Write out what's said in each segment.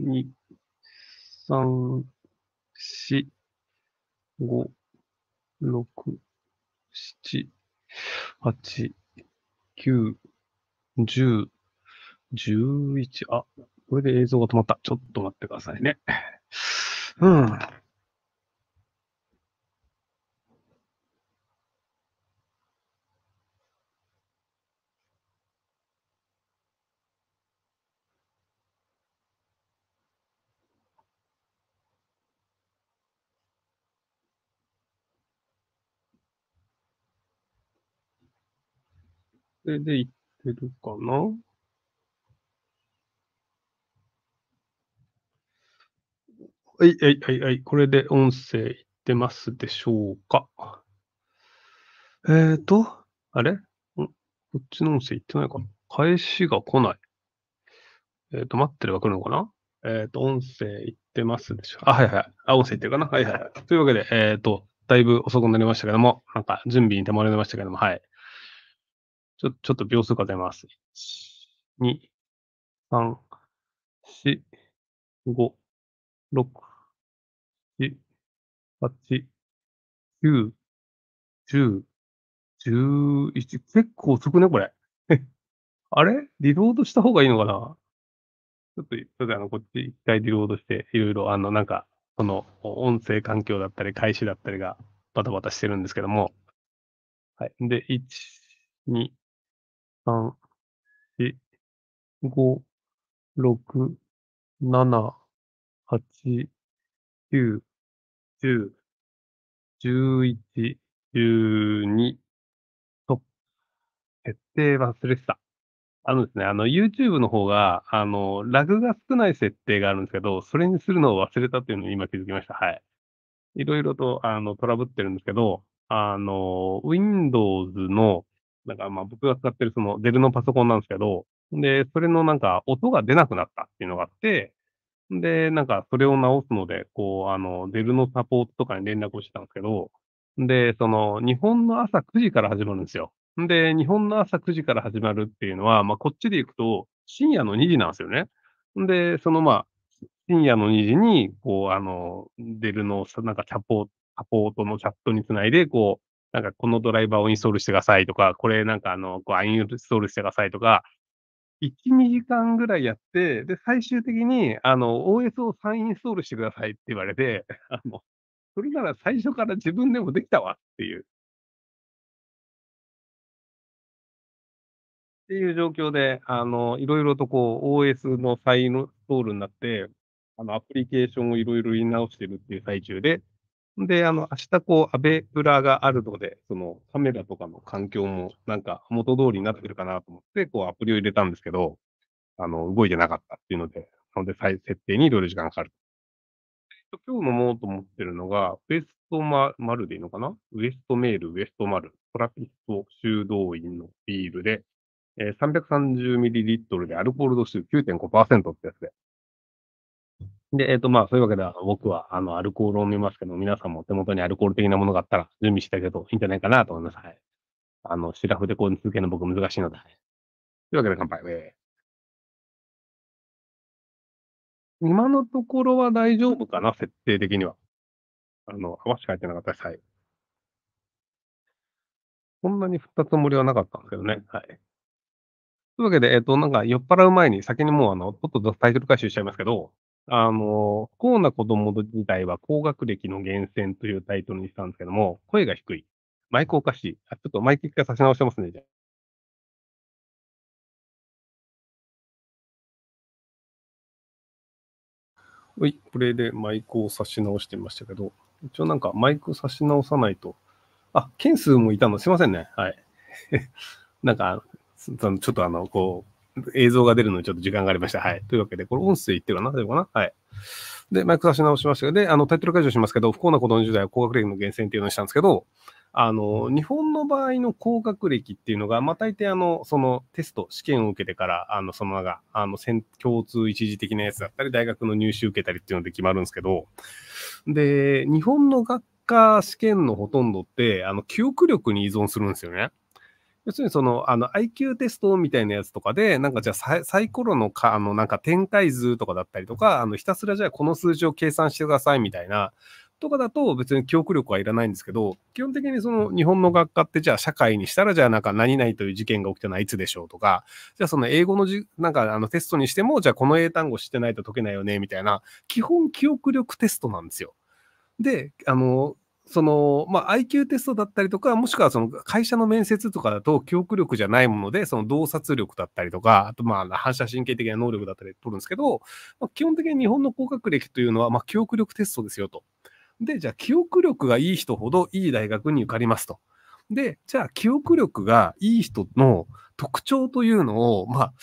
2、3、4、5、6、7、8、9、10、11。あ、これで映像が止まった。ちょっと待ってくださいね。うん。それでいってるかなはい、はい、はい、はい。これで音声いってますでしょうかえっ、ー、と、あれこっちの音声いってないかな返しが来ない。えっ、ー、と、待ってれば来るのかなえっ、ー、と、音声いってますでしょうあ、はいはい。あ、音声いってるかなはいはい。というわけで、えっ、と、だいぶ遅くなりましたけども、なんか準備に手間りましたけども、はい。ちょちょっと秒数数えます。1、2、3、4、5、6、7、8、9、10、11、結構遅くね、これ。あれリロードした方がいいのかなちょっと、ちょっとあの、こっち一回リロードして、いろいろ、あの、なんか、その、音声環境だったり、開始だったりが、バタバタしてるんですけども。はい。で、1、2、3、4、5、6、7、8、9、10、11、12、と、設定忘れてた。あのですね、あの YouTube の方が、あの、ラグが少ない設定があるんですけど、それにするのを忘れたっていうのを今気づきました。はい。いろいろと、あの、トラブってるんですけど、あの、Windows の、なんかまあ僕が使ってるそのデルのパソコンなんですけど、で、それのなんか音が出なくなったっていうのがあって、で、なんかそれを直すので、こう、あの、デルのサポートとかに連絡をしてたんですけど、で、その、日本の朝9時から始まるんですよ。で、日本の朝9時から始まるっていうのは、まあ、こっちで行くと深夜の2時なんですよね。で、そのまあ、深夜の2時に、こう、あの、デルの、なんかサポート、サポートのチャットにつないで、こなんかこのドライバーをインストールしてくださいとか、これなんかあの、こう、アインストールしてくださいとか、1、2時間ぐらいやって、で、最終的に、あの、OS を再インストールしてくださいって言われて、あの、それなら最初から自分でもできたわっていう。っていう状況で、あの、いろいろとこう、OS の再インストールになって、あの、アプリケーションをいろいろ言い直してるっていう最中で、で、あの、明日こう、アベプラがあるので、そのカメラとかの環境もなんか元通りになってるかなと思って、こうアプリを入れたんですけど、あの、動いてなかったっていうので、なので再設定にいろいろ時間がかかる。えっと、今日飲もうと思ってるのが、ウエストマルでいいのかなウエストメール、ウエストマル、トラピスト修道院のビールで、えー、330ml でアルコール度数9.5%ってやつで。で、えっ、ー、と、まあ、そういうわけで、僕は、あの、アルコールを飲みますけど、皆さんも手元にアルコール的なものがあったら、準備してあげるといいんじゃないかなと思います。はい。あの、シラフでこう続けるの僕難しいので、はい。というわけで、乾杯。今のところは大丈夫かな、設定的には。あの、泡しか入ってなかったです。はい。そんなに振ったつもりはなかったんですけどね。はい。というわけで、えっ、ー、と、なんか酔っ払う前に先にもうあの、ちょっとタイトル回収しちゃいますけど、あの、不幸な子供時代は高学歴の源泉というタイトルにしたんですけども、声が低い。マイクおかしい。あ、ちょっとマイク一回差し直してますね、じゃあ。はい、これでマイクを差し直してみましたけど、一応なんかマイク差し直さないと、あ、件数もいたの、すいませんね。はい。なんか、ちょっとあの、こう、映像が出るのにちょっと時間がありました。はい。というわけで、これ音声言ってるかな大丈夫かなはい。で、マイク出し直しましたで、あの、タイトル解除しますけど、不幸な子供時代は高学歴の源泉っていうのをしたんですけど、あの、日本の場合の高学歴っていうのが、まあ、大抵あの、そのテスト、試験を受けてから、あの、その名が、あの、共通一時的なやつだったり、大学の入試受けたりっていうので決まるんですけど、で、日本の学科試験のほとんどって、あの、記憶力に依存するんですよね。要するにその、あの、IQ テストみたいなやつとかで、なんかじゃあサイコロのか、あの、なんか展開図とかだったりとか、あの、ひたすらじゃあこの数字を計算してくださいみたいな、とかだと別に記憶力はいらないんですけど、基本的にその日本の学科ってじゃあ社会にしたらじゃあなんか何々という事件が起きたのはいつでしょうとか、じゃあその英語のじなんかあのテストにしてもじゃあこの英単語知ってないと解けないよねみたいな、基本記憶力テストなんですよ。で、あの、その、まあ、IQ テストだったりとか、もしくはその会社の面接とかだと記憶力じゃないもので、その洞察力だったりとか、あとまあ反射神経的な能力だったり取るんですけど、まあ、基本的に日本の高学歴というのは、まあ、記憶力テストですよと。で、じゃあ記憶力がいい人ほどいい大学に受かりますと。で、じゃあ記憶力がいい人の特徴というのを、まあ、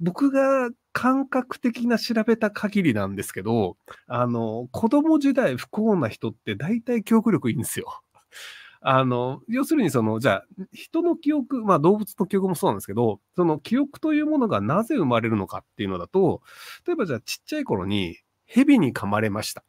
僕が感覚的な調べた限りなんですけど、あの、子供時代不幸な人って大体記憶力いいんですよ。あの、要するにその、じゃあ、人の記憶、まあ動物の記憶もそうなんですけど、その記憶というものがなぜ生まれるのかっていうのだと、例えばじゃあちっちゃい頃に蛇に噛まれました。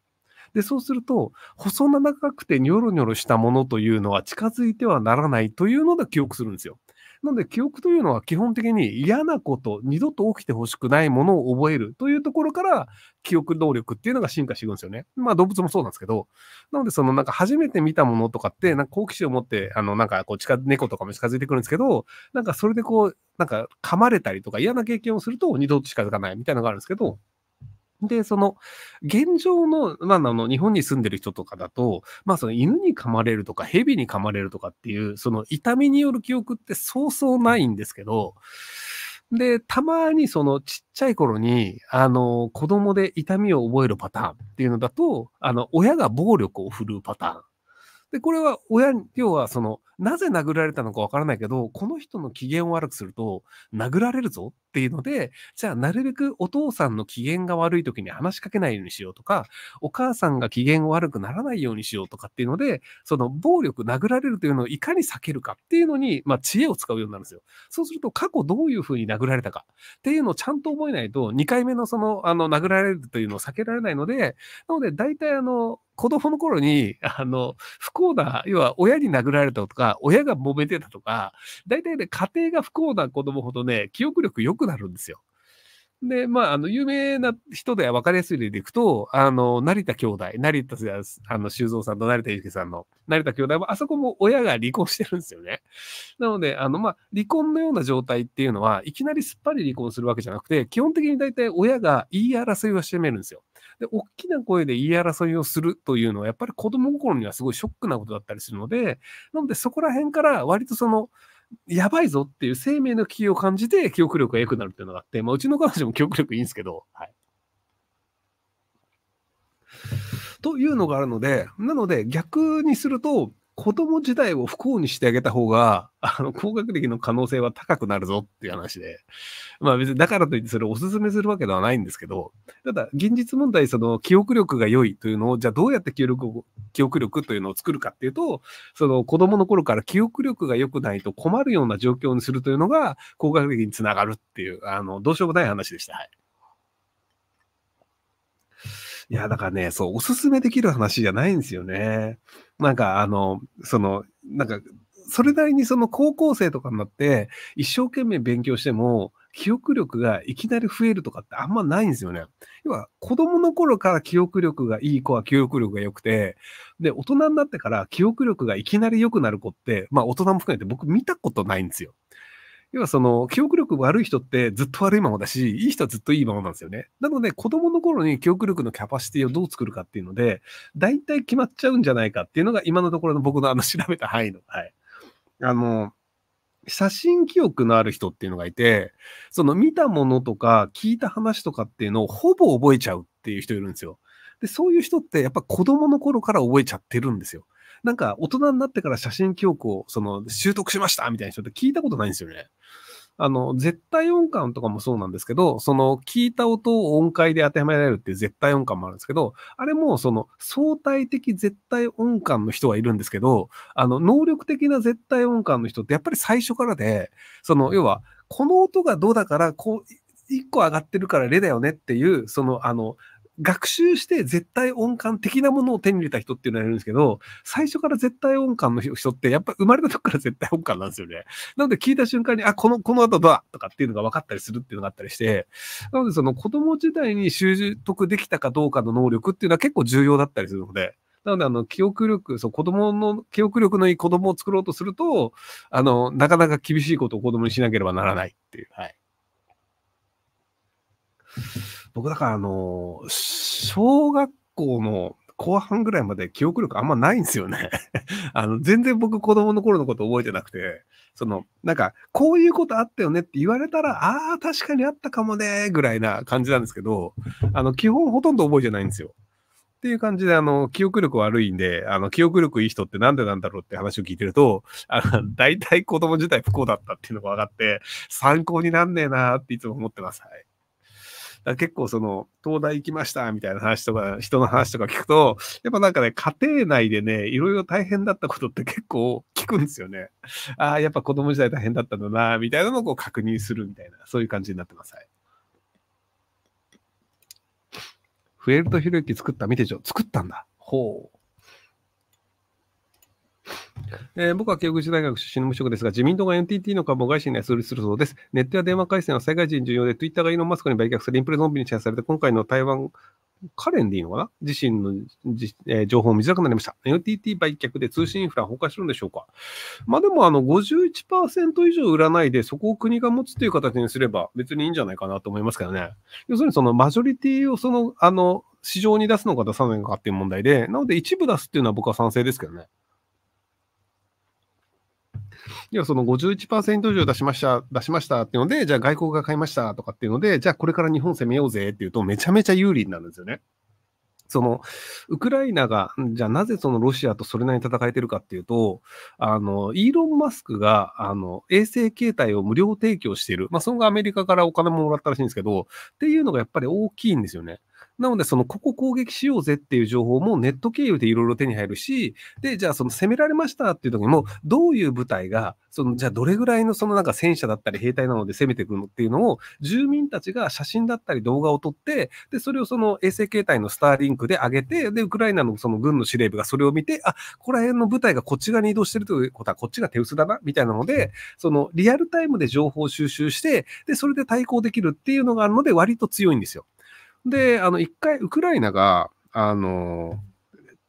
で、そうすると、細長くてニョロニョロしたものというのは近づいてはならないというのが記憶するんですよ。なので、記憶というのは基本的に嫌なこと、二度と起きてほしくないものを覚えるというところから、記憶能力っていうのが進化していくんですよね。まあ、動物もそうなんですけど、なので、そのなんか初めて見たものとかって、なんか好奇心を持って、あの、なんかこう近、猫とかも近づいてくるんですけど、なんかそれでこう、なんか噛まれたりとか嫌な経験をすると二度と近づかないみたいなのがあるんですけど、で、その、現状の、まあ、あの、日本に住んでる人とかだと、まあ、その犬に噛まれるとか、蛇に噛まれるとかっていう、その痛みによる記憶ってそうそうないんですけど、で、たまにそのちっちゃい頃に、あの、子供で痛みを覚えるパターンっていうのだと、あの、親が暴力を振るうパターン。で、これは親に、要はその、なぜ殴られたのかわからないけど、この人の機嫌を悪くすると、殴られるぞっていうので、じゃあなるべくお父さんの機嫌が悪い時に話しかけないようにしようとか、お母さんが機嫌悪くならないようにしようとかっていうので、その暴力、殴られるというのをいかに避けるかっていうのに、まあ、知恵を使うようになるんですよ。そうすると、過去どういうふうに殴られたかっていうのをちゃんと覚えないと、2回目のその、あの、殴られるというのを避けられないので、なので、大体あの、子供の頃に、あの、不幸な、要は親に殴られたとか、親が揉めてたとか、大体ね、家庭が不幸な子供ほどね、記憶力良くなるんですよ。で、まあ、あの、有名な人で分かりやすい例でいくと、あの、成田兄弟、成田あの修造さんと成田祐介さんの、成田兄弟は、あそこも親が離婚してるんですよね。なので、あの、まあ、離婚のような状態っていうのは、いきなりすっぱり離婚するわけじゃなくて、基本的に大体親が言い争いをしてめるんですよ。で、大きな声で言い争いをするというのは、やっぱり子供心にはすごいショックなことだったりするので、なのでそこら辺から割とその、やばいぞっていう生命の危機を感じて記憶力が良くなるっていうのがあって、まあ、うちの彼女も記憶力いいんですけど、はい。というのがあるので、なので逆にすると、子供自体を不幸にしてあげた方が、あの、高学歴の可能性は高くなるぞっていう話で。まあ別にだからといってそれをお勧めするわけではないんですけど、ただ現実問題その記憶力が良いというのを、じゃあどうやって記憶を記憶力というのを作るかっていうと、その子供の頃から記憶力が良くないと困るような状況にするというのが、高学歴につながるっていう、あの、どうしようもない話でした。はい。いや、だからね、そう、おすすめできる話じゃないんですよね。なんか、あの、その、なんか、それなりにその高校生とかになって、一生懸命勉強しても、記憶力がいきなり増えるとかってあんまないんですよね。要は、子供の頃から記憶力がいい子は記憶力が良くて、で、大人になってから記憶力がいきなり良くなる子って、まあ大人も含めて僕見たことないんですよ。要はその、記憶力悪い人ってずっと悪いままだし、いい人はずっといいままなんですよね。なので、子供の頃に記憶力のキャパシティをどう作るかっていうので、大体決まっちゃうんじゃないかっていうのが、今のところの僕のあの、調べた範囲の、はい。あの、写真記憶のある人っていうのがいて、その見たものとか聞いた話とかっていうのをほぼ覚えちゃうっていう人いるんですよ。で、そういう人ってやっぱ子供の頃から覚えちゃってるんですよ。なんか大人になってから写真記憶をその習得しましたみたいな人って聞いたことないんですよね。あの、絶対音感とかもそうなんですけど、その聞いた音を音階で当てはめられるっていう絶対音感もあるんですけど、あれもその相対的絶対音感の人はいるんですけど、あの、能力的な絶対音感の人ってやっぱり最初からで、その、要は、この音がどうだから、こう、一個上がってるからレだよねっていう、その、あの、学習して絶対音感的なものを手に入れた人っていうのはいるんですけど、最初から絶対音感の人って、やっぱ生まれた時から絶対音感なんですよね。なので聞いた瞬間に、あ、この、この後だとかっていうのが分かったりするっていうのがあったりして、なのでその子供時代に習得できたかどうかの能力っていうのは結構重要だったりするので、なので、あの、記憶力、そう、子供の、記憶力のいい子供を作ろうとすると、あの、なかなか厳しいことを子供にしなければならないっていう。はい。僕だからあの、小学校の後半ぐらいまで記憶力あんまないんですよね あの、全然僕子供の頃のこと覚えてなくて、その、なんか、こういうことあったよねって言われたら、ああ、確かにあったかもね、ぐらいな感じなんですけど、あの、基本ほとんど覚えてないんですよ。っていう感じで、あの、記憶力悪いんで、あの、記憶力いい人ってなんでなんだろうって話を聞いてると、あの、大体子供自体不幸だったっていうのが分かって、参考になんねえなーっていつも思ってます。はい。ら結構その、東大行きましたみたいな話とか、人の話とか聞くと、やっぱなんかね、家庭内でね、いろいろ大変だったことって結構聞くんですよね。ああ、やっぱ子供時代大変だったんだな、みたいなのをこう確認するみたいな、そういう感じになってます。い。フェルトひろゆき作った見てちょ、作ったんだ。ほう。えー、僕は慶応義塾大学出身の無職ですが、自民党が NTT の株を外資に安売りするそうです。ネットや電話回線は災害時に重要で、Twitter がイーロン・マスクに売却するインプレゾンビに支配されて、今回の台湾カレンでいいのかな自身のじ、えー、情報を見づらくなりました。NTT 売却で通信インフラ崩壊するんでしょうかまあでもあの51%以上売らないでそこを国が持つという形にすれば別にいいんじゃないかなと思いますけどね。要するにそのマジョリティをそのあの市場に出すのか出さないのかっていう問題で、なので一部出すっていうのは僕は賛成ですけどね。要はその51%以上出しました、出しましたっていうので、じゃあ外国が買いましたとかっていうので、じゃあこれから日本攻めようぜっていうと、めちゃめちゃ有利になるんですよね。その、ウクライナが、じゃあなぜそのロシアとそれなりに戦えてるかっていうと、あの、イーロン・マスクが、あの、衛星携帯を無料提供している。まあ、その後アメリカからお金ももらったらしいんですけど、っていうのがやっぱり大きいんですよね。なので、その、ここ攻撃しようぜっていう情報もネット経由でいろいろ手に入るし、で、じゃあ、その、攻められましたっていう時も、どういう部隊が、その、じゃあ、どれぐらいの、その、なんか戦車だったり兵隊なので攻めてくのっていうのを、住民たちが写真だったり動画を撮って、で、それをその、衛星形態のスターリンクで上げて、で、ウクライナのその軍の司令部がそれを見て、あ、ここら辺の部隊がこっち側に移動してるということは、こっちが手薄だな、みたいなので、その、リアルタイムで情報収集して、で、それで対抗できるっていうのがあるので、割と強いんですよ。で、あの、一回、ウクライナが、あの、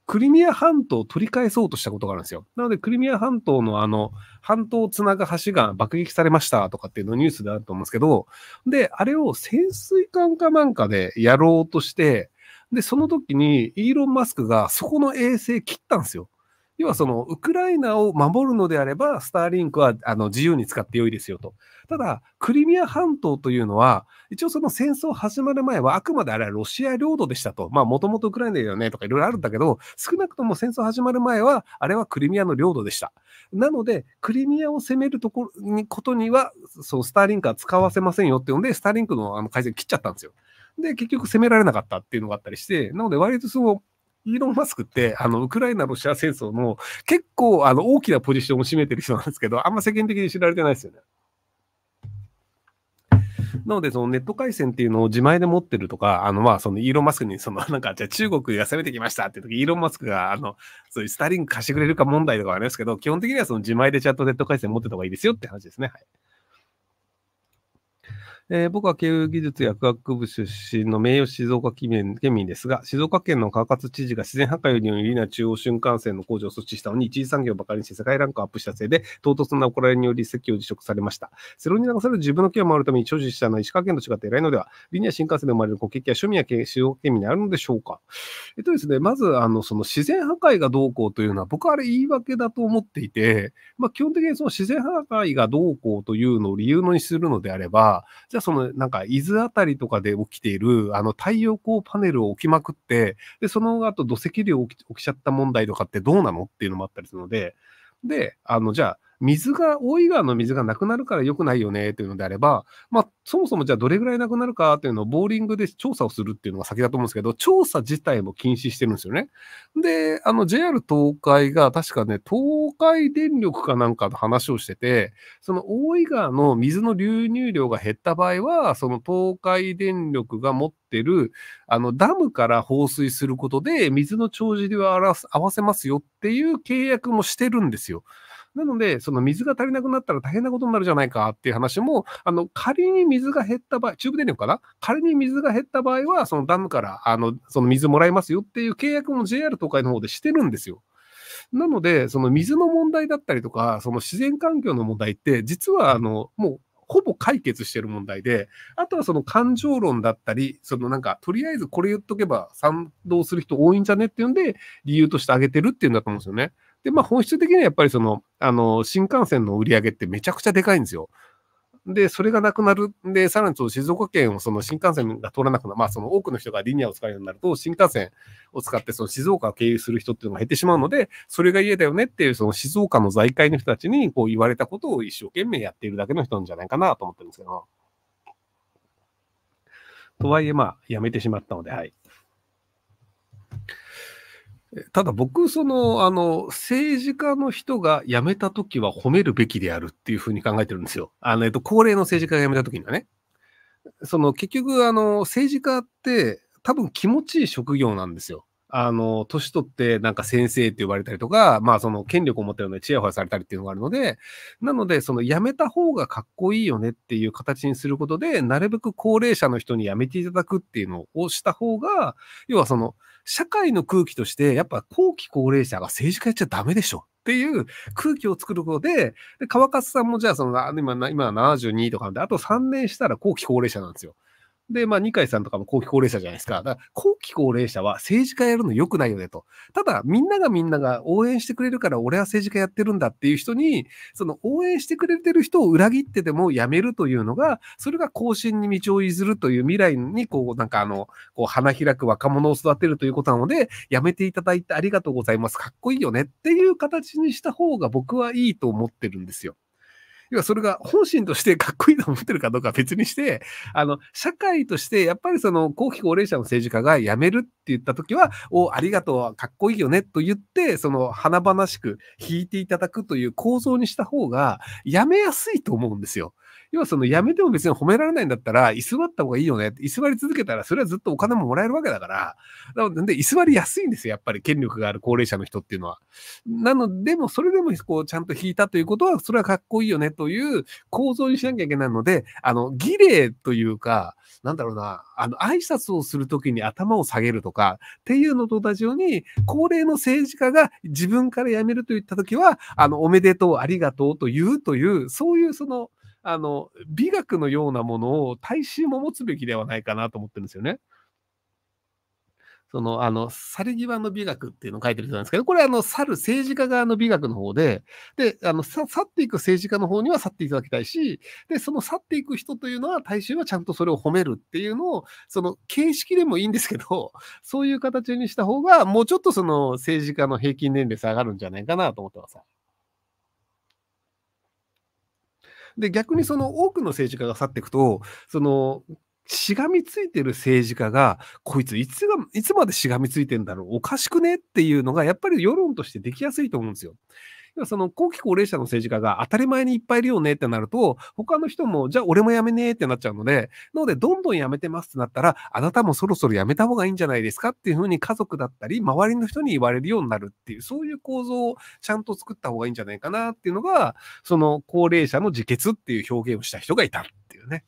クリミア半島を取り返そうとしたことがあるんですよ。なので、クリミア半島のあの、半島をつなぐ橋が爆撃されましたとかっていうのニュースであると思うんですけど、で、あれを潜水艦かなんかでやろうとして、で、その時にイーロン・マスクがそこの衛星切ったんですよ。要はそのウクライナを守るのであれば、スターリンクはあの自由に使ってよいですよと。ただ、クリミア半島というのは、一応その戦争始まる前は、あくまであれはロシア領土でしたと。まあ、もともとウクライナだよねとかいろいろあるんだけど、少なくとも戦争始まる前は、あれはクリミアの領土でした。なので、クリミアを攻めるところにことには、そう、スターリンクは使わせませんよって呼んで、スターリンクのあの回線切っちゃったんですよ。で、結局攻められなかったっていうのがあったりして、なので割とその、イーロン・マスクって、あの、ウクライナ・ロシア戦争の結構、あの、大きなポジションを占めてる人なんですけど、あんま世間的に知られてないですよね。なので、そのネット回線っていうのを自前で持ってるとか、あの、まあ、そのイーロン・マスクに、その、なんか、じゃ中国が攻めてきましたって時、イーロン・マスクが、あの、そういうスターリング貸してくれるか問題とかはありますけど、基本的にはその自前でチャットネット回線持ってた方がいいですよって話ですね。はい。えー、僕は経由技術薬学部出身の名誉静岡県民ですが、静岡県の川勝知事が自然破壊によりな中央新幹線の工場を措置したのに、一次産業ばかりにして世界ランクアップしたせいで、唐突な怒られにより席を辞職されました。セロに流される自分の気を守るために所持したのは石川県と違って偉いのでは、リニア新幹線で生まれる国籍や趣味や静岡県民にあるのでしょうか。えっとですね、まず、あの、その自然破壊がどうこうというのは、僕はあれ言い訳だと思っていて、まあ、基本的にその自然破壊がどうこうというのを理由のにするのであれば、じゃかそのなんか伊豆あたりとかで起きているあの太陽光パネルを置きまくって、で、その後土石流起き起きちゃった問題とかってどうなのっていうのもあったりするので、で、あの、じゃあ、水が、大井川の水がなくなるから良くないよねというのであれば、まあ、そもそもじゃあどれぐらいなくなるかというのをボーリングで調査をするっていうのが先だと思うんですけど、調査自体も禁止してるんですよね。で、あの JR 東海が確かね、東海電力かなんかの話をしてて、その大井川の水の流入量が減った場合は、その東海電力が持ってる、あのダムから放水することで水の帳尻を合わせますよっていう契約もしてるんですよ。なので、その水が足りなくなったら大変なことになるじゃないかっていう話も、あの、仮に水が減った場合、中部電力かな仮に水が減った場合は、そのダムから、あの、その水もらえますよっていう契約も JR 東海の方でしてるんですよ。なので、その水の問題だったりとか、その自然環境の問題って、実は、あの、もう、ほぼ解決してる問題で、あとはその感情論だったり、そのなんか、とりあえずこれ言っとけば賛同する人多いんじゃねっていうんで、理由として挙げてるっていうんだと思うんですよね。で、まあ本質的にはやっぱりその、あの、新幹線の売り上げってめちゃくちゃでかいんですよ。で、それがなくなる。で、さらにその静岡県をその新幹線が通らなくなる。まあ、その多くの人がリニアを使うようになると、新幹線を使ってその静岡を経由する人っていうのが減ってしまうので、それが家だよねっていう、その静岡の財界の人たちにこう言われたことを一生懸命やっているだけの人なんじゃないかなと思ってるんですけど。とはいえ、まあ、やめてしまったので、はい。ただ僕、その、あの、政治家の人が辞めたときは褒めるべきであるっていうふうに考えてるんですよ。あの、えっと、高齢の政治家が辞めたときにはね。その、結局、あの、政治家って多分気持ちいい職業なんですよ。あの、年取ってなんか先生って呼ばれたりとか、まあその権力を持ってるのでチヤホヤされたりっていうのがあるので、なのでその辞めた方がかっこいいよねっていう形にすることで、なるべく高齢者の人に辞めていただくっていうのをした方が、要はその社会の空気として、やっぱ後期高齢者が政治家やっちゃダメでしょっていう空気を作ることで、で川勝さんもじゃあその、今、今72とかなんで、あと3年したら後期高齢者なんですよ。で、まあ、二階さんとかも後期高齢者じゃないですか。だから、後期高齢者は政治家やるの良くないよねと。ただ、みんながみんなが応援してくれるから、俺は政治家やってるんだっていう人に、その応援してくれてる人を裏切ってでもやめるというのが、それが後進に道を譲るという未来に、こう、なんかあの、こう、花開く若者を育てるということなので、やめていただいてありがとうございます。かっこいいよねっていう形にした方が僕はいいと思ってるんですよ。要はそれが本心としてかっこいいと思ってるかどうかは別にして、あの、社会としてやっぱりその後期高齢者の政治家が辞めるって言った時は、お、ありがとう、かっこいいよねと言って、その華々しく引いていただくという構造にした方が辞めやすいと思うんですよ。要はその辞めても別に褒められないんだったら、居座った方がいいよね。居座り続けたら、それはずっとお金ももらえるわけだから。なので、居座りやすいんですよ。やっぱり権力がある高齢者の人っていうのは。なので、もそれでもこうちゃんと引いたということは、それはかっこいいよねという構造にしなきゃいけないので、あの、儀礼というか、なんだろうな、あの、挨拶をするときに頭を下げるとか、っていうのと同じように、高齢の政治家が自分から辞めると言ったときは、あの、おめでとう、ありがとうと言うという、そういうその、あの美学のようなものを大衆も持つべきではないかなと思ってるんですよね。その、あの、去り際の美学っていうのを書いてる人なんですけど、これあの、去る政治家側の美学の方で、で、あの、去っていく政治家の方には去っていただきたいし、で、その去っていく人というのは、大衆はちゃんとそれを褒めるっていうのを、その、形式でもいいんですけど、そういう形にした方が、もうちょっとその、政治家の平均年齢下がるんじゃないかなと思ってます。で、逆にその多くの政治家が去っていくと、その、しがみついてる政治家が、こいついつが、いつまでしがみついてんだろう、おかしくねっていうのが、やっぱり世論としてできやすいと思うんですよ。その後期高齢者の政治家が当たり前にいっぱいいるよねってなると、他の人も、じゃあ俺も辞めねえってなっちゃうので、なので、どんどん辞めてますってなったら、あなたもそろそろ辞めた方がいいんじゃないですかっていうふうに家族だったり、周りの人に言われるようになるっていう、そういう構造をちゃんと作った方がいいんじゃないかなっていうのが、その高齢者の自決っていう表現をした人がいたっていうね。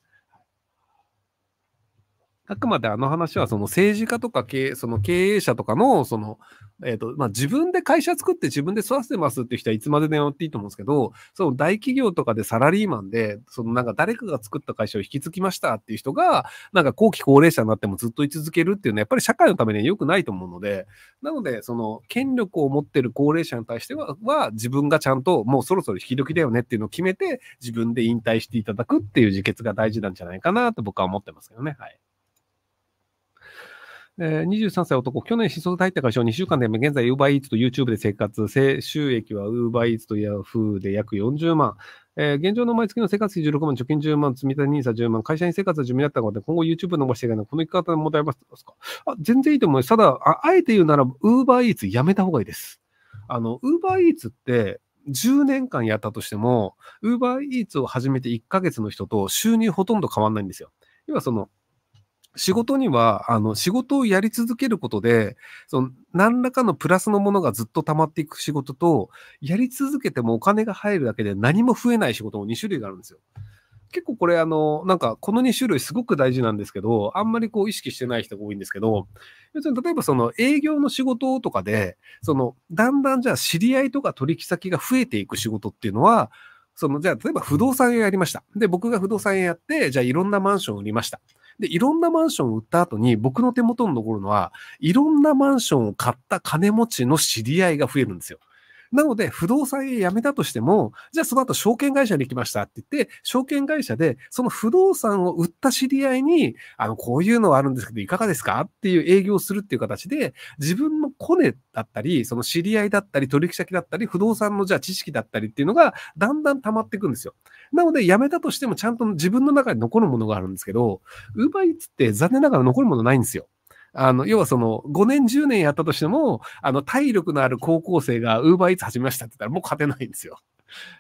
あくまであの話はその政治家とか経その経営者とかのそのえっ、ー、と、まあ、自分で会社作って自分で育ててますっていう人はいつまででもっていいと思うんですけど、その大企業とかでサラリーマンで、そのなんか誰かが作った会社を引き継ぎましたっていう人が、なんか後期高齢者になってもずっと居続けるっていうのはやっぱり社会のためには良くないと思うので、なので、その権力を持ってる高齢者に対しては、は自分がちゃんともうそろそろ引き時だよねっていうのを決めて、自分で引退していただくっていう自決が大事なんじゃないかなと僕は思ってますけどね。はい。えー、23歳男、去年新卒で入った会社を2週間で現在 UberEats と YouTube で生活、収益は UberEats と Yahoo で約40万。えー、現状の毎月の生活費16万、貯金10万、積み立て NISA10 万、会社員生活は地味だったので、今後 YouTube 伸ばしていかない。この生き方も問題ますかあ全然いいと思います。ただあ、あえて言うなら、UberEats やめた方がいいです。あの、UberEats って、10年間やったとしても、ウーバーイーツを始めて1ヶ月の人と収入ほとんど変わんないんですよ。要はその、仕事には、あの、仕事をやり続けることで、その、何らかのプラスのものがずっと溜まっていく仕事と、やり続けてもお金が入るだけで何も増えない仕事も2種類があるんですよ。結構これあの、なんかこの2種類すごく大事なんですけど、あんまりこう意識してない人が多いんですけど、別に例えばその営業の仕事とかで、そのだんだんじゃあ知り合いとか取引先が増えていく仕事っていうのは、そのじゃあ例えば不動産屋やりました。で、僕が不動産屋やって、じゃあいろんなマンション売りました。で、いろんなマンションを売った後に、僕の手元に残るのは、いろんなマンションを買った金持ちの知り合いが増えるんですよ。なので、不動産屋辞めたとしても、じゃあその後証券会社に行きましたって言って、証券会社でその不動産を売った知り合いに、あの、こういうのはあるんですけど、いかがですかっていう営業をするっていう形で、自分のコネだったり、その知り合いだったり、取引先だったり、不動産のじゃあ知識だったりっていうのが、だんだん溜まっていくんですよ。なので、辞めたとしてもちゃんと自分の中に残るものがあるんですけど、ウーバーイーツって残念ながら残るものないんですよ。あの、要はその、5年、10年やったとしても、あの、体力のある高校生がウーバーイーツ始めましたって言ったらもう勝てないんですよ。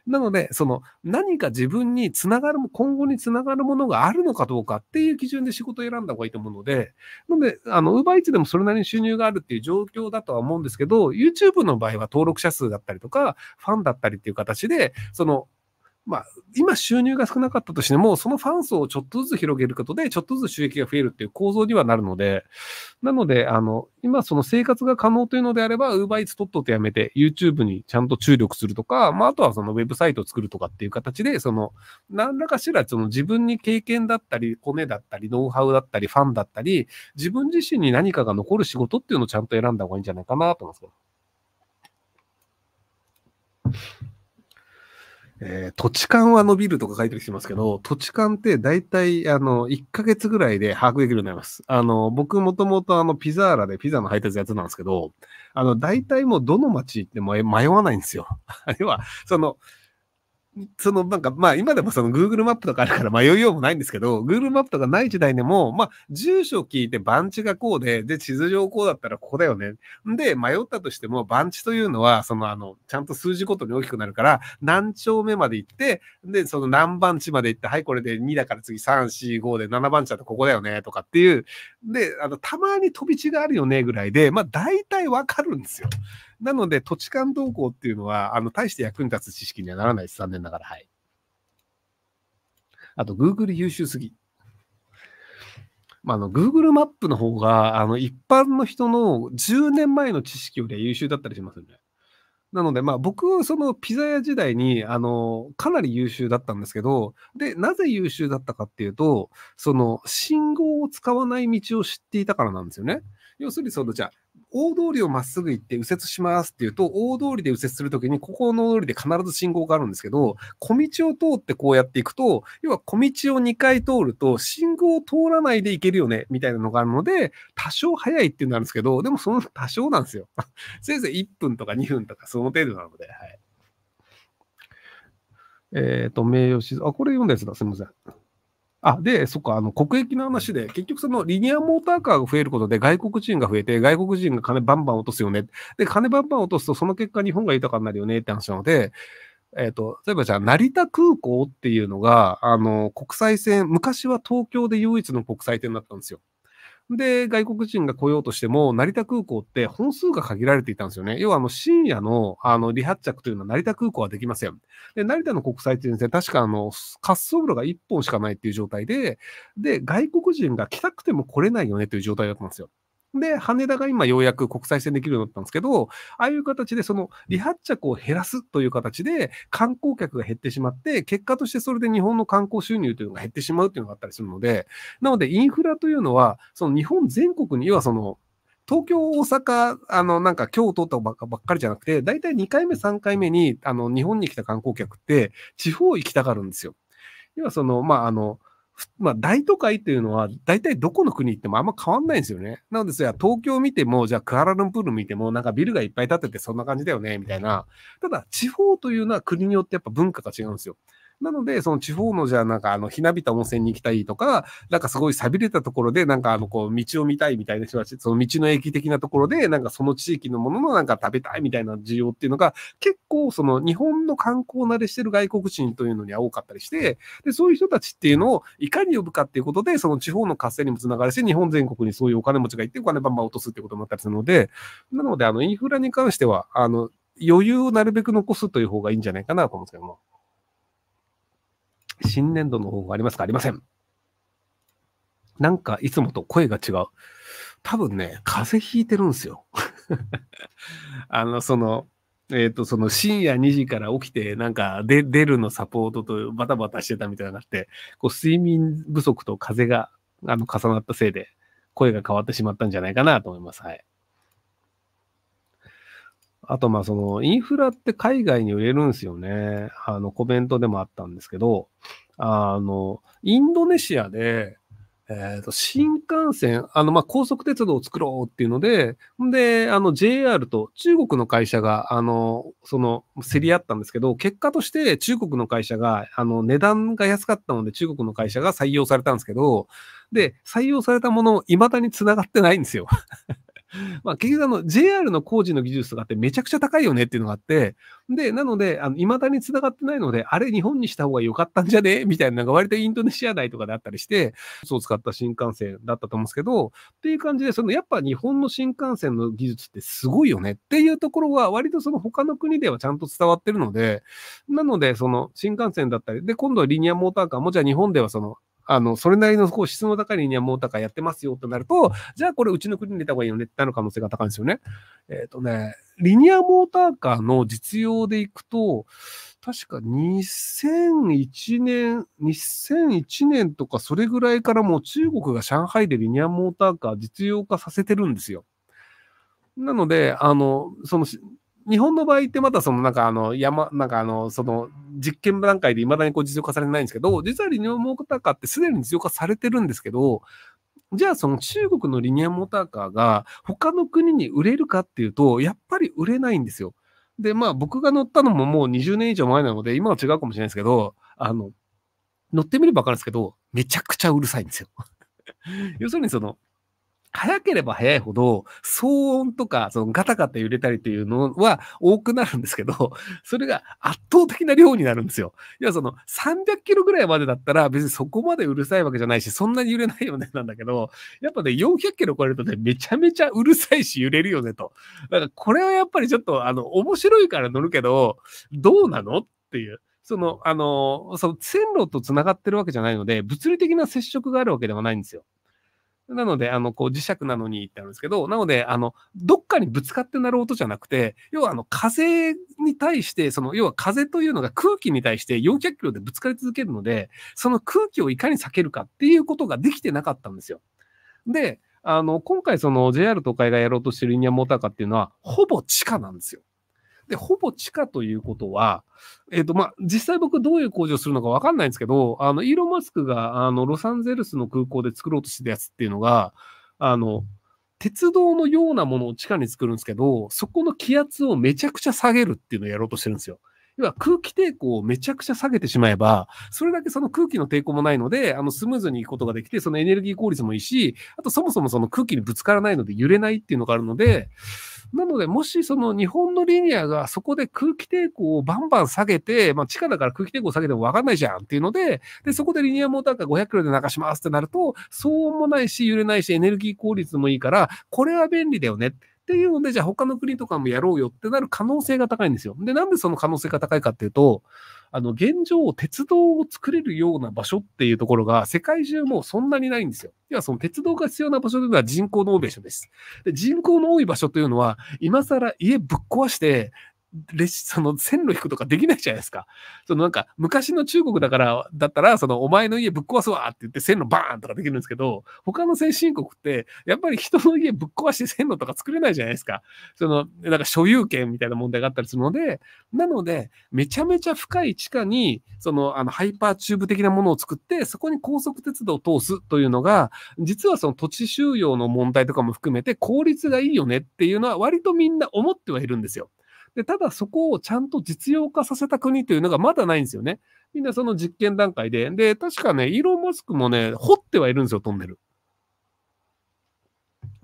なので、その、何か自分につながる、今後につながるものがあるのかどうかっていう基準で仕事を選んだ方がいいと思うので、なので、あの、ウーバーイーツでもそれなりに収入があるっていう状況だとは思うんですけど、YouTube の場合は登録者数だったりとか、ファンだったりっていう形で、その、まあ、今収入が少なかったとしても、そのファン層をちょっとずつ広げることで、ちょっとずつ収益が増えるっていう構造にはなるので、なので、あの、今その生活が可能というのであれば、ウーバーイーツとっととやめて、YouTube にちゃんと注力するとか、まあ、あとはそのウェブサイトを作るとかっていう形で、その、何らかしら、その自分に経験だったり、コネだったり、ノウハウだったり、ファンだったり、自分自身に何かが残る仕事っていうのをちゃんと選んだ方がいいんじゃないかなと思います。えー、土地勘は伸びるとか書いる人いますけど、土地勘って大体、あの、1ヶ月ぐらいで把握できるようになります。あの、僕もともとあの、ピザーラでピザの配達やつなんですけど、あの、大体もうどの町行っても迷わないんですよ。あれは、その、そのなんか、まあ今でもその Google マップとかあるから迷いようもないんですけど、Google マップとかない時代でも、まあ住所を聞いて番地がこうで、で地図上こうだったらここだよね。で、迷ったとしても番地というのは、そのあの、ちゃんと数字ごとに大きくなるから、何丁目まで行って、で、その何番地まで行って、はい、これで2だから次3、4、5で7番地だとここだよね、とかっていう。で、あの、たまに飛び地があるよね、ぐらいで、まあ大体わかるんですよ。なので、土地間動向っていうのは、あの、大して役に立つ知識にはならないです、残念ながら。はい。あと、Google 優秀すぎ。まあ、あの、Google マップの方が、あの、一般の人の10年前の知識よりは優秀だったりしますよね。なので、まあ、僕、はそのピザ屋時代に、あの、かなり優秀だったんですけど、で、なぜ優秀だったかっていうと、その、信号を使わない道を知っていたからなんですよね。要するに、その、じゃあ、大通りをまっすぐ行って右折しますっていうと、大通りで右折するときに、ここの通りで必ず信号があるんですけど、小道を通ってこうやっていくと、要は小道を2回通ると、信号を通らないで行けるよね、みたいなのがあるので、多少早いっていうのるんですけど、でもその多少なんですよ。せいぜい1分とか2分とか、その程度なので、はい。えっ、ー、と、名誉静、あ、これ読んだやつだ、すみません。あ、で、そっか、あの、国益の話で、結局そのリニアモーターカーが増えることで外国人が増えて、外国人が金バンバン落とすよね。で、金バンバン落とすと、その結果日本が豊かになるよねって話なので、えっ、ー、と、例えばじゃあ、成田空港っていうのが、あの、国際線、昔は東京で唯一の国際線だったんですよ。で、外国人が来ようとしても、成田空港って本数が限られていたんですよね。要は、あの、深夜の、あの、離発着というのは成田空港はできません。で、成田の国際線、確か、あの、滑走路が1本しかないっていう状態で、で、外国人が来たくても来れないよねという状態だったんですよ。で、羽田が今ようやく国際線できるようになったんですけど、ああいう形でその離発着を減らすという形で観光客が減ってしまって、結果としてそれで日本の観光収入というのが減ってしまうというのがあったりするので、なのでインフラというのは、その日本全国に、要はその、東京、大阪、あの、なんか京都とばっかりじゃなくて、大体2回目、3回目に、あの、日本に来た観光客って、地方行きたがるんですよ。要はその、まあ、あの、まあ、大都会というのは、大体どこの国行ってもあんま変わんないんですよね。なので、東京見ても、じゃあクアラルンプール見ても、なんかビルがいっぱい建ててそんな感じだよね、みたいな。ただ、地方というのは国によってやっぱ文化が違うんですよ。なので、その地方のじゃあなんかあの、ひなびた温泉に行きたいとか、なんかすごい寂れたところで、なんかあの、こう、道を見たいみたいな人たち、その道の駅的なところで、なんかその地域のもののなんか食べたいみたいな需要っていうのが、結構その日本の観光慣れしてる外国人というのには多かったりして、で、そういう人たちっていうのをいかに呼ぶかっていうことで、その地方の活性にもつながるし、日本全国にそういうお金持ちがいて、お金バンバン落とすってことになったりするので、なので、あの、インフラに関しては、あの、余裕をなるべく残すという方がいいんじゃないかなと思うんですけども。新年度の方がありますかありません。なんかいつもと声が違う。多分ね、風邪ひいてるんですよ。あの、その、えっ、ー、と、その深夜2時から起きて、なんか出るのサポートとバタバタしてたみたいになって、こう睡眠不足と風があの重なったせいで、声が変わってしまったんじゃないかなと思います。はい。あと、まその、インフラって海外に売れるんですよね。あの、コメントでもあったんですけど、あの、インドネシアで、えっ、と、新幹線、あの、ま、高速鉄道を作ろうっていうので、で、あの、JR と中国の会社が、あの、その、競り合ったんですけど、結果として中国の会社が、あの、値段が安かったので中国の会社が採用されたんですけど、で、採用されたもの、未だに繋がってないんですよまあ、結局あの JR の工事の技術とかってめちゃくちゃ高いよねっていうのがあって、で、なので、あの、未だに繋がってないので、あれ日本にした方が良かったんじゃねみたいな、なんか割とインドネシア内とかであったりして、そう使った新幹線だったと思うんですけど、っていう感じで、そのやっぱ日本の新幹線の技術ってすごいよねっていうところは、割とその他の国ではちゃんと伝わってるので、なので、その新幹線だったり、で、今度はリニアモーターカーも、じゃあ日本ではそのあの、それなりのこう質の高いリニアモーターカーやってますよとなると、じゃあこれうちの国に入れた方がいいよねってなる可能性が高いんですよね。えっ、ー、とね、リニアモーターカーの実用でいくと、確か2001年、2001年とかそれぐらいからもう中国が上海でリニアモーターカー実用化させてるんですよ。なので、あの、その、日本の場合ってまたそのなんかあの山、なんかあの、その実験段階で未だにこう実用化されないんですけど、実はリニアモーターカーってすでに実用化されてるんですけど、じゃあその中国のリニアモーターカーが他の国に売れるかっていうと、やっぱり売れないんですよ。で、まあ僕が乗ったのももう20年以上前なので、今は違うかもしれないですけど、あの、乗ってみればわかるんですけど、めちゃくちゃうるさいんですよ 要するにその、早ければ早いほど、騒音とか、そのガタガタ揺れたりというのは多くなるんですけど、それが圧倒的な量になるんですよ。要はその300キロぐらいまでだったら別にそこまでうるさいわけじゃないし、そんなに揺れないよねなんだけど、やっぱね、400キロ超えるとね、めちゃめちゃうるさいし揺れるよねと。だからこれはやっぱりちょっと、あの、面白いから乗るけど、どうなのっていう。その、あの、その線路と繋がってるわけじゃないので、物理的な接触があるわけではないんですよ。なので、あの、こう、磁石なのにってあるんですけど、なので、あの、どっかにぶつかって鳴る音じゃなくて、要は、あの、風に対して、その、要は風というのが空気に対して400キロでぶつかり続けるので、その空気をいかに避けるかっていうことができてなかったんですよ。で、あの、今回、その、JR 東海がやろうとしてるリニアモーターカーっていうのは、ほぼ地下なんですよ。で、ほぼ地下ということは、えっ、ー、と、まあ、実際僕どういう工事をするのかわかんないんですけど、あの、イーロン・マスクが、あの、ロサンゼルスの空港で作ろうとしてたやつっていうのが、あの、鉄道のようなものを地下に作るんですけど、そこの気圧をめちゃくちゃ下げるっていうのをやろうとしてるんですよ。要は空気抵抗をめちゃくちゃ下げてしまえば、それだけその空気の抵抗もないので、あのスムーズにいくことができて、そのエネルギー効率もいいし、あとそもそもその空気にぶつからないので揺れないっていうのがあるので、なので、もしその日本のリニアがそこで空気抵抗をバンバン下げて、まあ地下だから空気抵抗下げてもわかんないじゃんっていうので、で、そこでリニアモーターが500キロで流しますってなると、騒音もないし、揺れないし、エネルギー効率もいいから、これは便利だよね。っていうので、じゃあ他の国とかもやろうよってなる可能性が高いんですよ。で、なんでその可能性が高いかっていうと、あの、現状、鉄道を作れるような場所っていうところが、世界中もうそんなにないんですよ。要はその鉄道が必要な場所というのは人口の多い場所です。で人口の多い場所というのは、今更家ぶっ壊して、列車 の線路引くとかできないじゃないですか。そのなんか昔の中国だから、だったら、そのお前の家ぶっ壊すわって言って線路バーンとかできるんですけど、他の先進国って、やっぱり人の家ぶっ壊して線路とか作れないじゃないですか。その、なんか所有権みたいな問題があったりするので、なので、めちゃめちゃ深い地下に、その、あの、ハイパーチューブ的なものを作って、そこに高速鉄道を通すというのが、実はその土地収容の問題とかも含めて効率がいいよねっていうのは割とみんな思ってはいるんですよ。で、ただそこをちゃんと実用化させた国というのがまだないんですよね。みんなその実験段階で。で、確かね、イーロン・マスクもね、掘ってはいるんですよ、トンネル。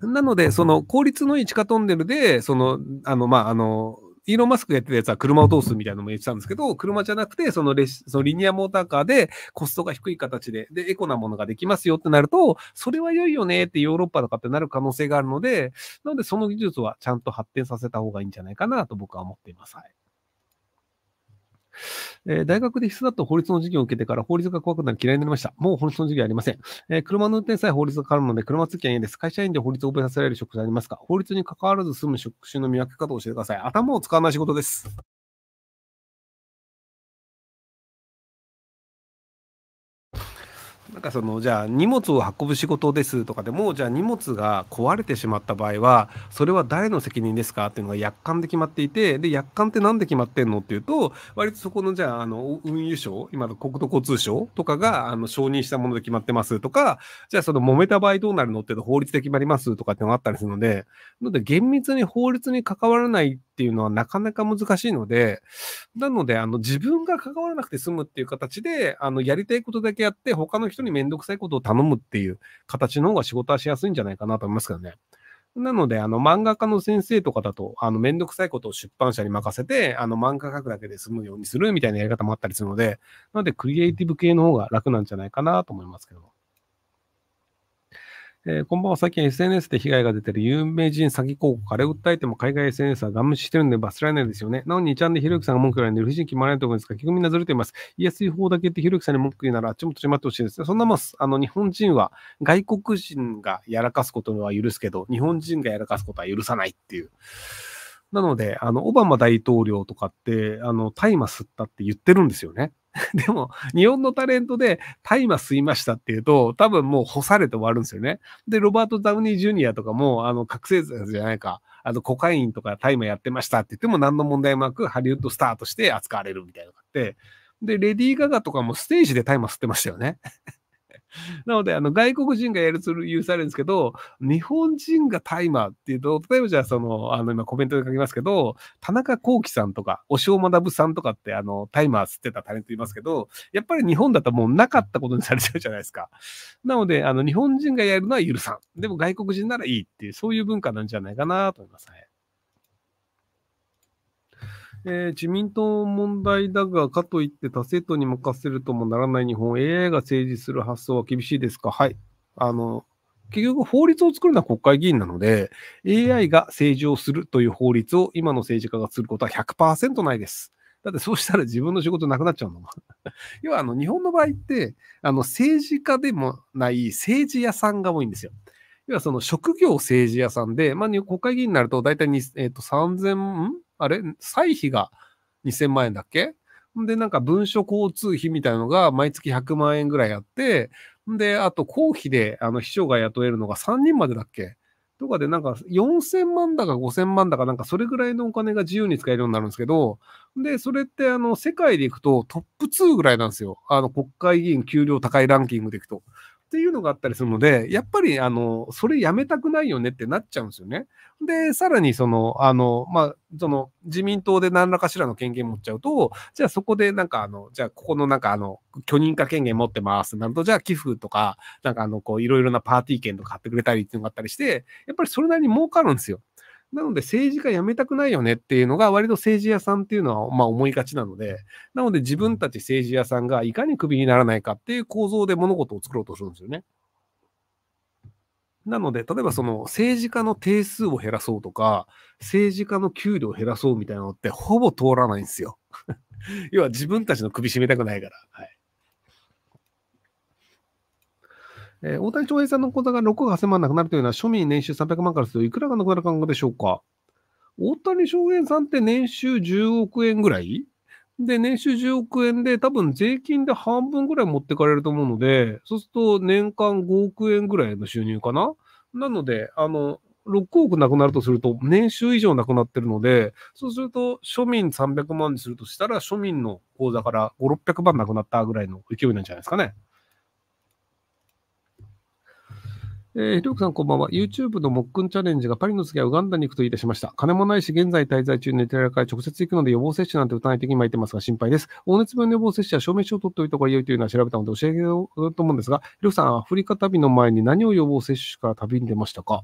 なので、その効率のいい地下トンネルで、その、あの、まあ、あの、イーロン・マスクがやってたやつは車を通すみたいなのも言ってたんですけど、車じゃなくて、そのレそのリニアモーターカーでコストが低い形で、で、エコなものができますよってなると、それは良いよねってヨーロッパとかってなる可能性があるので、なのでその技術はちゃんと発展させた方がいいんじゃないかなと僕は思っています。はいえー、大学で必須だと法律の授業を受けてから法律が怖くなり嫌いになりました。もう法律の授業ありません。えー、車の運転さえ法律が変わるので、車付きは嫌です。会社員で法律を覚えさせられる職種ありますか法律に関わらず済む職種の見分け方を教えてください。頭を使わない仕事です。なんかそのじゃあ荷物を運ぶ仕事ですとかでもじゃあ荷物が壊れてしまった場合はそれは誰の責任ですかっていうのが約款で決まっていてで約款って何で決まってんのっていうと割とそこのじゃああの運輸省今の国土交通省とかがあの承認したもので決まってますとかじゃあその揉めた場合どうなるのっていうと法律で決まりますとかってのがあったりするのでなので厳密に法律に関わらないっていうのはなかなか難しいので、なので、あの、自分が関わらなくて済むっていう形で、あの、やりたいことだけやって、他の人にめんどくさいことを頼むっていう形の方が仕事はしやすいんじゃないかなと思いますけどね。なので、あの、漫画家の先生とかだと、あの、めんどくさいことを出版社に任せて、あの、漫画描くだけで済むようにするみたいなやり方もあったりするので、なので、クリエイティブ系の方が楽なんじゃないかなと思いますけど。えー、こんばんは。最近 SNS で被害が出てる有名人詐欺広告、あれを訴えても海外 SNS はガン無してるんで罰せられないですよね。なのに、ちゃんでひろゆきさんが文句言われるんで、不審気らないと思うんですが、結局みんなずれています。言いやすい方だけってひろゆきさんに文句言うなら、あっちもとしまってほしいですそんなもん、あの、日本人は外国人がやらかすことは許すけど、日本人がやらかすことは許さないっていう。なので、あの、オバマ大統領とかって、あの、大麻吸ったって言ってるんですよね。でも、日本のタレントで大麻吸いましたっていうと、多分もう干されて終わるんですよね。で、ロバート・ダウニー・ジュニアとかも、あの、覚醒剤じゃないか、あの、コカインとか大麻やってましたって言っても何の問題もなくハリウッドスターとして扱われるみたいなのがあって、で、レディー・ガガとかもステージで大麻吸ってましたよね。なので、あの、外国人がやると許されるんですけど、日本人がタイマーっていうと、例えばじゃあ、その、あの、今コメントで書きますけど、田中幸喜さんとか、押尾学さんとかって、あの、タイマー吸ってたタレントいますけど、やっぱり日本だともうなかったことにされちゃうじゃないですか。なので、あの、日本人がやるのは許さん。でも外国人ならいいっていう、そういう文化なんじゃないかなと思いますね。えー、自民党問題だが、かといって他政党に任せるともならない日本、AI が政治する発想は厳しいですか、はいあの結局、法律を作るのは国会議員なので、AI が政治をするという法律を今の政治家がすることは100%ないです。だってそうしたら自分の仕事なくなっちゃうの。要はあの日本の場合ってあの政治家でもない政治屋さんが多いんですよ。要はその職業政治屋さんで、まあ、国会議員になると大体に、えー、と3000、あれ歳費が2000万円だっけで、なんか文書交通費みたいなのが毎月100万円ぐらいあって、で、あと公費であの秘書が雇えるのが3人までだっけとかでなんか4000万だか5000万だかなんかそれぐらいのお金が自由に使えるようになるんですけど、で、それってあの世界で行くとトップ2ぐらいなんですよ。あの国会議員給料高いランキングでいくと。っていうのがあったりするので、やっぱり、あの、それやめたくないよねってなっちゃうんですよね。で、さらに、その、あの、まあ、その、自民党で何らかしらの権限持っちゃうと、じゃあそこで、なんか、あの、じゃあここの、なんか、あの、許認可権限持ってますなると、じゃあ寄付とか、なんか、あの、こう、いろいろなパーティー券とか買ってくれたりっていうのがあったりして、やっぱりそれなりに儲かるんですよ。なので政治家辞めたくないよねっていうのが割と政治屋さんっていうのはまあ思いがちなので、なので自分たち政治屋さんがいかにクビにならないかっていう構造で物事を作ろうとするんですよね。なので、例えばその政治家の定数を減らそうとか、政治家の給料を減らそうみたいなのってほぼ通らないんですよ。要は自分たちの首絞めたくないから。はいえー、大谷翔平さんの口座が6億8000万なくなるというのは、庶民年収300万からするといくらがなくなる感覚でしょうか大谷翔平さんって年収10億円ぐらいで、年収10億円で、多分税金で半分ぐらい持ってかれると思うので、そうすると年間5億円ぐらいの収入かななので、あの、6億なくなるとすると、年収以上なくなってるので、そうすると、庶民300万にするとしたら、庶民の口座から5、600万なくなったぐらいの勢いなんじゃないですかね。えー、ひろきさんこんばんは。YouTube のもっくんチャレンジがパリの次はウガンダに行くと言い出しました。金もないし、現在滞在中のイタリるから直接行くので予防接種なんて打たないと今言ってますが心配です。黄熱病の予防接種は証明書を取っておいた方が良いというのは調べたので教えようと思うんですが、ひろきさん、アフリカ旅の前に何を予防接種から旅に出ましたか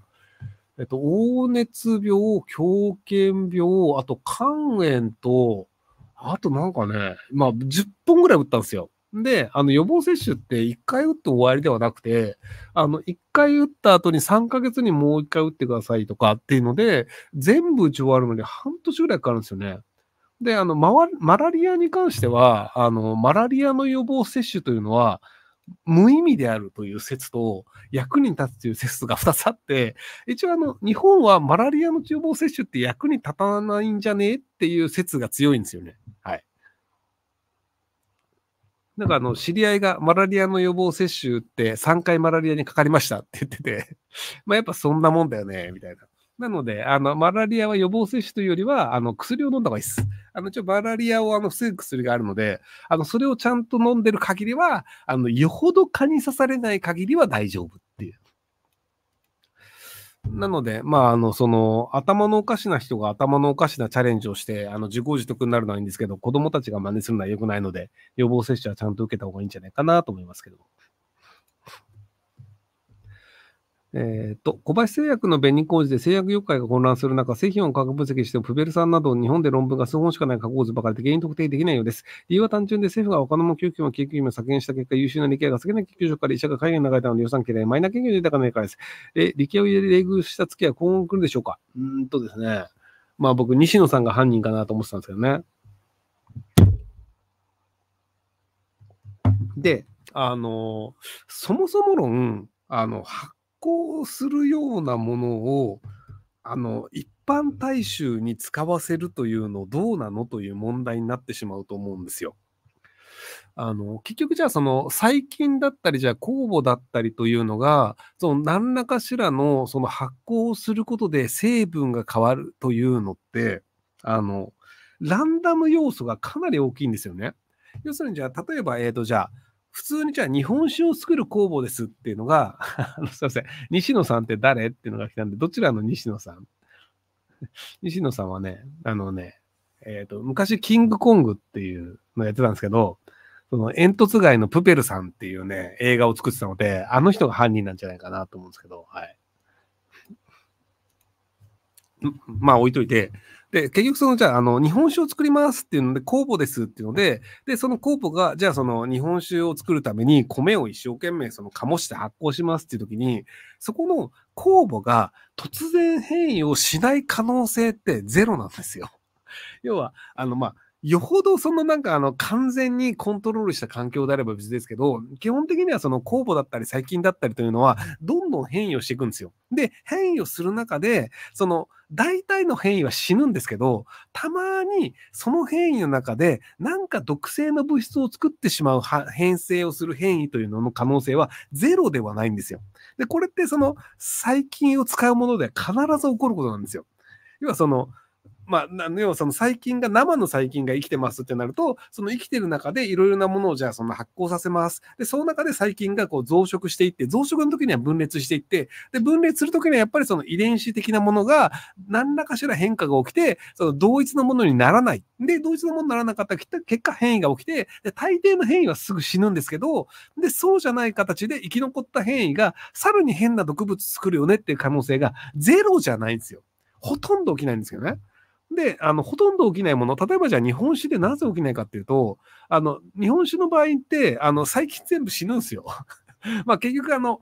えっと、黄熱病、狂犬病、あと肝炎と、あとなんかね、まあ、10本ぐらい打ったんですよ。で、あの予防接種って1回打って終わりではなくて、あの1回打った後に3ヶ月にもう1回打ってくださいとかっていうので、全部打ち終わるのに半年ぐらいかかるんですよね。で、あの、マラリアに関しては、あの、マラリアの予防接種というのは、無意味であるという説と、役に立つという説が2つあって、一応あの、日本はマラリアの予防接種って役に立たないんじゃねえっていう説が強いんですよね。はい。なんかあの、知り合いがマラリアの予防接種って3回マラリアにかかりましたって言ってて まあやっぱそんなもんだよね、みたいな。なので、あの、マラリアは予防接種というよりは、あの、薬を飲んだ方がいいです。あの、ちょ、マラリアをあの防ぐ薬があるので、あの、それをちゃんと飲んでる限りは、あの、よほど蚊に刺されない限りは大丈夫。なので、まあ、あの、その、頭のおかしな人が頭のおかしなチャレンジをして、あの、自業自得になるのはいいんですけど、子供たちが真似するのは良くないので、予防接種はちゃんと受けた方がいいんじゃないかなと思いますけど。えーと、小林製薬の紅麹で製薬業界が混乱する中、製品を価学分析してもプベル酸など日本で論文が数本しかない加工図ばかりで原因特定できないようです。理由は単純で政府が他のも救急も研究も削減した結果、優秀な理系が少ない研究所から医者が海外に流れたので予算切れ、マイナ研究に出たかないからです。え理系を入れ礼遇した月は今後来るでしょうかうんとですね。まあ僕、西野さんが犯人かなと思ってたんですけどね。で、あの、そもそも論、あの、行するようなものをあの一般大衆に使わせるというのどうなのという問題になってしまうと思うんですよ。あの結局じゃあその細菌だったりじゃあ酵母だったりというのがその何らかしらのその発酵をすることで成分が変わるというのってあのランダム要素がかなり大きいんですよね。要するにじゃあ例えばえっ、ー、とじゃあ普通にじゃあ日本酒を作る工房ですっていうのが、あのすいません、西野さんって誰っていうのが来たんで、どちらの西野さん 西野さんはね、あのね、えっ、ー、と、昔キングコングっていうのやってたんですけど、その煙突街のプペルさんっていうね、映画を作ってたので、あの人が犯人なんじゃないかなと思うんですけど、はい。まあ置いといて、で、結局その、じゃあ、あの、日本酒を作りますっていうので、酵母ですっていうので、で、その酵母が、じゃあその日本酒を作るために米を一生懸命その醸して発酵しますっていう時に、そこの酵母が突然変異をしない可能性ってゼロなんですよ。要は、あの、まあ、よほどそのなんかあの完全にコントロールした環境であれば別ですけど、基本的にはその酵母だったり細菌だったりというのはどんどん変異をしていくんですよ。で、変異をする中で、その大体の変異は死ぬんですけど、たまにその変異の中でなんか毒性の物質を作ってしまう変性をする変異というのの可能性はゼロではないんですよ。で、これってその細菌を使うもので必ず起こることなんですよ。要はそのまあ、要はその細菌が生の細菌が生きてますってなるとその生きてる中でいろいろなものをじゃあその発酵させますでその中で細菌がこう増殖していって増殖の時には分裂していってで分裂する時にはやっぱりその遺伝子的なものが何らかしら変化が起きてその同一のものにならないで同一のものにならなかったら結果変異が起きてで大抵の変異はすぐ死ぬんですけどでそうじゃない形で生き残った変異がさらに変な毒物作るよねっていう可能性がゼロじゃないんですよほとんど起きないんですけどね。で、あの、ほとんど起きないもの、例えばじゃあ日本酒でなぜ起きないかっていうと、あの、日本酒の場合って、あの、最近全部死ぬんですよ。まあ結局あの、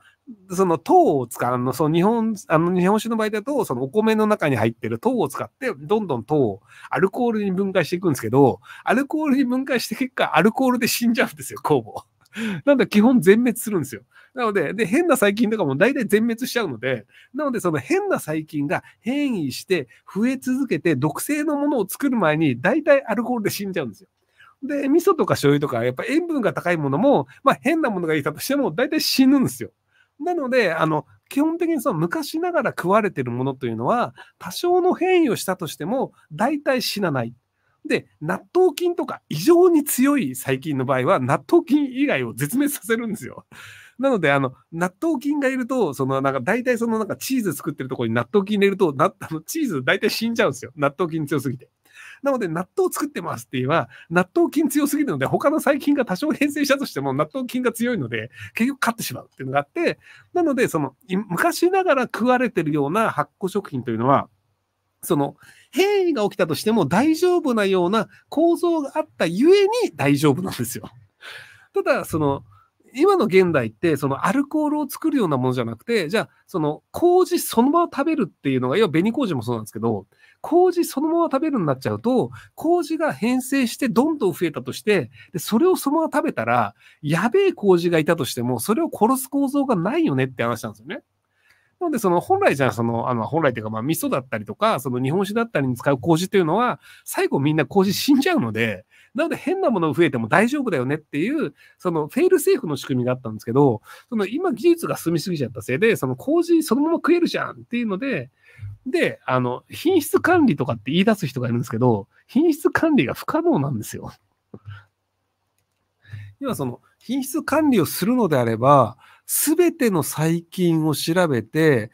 その糖を使う、あの、その日本、あの日本酒の場合だと、そのお米の中に入ってる糖を使って、どんどん糖をアルコールに分解していくんですけど、アルコールに分解して結果、アルコールで死んじゃうんですよ、酵母。なんだ、基本全滅するんですよ。なので、で、変な細菌とかも大体全滅しちゃうので、なので、その変な細菌が変異して、増え続けて、毒性のものを作る前に、大体アルコールで死んじゃうんですよ。で、味噌とか醤油とか、やっぱ塩分が高いものも、まあ変なものがいたとしても、大体死ぬんですよ。なので、あの、基本的にその昔ながら食われてるものというのは、多少の変異をしたとしても、大体死なない。で、納豆菌とか異常に強い細菌の場合は、納豆菌以外を絶滅させるんですよ。なので、あの、納豆菌がいると、その、なんか、大体その、なんか、チーズ作ってるところに納豆菌入れると、な、あの、チーズ大体死んじゃうんですよ。納豆菌強すぎて。なので、納豆作ってますって言えば、納豆菌強すぎるので、他の細菌が多少変性したとしても、納豆菌が強いので、結局勝ってしまうっていうのがあって、なので、その、昔ながら食われてるような発酵食品というのは、その変異が起きたとしても大丈夫なような構造があったゆえに大丈夫なんですよ。ただ、その、今の現代って、そのアルコールを作るようなものじゃなくて、じゃあ、その麹そのまま食べるっていうのが、要は紅麹もそうなんですけど、麹そのまま食べるになっちゃうと、麹が変性してどんどん増えたとして、でそれをそのまま食べたら、やべえ麹がいたとしても、それを殺す構造がないよねって話なんですよね。なので、その本来じゃあ、その、あの、本来というか、まあ、味噌だったりとか、その日本酒だったりに使う麹っていうのは、最後みんな麹死んじゃうので、なので変なもの増えても大丈夫だよねっていう、そのフェールセーフの仕組みがあったんですけど、その今技術が進みすぎちゃったせいで、その麹そのまま食えるじゃんっていうので、で、あの、品質管理とかって言い出す人がいるんですけど、品質管理が不可能なんですよ。今その品質管理をするのであれば、すべての細菌を調べて、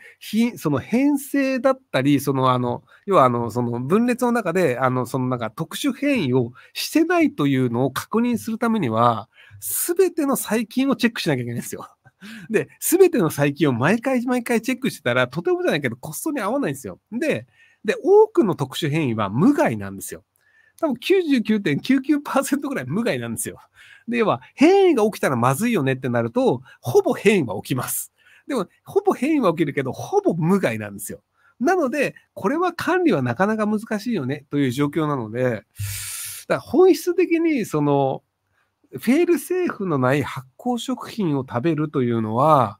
その変性だったり、そのあの、要はあの、その分裂の中で、あの、そのなんか特殊変異をしてないというのを確認するためには、すべての細菌をチェックしなきゃいけないんですよ。で、すべての細菌を毎回毎回チェックしてたら、とてもじゃないけど、コストに合わないんですよ。で、で、多くの特殊変異は無害なんですよ。多分99.99% .99 ぐらい無害なんですよ。では、変異が起きたらまずいよねってなると、ほぼ変異は起きます。でも、ほぼ変異は起きるけど、ほぼ無害なんですよ。なので、これは管理はなかなか難しいよねという状況なので、だ本質的にその、フェールセーフのない発酵食品を食べるというのは、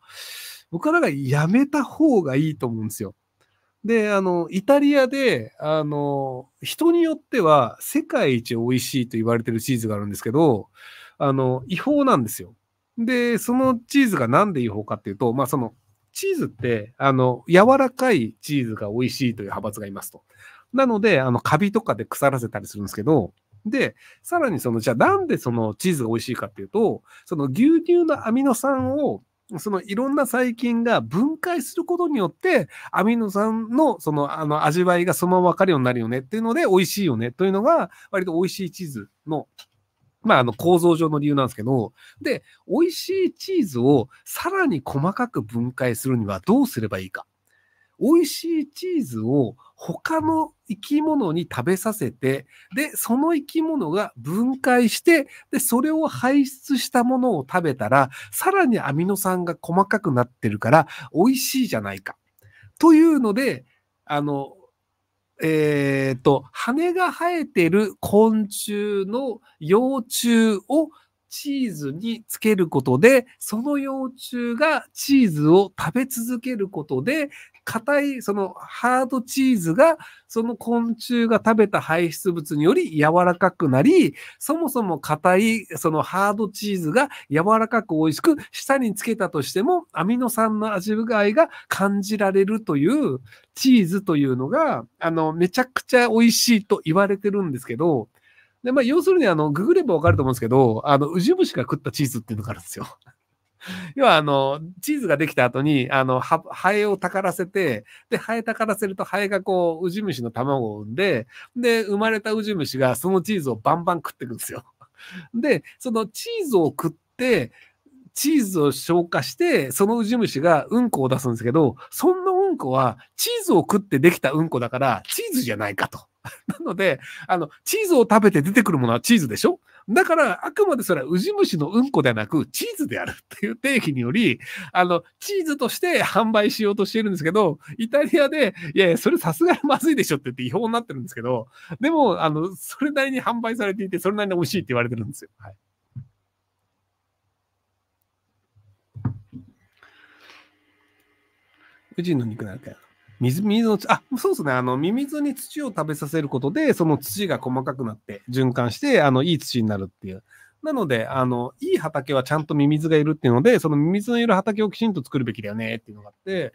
僕はなんかやめた方がいいと思うんですよ。で、あの、イタリアで、あの、人によっては世界一美味しいと言われてるチーズがあるんですけど、あの、違法なんですよ。で、そのチーズがなんで違法かっていうと、まあその、チーズって、あの、柔らかいチーズが美味しいという派閥がいますと。なので、あの、カビとかで腐らせたりするんですけど、で、さらにその、じゃあなんでそのチーズが美味しいかっていうと、その牛乳のアミノ酸を、そのいろんな細菌が分解することによって、アミノ酸のそのあの味わいがそのままわかるようになるよねっていうので、美味しいよねというのが、割と美味しいチーズのまあ、あの構造上の理由なんですけど、で、美味しいチーズをさらに細かく分解するにはどうすればいいか。美味しいチーズを他の生き物に食べさせて、で、その生き物が分解して、で、それを排出したものを食べたら、さらにアミノ酸が細かくなってるから、美味しいじゃないか。というので、あの、えっ、ー、と、羽が生えてる昆虫の幼虫をチーズにつけることで、その幼虫がチーズを食べ続けることで、硬い、そのハードチーズが、その昆虫が食べた排出物により柔らかくなり、そもそも硬い、そのハードチーズが柔らかく美味しく、舌につけたとしても、アミノ酸の味わいが感じられるという、チーズというのが、あの、めちゃくちゃ美味しいと言われてるんですけど、で、まあ、要するに、あの、ググればわかると思うんですけど、あの、ウジ虫が食ったチーズっていうのがあるんですよ。要はあの、チーズができた後に、あの、は、ハエをたからせて、で、ハエたからせるとハエがこう、ウジ虫の卵を産んで、で、生まれたウジ虫がそのチーズをバンバン食っていくんですよ。で、そのチーズを食って、チーズを消化して、そのウジ虫がうんこを出すんですけど、そんなうんこはチーズを食ってできたうんこだから、チーズじゃないかと。なので、あの、チーズを食べて出てくるものはチーズでしょだから、あくまでそれはウジ虫のうんこではなく、チーズであるっていう定義により、あの、チーズとして販売しようとしてるんですけど、イタリアで、いやいや、それさすがにまずいでしょって言って違法になってるんですけど、でも、あの、それなりに販売されていて、それなりに美味しいって言われてるんですよ。はい。宇治の肉なんかや。水、水の、あ、そうですね。あの、ミミズに土を食べさせることで、その土が細かくなって、循環して、あの、いい土になるっていう。なので、あの、いい畑はちゃんとミミズがいるっていうので、そのミミズのいる畑をきちんと作るべきだよねっていうのがあって、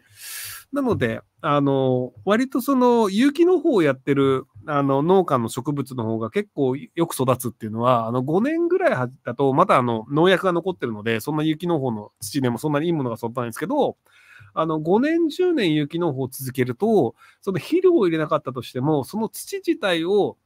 なので、あの、割とその、有機農法をやってる、あの、農家の植物の方が結構よく育つっていうのは、あの、5年ぐらいだと、またあの、農薬が残ってるので、そんな有機農法の土でもそんなにいいものが育たないんですけど、あの、5年、10年有機農法を続けると、その肥料を入れなかったとしても、その土自体を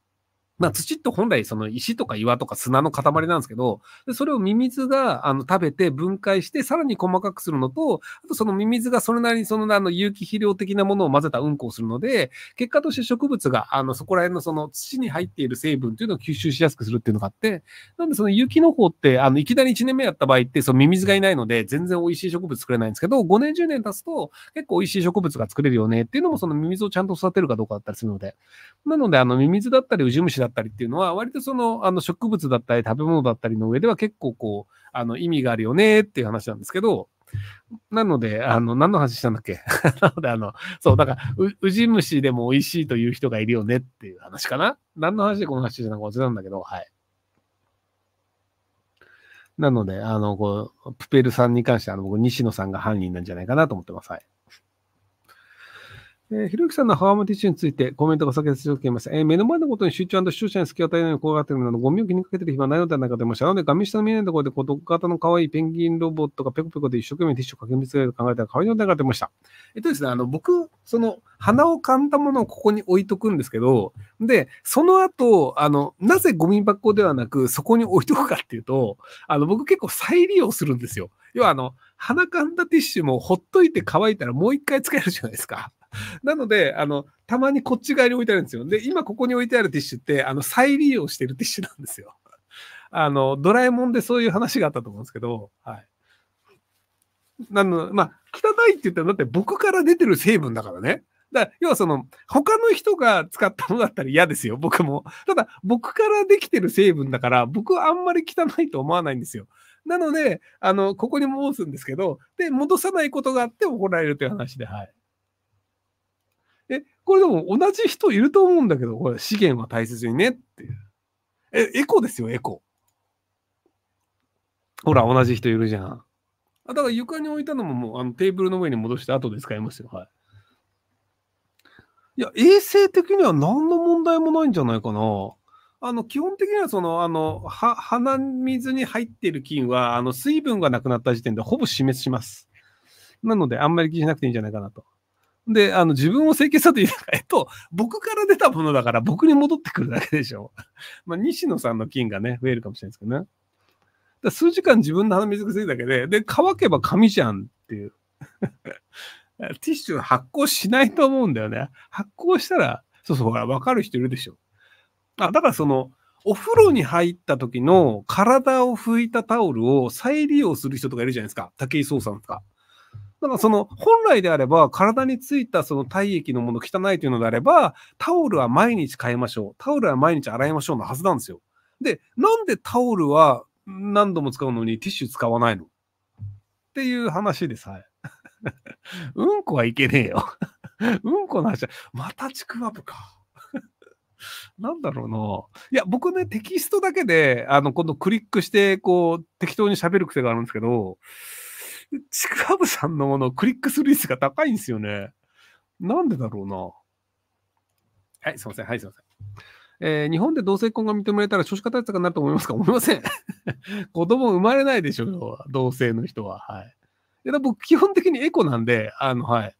まあ、土って本来その石とか岩とか砂の塊なんですけど、それをミミズがあの食べて分解してさらに細かくするのと、あとそのミミズがそれなりにそのあの有機肥料的なものを混ぜたうんこをするので、結果として植物があのそこら辺のその土に入っている成分というのを吸収しやすくするっていうのがあって、なんでその雪の方ってあのいきなり1年目やった場合ってそのミミズがいないので全然美味しい植物作れないんですけど、5年10年経つと結構美味しい植物が作れるよねっていうのもそのミミズをちゃんと育てるかどうかだったりするので。なのであのミミズだったりウジ虫だったりったりっていうのは、割とその、あの、植物だったり食べ物だったりの上では結構こう、あの、意味があるよねっていう話なんですけど、なので、あの、何の話したんだっけ なので、あの、そう、だから、ウジ虫でも美味しいという人がいるよねっていう話かな何の話でこの話じゃなくて忘れたんだけど、はい。なので、あの、こう、プペルさんに関しては、あの、僕、西野さんが犯人なんじゃないかなと思ってます。はい。えー、ひろゆきさんのハーマティッシュについてコメントがほど続きましたます。えー、目の前のことに集中視聴者に隙を与えないように怖がっているなど、ゴミを気にかけている暇はないのではないかと思いました。なので、画面下の見えないところで、こう、孤独型の可愛いペンギンロボットがペコペコで一生懸命ティッシュをかけ見つけると考えたら可愛いのではないかと思いました。えっとですね、あの、僕、その、鼻を噛んだものをここに置いとくんですけど、で、その後、あの、なぜゴミ箱ではなく、そこに置いとくかっていうと、あの、僕結構再利用するんですよ。要は、あの、鼻かんだティッシュもほっといて乾いたらもう一回使えるじゃないですか。なので、あの、たまにこっち側に置いてあるんですよ。で、今ここに置いてあるティッシュって、あの、再利用してるティッシュなんですよ。あの、ドラえもんでそういう話があったと思うんですけど、はい。なの、まあ、汚いって言ったら、だって僕から出てる成分だからね。だ要はその、他の人が使ったものだったら嫌ですよ、僕も。ただ、僕からできてる成分だから、僕はあんまり汚いと思わないんですよ。なので、あの、ここに戻すんですけど、で、戻さないことがあって怒られるという話で、はい。これでも同じ人いると思うんだけど、これ資源は大切にねっていう。え、エコですよ、エコ。ほら、同じ人いるじゃん。あだから床に置いたのももうあのテーブルの上に戻して後で使いますよ。はい。いや、衛生的には何の問題もないんじゃないかな。あの、基本的にはその、あの、は、鼻水に入っている菌は、あの、水分がなくなった時点でほぼ死滅します。なので、あんまり気にしなくていいんじゃないかなと。で、あの、自分を清潔さと言うか、えっと、僕から出たものだから僕に戻ってくるだけでしょ。まあ、西野さんの菌がね、増えるかもしれないですけどね。だ数時間自分の鼻水がついだけで、で、乾けば紙じゃんっていう。ティッシュ発酵しないと思うんだよね。発酵したら、そうそう、ほら、わかる人いるでしょ。あ、だからその、お風呂に入った時の体を拭いたタオルを再利用する人とかいるじゃないですか。武井壮さんとか。だからその本来であれば体についたその体液のもの汚いというのであればタオルは毎日変えましょうタオルは毎日洗いましょうのはずなんですよ。でなんでタオルは何度も使うのにティッシュ使わないのっていう話でさえ うんこはいけねえよ うんこの話はまたちくわぶか。なんだろうな。いや、僕ね、テキストだけで、あの、今度クリックして、こう、適当に喋る癖があるんですけど、ちくわぶさんのもの、クリックする率が高いんですよね。なんでだろうな。はい、すいません。はい、すいません。えー、日本で同性婚が認められたら少子化対策になると思いますか思いません。子供生まれないでしょう同性の人は。はい。いや僕、基本的にエコなんで、あの、はい。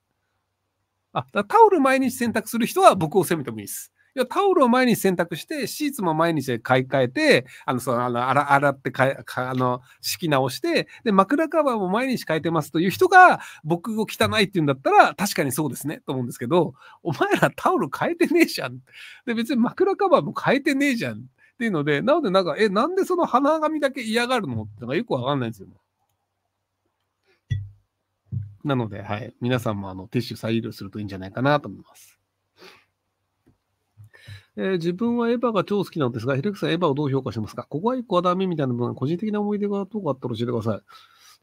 あ、タオル毎日洗濯する人は僕を責めてもいいです。要はタオルを毎日洗濯して、シーツも毎日買い替えて、あの、その、あの、洗洗ってかか、あの、敷き直して、で、枕カバーも毎日変えてますという人が、僕を汚いって言うんだったら、確かにそうですね、と思うんですけど、お前らタオル変えてねえじゃん。で、別に枕カバーも変えてねえじゃん。っていうので、なのでなんか、え、なんでその鼻紙だけ嫌がるのってのがよくわかんないんですよ。なので、はい。皆さんもあのティッシュ再利用するといいんじゃないかなと思います。えー、自分はエヴァが超好きなんですが、ヒルクさん、エヴァをどう評価してますかここは一個はダメみたいな部分、個人的な思い出がどうかあったら教えてくださ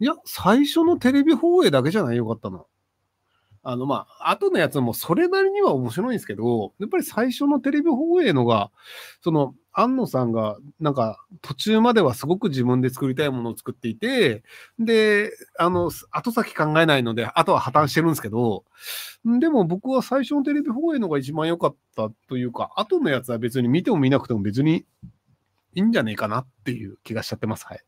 い。いや、最初のテレビ放映だけじゃないよかったな。あの、まあ、後のやつもそれなりには面白いんですけど、やっぱり最初のテレビ放映のが、その、安野さんが、なんか、途中まではすごく自分で作りたいものを作っていて、で、あの、後先考えないので、あとは破綻してるんですけど、でも僕は最初のテレビ放映のが一番良かったというか、後のやつは別に見ても見なくても別にいいんじゃねえかなっていう気がしちゃってます。はい。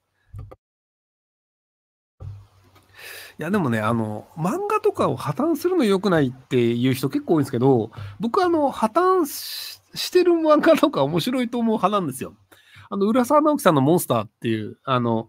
いやでもねあの漫画とかを破綻するの良くないっていう人結構多いんですけど僕はあの破綻してる漫画とか面白いと思う派なんですよ。あの浦沢直樹さんの「モンスター」っていうあの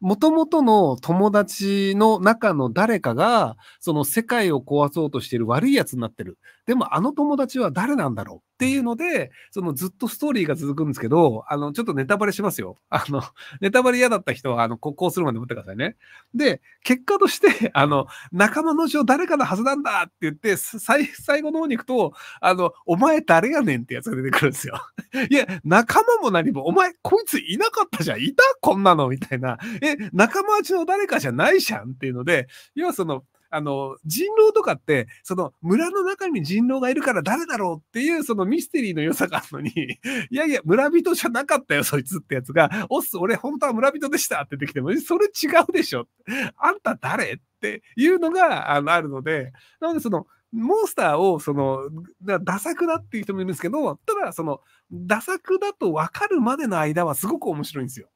元々の友達の中の誰かが、その世界を壊そうとしてる悪いやつになってる。でもあの友達は誰なんだろうっていうので、そのずっとストーリーが続くんですけど、あの、ちょっとネタバレしますよ。あの、ネタバレ嫌だった人は、あの、こうするまで待ってくださいね。で、結果として、あの、仲間のうちを誰かのはずなんだって言って、最後の方に行くと、あの、お前誰やねんってやつが出てくるんですよ。いや、仲間も何も、お前こいついなかったじゃん。いたこんなのみたいな。え、仲間ちの誰かじゃないじゃんっていうので、要はその、あの、人狼とかって、その村の中に人狼がいるから誰だろうっていう、そのミステリーの良さがあるのに、いやいや、村人じゃなかったよ、そいつってやつが、おっす、俺本当は村人でしたって出てきても、それ違うでしょ。あんた誰っていうのがあのあるので、なのでその、モンスターを、その、ダ作だっていう人もいるんですけど、ただ、その、ダ作だと分かるまでの間はすごく面白いんですよ。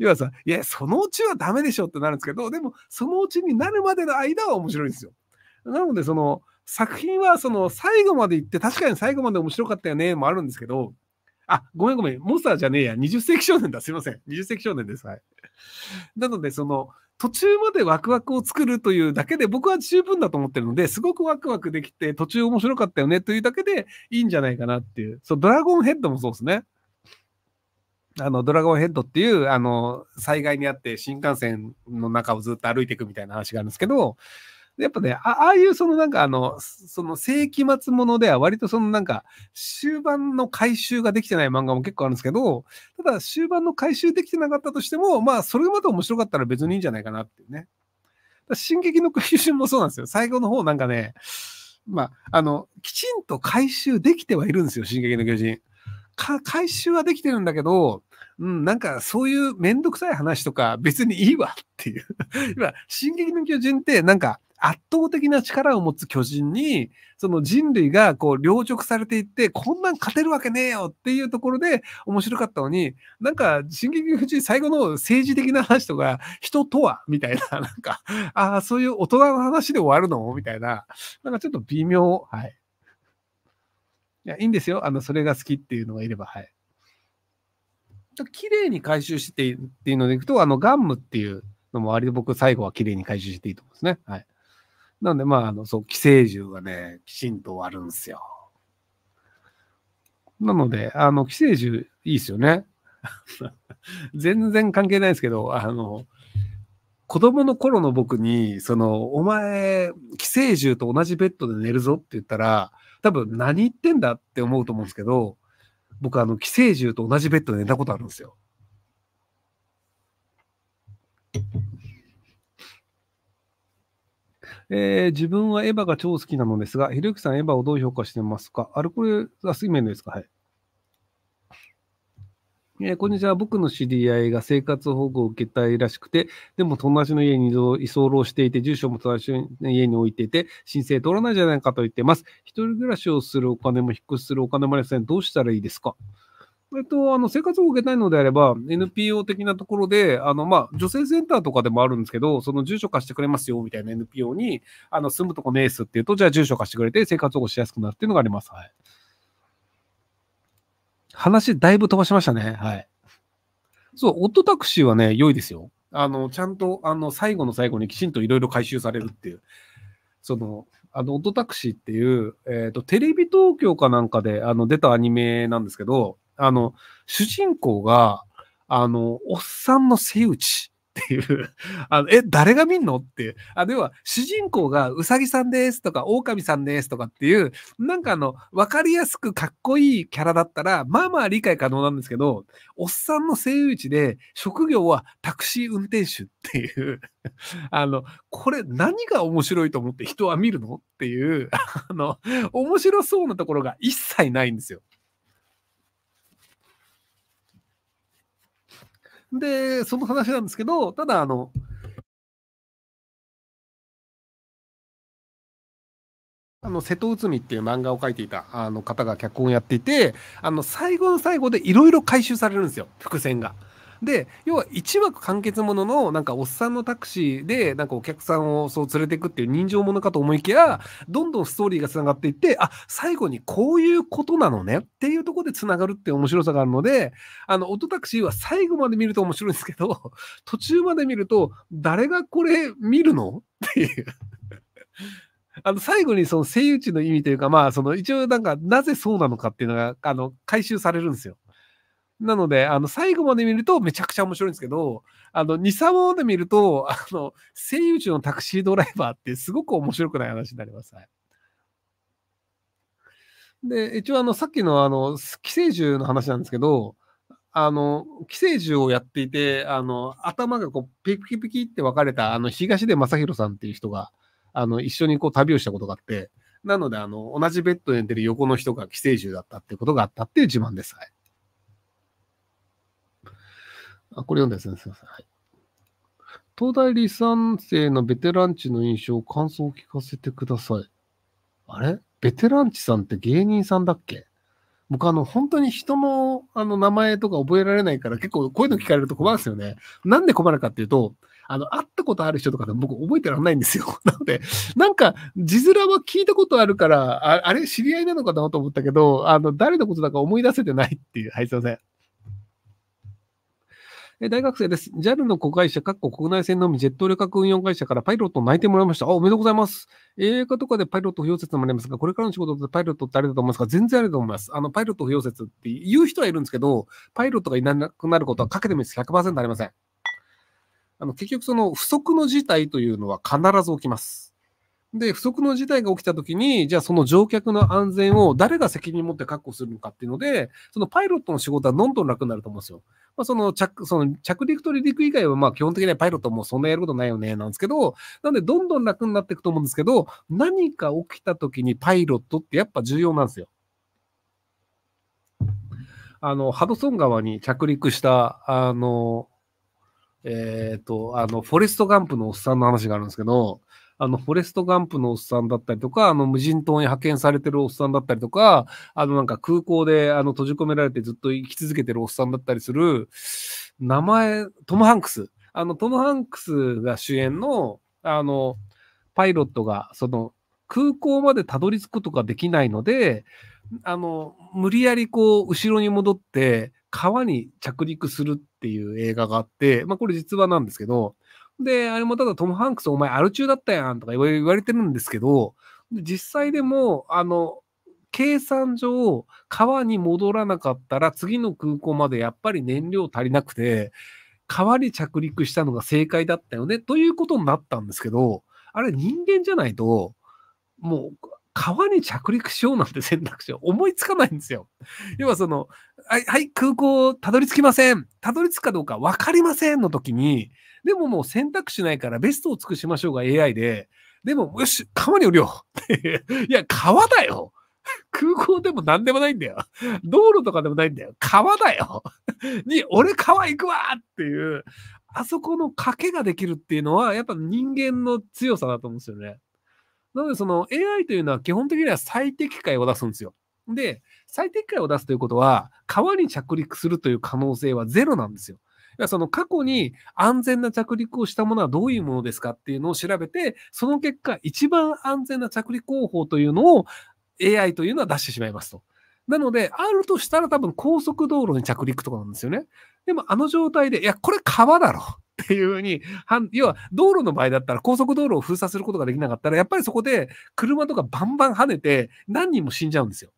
要はさ、いや、そのうちはダメでしょってなるんですけど、でも、そのうちになるまでの間は面白いんですよ。なので、その、作品は、その、最後まで行って、確かに最後まで面白かったよね、もあるんですけど、あ、ごめんごめん、モンスターじゃねえや、20世紀少年だ、すいません、20世紀少年です、はい。なので、その、途中までワクワクを作るというだけで僕は十分だと思ってるので、すごくワクワクできて、途中面白かったよねというだけでいいんじゃないかなっていう。そう、ドラゴンヘッドもそうですね。あのドラゴンヘッドっていうあの災害にあって新幹線の中をずっと歩いていくみたいな話があるんですけどやっぱねああいうそのなんかあのその世紀末ものでは割とそのなんか終盤の回収ができてない漫画も結構あるんですけどただ終盤の回収できてなかったとしてもまあそれまで面白かったら別にいいんじゃないかなっていうね。進撃の回収もそうなんですよ。最後の方なんかね、まあ、あの、きちんと回収できてはいるんですよ、進撃の巨人。回収はできてるんだけど、うん、なんかそういうめんどくさい話とか別にいいわっていう。今、進撃の巨人ってなんか圧倒的な力を持つ巨人に、その人類がこう両辱されていって、こんなん勝てるわけねえよっていうところで面白かったのに、なんか、進撃の巨人最後の政治的な話とか、人とはみたいな、なんか、ああ、そういう大人の話で終わるのみたいな、なんかちょっと微妙。はい。いや、いいんですよ。あの、それが好きっていうのがいれば、はい。と綺麗に回収していっていうのでいくと、あの、ガンムっていうのも割と僕最後は綺麗に回収していいと思うんですね。はい。なんで、まあ、あの、そう、寄生獣がね、きちんと割るんですよ。なので、あの、寄生獣いいですよね。全然関係ないですけど、あの、子供の頃の僕に、その、お前、寄生獣と同じベッドで寝るぞって言ったら、多分何言ってんだって思うと思うんですけど、僕、あの、寄生獣と同じベッドで寝たことあるんですよ。えー、自分はエヴァが超好きなのですが、ひろゆきさん、エヴァをどう評価してますかアルコール、あ、水面ですかはい。えー、こんにちは。僕の知り合いが生活保護を受けたいらしくて、でも友達の家に居候していて、住所も友達の家に置いていて、申請通らないじゃないかと言ってます。一人暮らしをするお金も引っ越しするお金もありません。どうしたらいいですかえっと、あの、生活を受けたいのであれば、NPO 的なところで、あの、まあ、女性センターとかでもあるんですけど、その住所貸してくれますよ、みたいな NPO に、あの、住むとこねえすっていうと、じゃあ住所貸してくれて生活保護しやすくなるっていうのがあります。はい。話だいぶ飛ばしましたね。はい。そう、オットタクシーはね、良いですよ。あの、ちゃんと、あの、最後の最後にきちんといろいろ回収されるっていう。その、あの、オットタクシーっていう、えっ、ー、と、テレビ東京かなんかで、あの、出たアニメなんですけど、あの、主人公が、あの、おっさんの背打ち。っていうあの、え、誰が見んのっていう。あでは、主人公がうさぎさんですとか、狼さんですとかっていう、なんかあの、わかりやすくかっこいいキャラだったら、まあまあ理解可能なんですけど、おっさんの声優地で、職業はタクシー運転手っていうあの、これ何が面白いと思って人は見るのっていう、あの、面白そうなところが一切ないんですよ。で、その話なんですけど、ただ、あの、あの、瀬戸内海っていう漫画を描いていたあの方が脚本をやっていて、あの、最後の最後でいろいろ回収されるんですよ、伏線が。で要は1枠完結もののなんかおっさんのタクシーでなんかお客さんをそう連れていくっていう人情ものかと思いきやどんどんストーリーがつながっていってあ最後にこういうことなのねっていうところでつながるって面白さがあるのであの音タクシーは最後まで見ると面白いんですけど 途中まで見ると誰がこれ見るのっていう。あの最後にその声イウの意味というか、まあ、その一応なんか、なぜそうなのかっていうのが、あの、回収されるんですよ。なので、あの、最後まで見るとめちゃくちゃ面白いんですけど、あの、2、3話まで見ると、あの、声優中のタクシードライバーってすごく面白くない話になります。はい。で、一応あの、さっきのあの、寄生獣の話なんですけど、あの、寄生獣をやっていて、あの、頭がこう、ピキピキって分かれた、あの、東出正宏さんっていう人が、あの、一緒にこう、旅をしたことがあって、なので、あの、同じベッドで寝てる横の人が寄生獣だったっていうことがあったっていう自慢です。はい。あ、これ読んだやつね。す。みません。はい。東大理三世のベテランチの印象、感想を聞かせてください。あれベテランチさんって芸人さんだっけ僕あの、本当に人のあの名前とか覚えられないから結構こういうの聞かれると困るんですよね。なんで困るかっていうと、あの、会ったことある人とかで僕覚えてらんないんですよ。なので、なんか、字面は聞いたことあるから、ああれ知り合いなのかなと思ったけど、あの、誰のことだか思い出せてないっていう。はい、すいません。え大学生です。JAL の子会社、各国国内線のみジェット旅客運用会社からパイロットを泣いてもらいました。あ、おめでとうございます。映画とかでパイロット不要説もありますが、これからの仕事でパイロットってあれだと思いますか全然あれだと思います。あの、パイロット不要説って言う人はいるんですけど、パイロットがいなくなることはかけてみ100%ありません。あの、結局その不測の事態というのは必ず起きます。で、不測の事態が起きたときに、じゃあその乗客の安全を誰が責任持って確保するのかっていうので、そのパイロットの仕事はどんどん楽になると思うんですよ。まあ、その着、その着陸と離陸以外は、まあ基本的にはパイロットもそんなやることないよね、なんですけど、なんでどんどん楽になっていくと思うんですけど、何か起きたときにパイロットってやっぱ重要なんですよ。あの、ハドソン川に着陸した、あの、えっ、ー、と、あの、フォレストガンプのおっさんの話があるんですけど、あの、フォレストガンプのおっさんだったりとか、あの、無人島に派遣されてるおっさんだったりとか、あの、なんか空港で、あの、閉じ込められてずっと生き続けてるおっさんだったりする、名前、トム・ハンクス。あの、トム・ハンクスが主演の、あの、パイロットが、その、空港までたどり着くことができないので、あの、無理やりこう、後ろに戻って、川に着陸するっていう映画があって、まあこれ実話なんですけど、で、あれもただトム・ハンクスお前アル中だったやんとか言われてるんですけど、実際でも、あの、計算上、川に戻らなかったら次の空港までやっぱり燃料足りなくて、川に着陸したのが正解だったよね、ということになったんですけど、あれ人間じゃないと、もう、川に着陸しようなんて選択肢は思いつかないんですよ。要はその、はい、はい、空港、たどり着きません。たどり着くかどうか分かりませんの時に、でももう選択肢ないからベストを尽くしましょうが AI で、でも、よし、川に降りよう。いや、川だよ。空港でも何でもないんだよ。道路とかでもないんだよ。川だよ。に、俺川行くわっていう、あそこの賭けができるっていうのは、やっぱ人間の強さだと思うんですよね。なので、その AI というのは基本的には最適解を出すんですよ。で、最適解を出すということは、川に着陸するという可能性はゼロなんですよ。らその過去に安全な着陸をしたものはどういうものですかっていうのを調べて、その結果、一番安全な着陸方法というのを AI というのは出してしまいますと。なので、あるとしたら多分高速道路に着陸とかなんですよね。でもあの状態で、いや、これ川だろ。っていうふうに、要は道路の場合だったら高速道路を封鎖することができなかったら、やっぱりそこで車とかバンバン跳ねて何人も死んじゃうんですよ。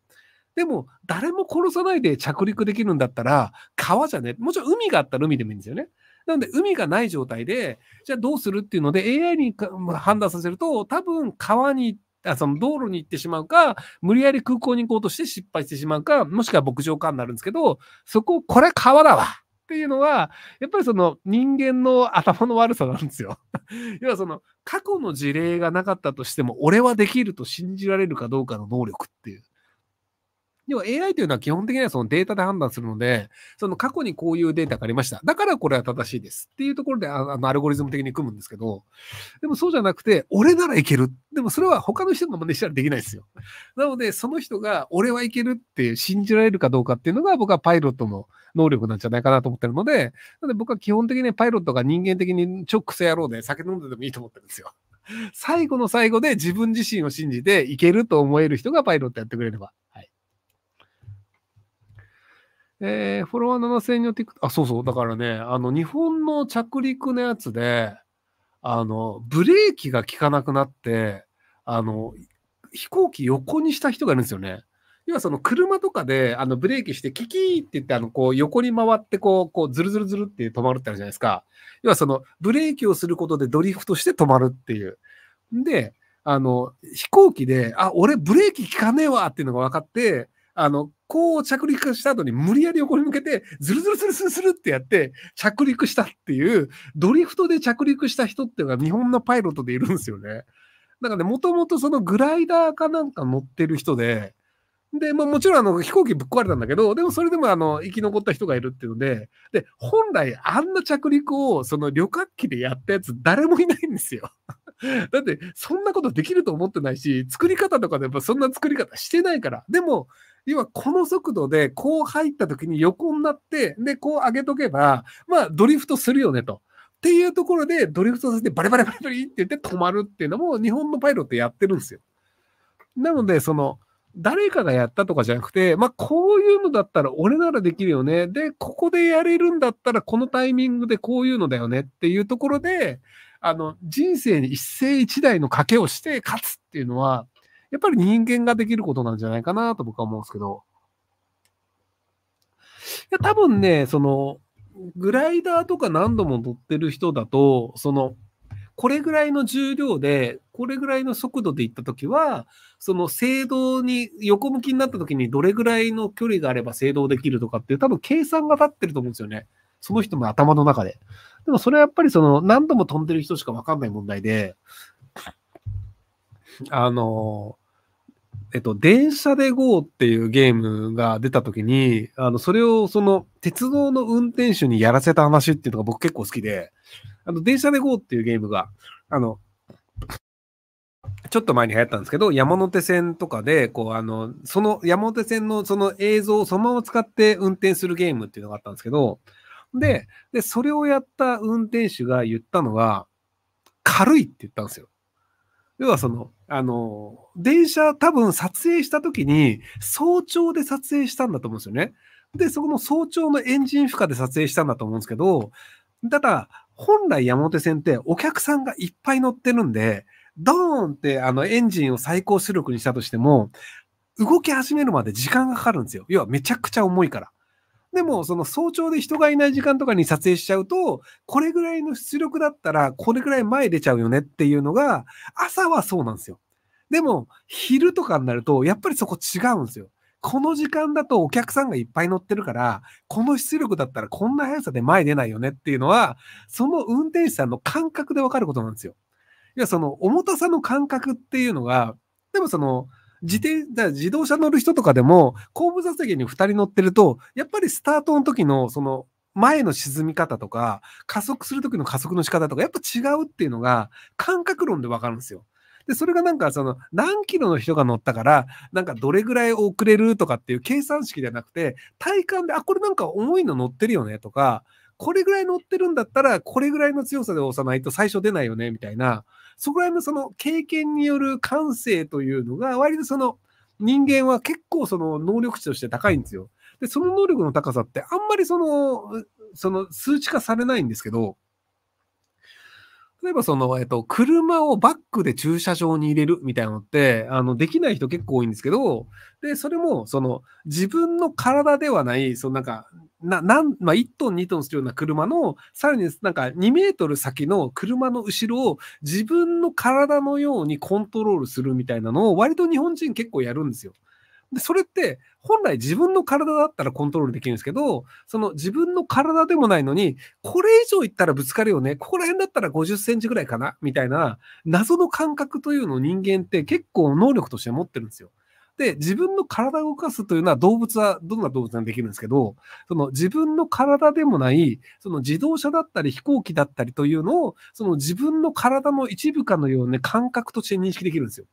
でも、誰も殺さないで着陸できるんだったら、川じゃね、もちろん海があったら海でもいいんですよね。なので、海がない状態で、じゃあどうするっていうので、AI に判断させると、多分川にあその道路に行ってしまうか、無理やり空港に行こうとして失敗してしまうか、もしくは牧場かになるんですけど、そこ、これ川だわっていうのは、やっぱりその人間の頭の悪さなんですよ。要はその過去の事例がなかったとしても、俺はできると信じられるかどうかの能力っていう。でも AI というのは基本的にはそのデータで判断するので、その過去にこういうデータがありました。だからこれは正しいですっていうところであのアルゴリズム的に組むんですけど、でもそうじゃなくて、俺ならいける。でもそれは他の人の真似したらできないですよ。なので、その人が俺はいけるって信じられるかどうかっていうのが僕はパイロットの能力なんじゃないかなと思ってるので、なので僕は基本的にパイロットが人間的にちょっくせ野郎で酒飲んででもいいと思ってるんですよ。最後の最後で自分自身を信じていけると思える人がパイロットやってくれれば。はいえー、フォロワー7000人の t i k t あ、そうそう、だからね、あの、日本の着陸のやつで、あの、ブレーキが効かなくなって、あの、飛行機横にした人がいるんですよね。要はその車とかであのブレーキしてキキーって言ってあのこう横に回ってこうこうズルズルズルって止まるってあるじゃないですか。要はそのブレーキをすることでドリフトして止まるっていう。で、あの飛行機で、あ、俺ブレーキ効かねえわっていうのが分かって、あの、こう着陸した後に無理やり横に向けて、ズルズルズルズルズルってやって、着陸したっていう、ドリフトで着陸した人っていうのが日本のパイロットでいるんですよね。だからね、もともとそのグライダーかなんか乗ってる人で、で、まあ、もちろんあの飛行機ぶっ壊れたんだけど、でもそれでもあの生き残った人がいるっていうので、で、本来あんな着陸をその旅客機でやったやつ誰もいないんですよ。だってそんなことできると思ってないし、作り方とかでやっぱそんな作り方してないから。でも、要はこの速度でこう入った時に横になって、で、こう上げとけば、まあドリフトするよねと。っていうところでドリフトさせてバレバレバレバリって言って止まるっていうのも日本のパイロットやってるんですよ。なので、その、誰かがやったとかじゃなくて、まあ、こういうのだったら俺ならできるよね。で、ここでやれるんだったらこのタイミングでこういうのだよねっていうところで、あの、人生に一世一代の賭けをして勝つっていうのは、やっぱり人間ができることなんじゃないかなと僕は思うんですけど、いや多分ね、その、グライダーとか何度も乗ってる人だと、その、これぐらいの重量で、これぐらいの速度で行ったときは、その制動に、横向きになったときにどれぐらいの距離があれば制動できるとかっていう、多分計算が立ってると思うんですよね。その人の頭の中で。でもそれはやっぱりその何度も飛んでる人しかわかんない問題で、あの、えっと、電車で GO っていうゲームが出た時に、あの、それをその、鉄道の運転手にやらせた話っていうのが僕結構好きで、あの、電車で GO っていうゲームが、あの、ちょっと前に流行ったんですけど、山手線とかで、こう、あの、その山手線のその映像をそのまま使って運転するゲームっていうのがあったんですけど、で、で、それをやった運転手が言ったのが、軽いって言ったんですよ。要はその、あの、電車多分撮影した時に、早朝で撮影したんだと思うんですよね。で、そこの早朝のエンジン負荷で撮影したんだと思うんですけど、ただ、本来山手線ってお客さんがいっぱい乗ってるんで、ドーンってあのエンジンを最高出力にしたとしても、動き始めるまで時間がかかるんですよ。要はめちゃくちゃ重いから。でも、その早朝で人がいない時間とかに撮影しちゃうと、これぐらいの出力だったら、これぐらい前出ちゃうよねっていうのが、朝はそうなんですよ。でも、昼とかになると、やっぱりそこ違うんですよ。この時間だとお客さんがいっぱい乗ってるから、この出力だったらこんな速さで前出ないよねっていうのは、その運転手さんの感覚でわかることなんですよ。いや、その重たさの感覚っていうのが、でもその、自転、だ自動車乗る人とかでも、後部座席に2人乗ってると、やっぱりスタートの時の、その、前の沈み方とか、加速する時の加速の仕方とか、やっぱ違うっていうのが、感覚論でわかるんですよ。で、それがなんかその何キロの人が乗ったから、なんかどれぐらい遅れるとかっていう計算式じゃなくて、体感で、あ、これなんか重いの乗ってるよねとか、これぐらい乗ってるんだったら、これぐらいの強さで押さないと最初出ないよねみたいな、そこら辺のその経験による感性というのが、割とその人間は結構その能力値として高いんですよ。で、その能力の高さってあんまりその、その数値化されないんですけど、例えばその、えっと、車をバックで駐車場に入れるみたいなのって、あの、できない人結構多いんですけど、で、それも、その、自分の体ではない、そのなんか、な、なん、まあ、1トン、2トンするような車の、さらになんか2メートル先の車の後ろを自分の体のようにコントロールするみたいなのを割と日本人結構やるんですよ。で、それって本来自分の体だったらコントロールできるんですけど、その自分の体でもないのに、これ以上いったらぶつかるよね。ここら辺だったら50センチぐらいかなみたいな謎の感覚というのを人間って結構能力として持ってるんですよ。で、自分の体を動かすというのは動物は、どんな動物でもできるんですけど、その自分の体でもない、その自動車だったり飛行機だったりというのを、その自分の体の一部かのような、ね、感覚として認識できるんですよ。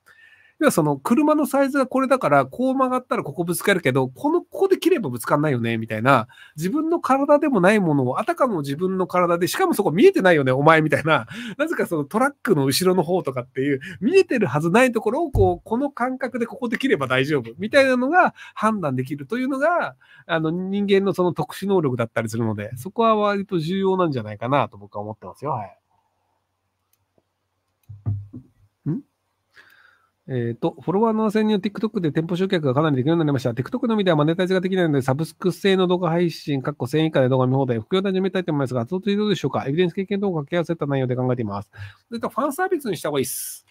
要はその車のサイズがこれだから、こう曲がったらここぶつかるけど、この、ここで切ればぶつかんないよね、みたいな、自分の体でもないものを、あたかも自分の体で、しかもそこ見えてないよね、お前みたいな、なぜかそのトラックの後ろの方とかっていう、見えてるはずないところを、こう、この感覚でここで切れば大丈夫、みたいなのが判断できるというのが、あの、人間のその特殊能力だったりするので、そこは割と重要なんじゃないかなと僕は思ってますよ、はい。えっ、ー、と、フォロワーの0 0 0人の TikTok で店舗集客がかなりできるようになりました。TikTok のみではマネタイズができないので、サブスク制の動画配信、かっこ1000以下で動画見放題、副業で始めたいと思いますが、圧う、どうでしょうかエビデンス経験等を掛け合わせた内容で考えています。それと、ファンサービスにした方がいいです。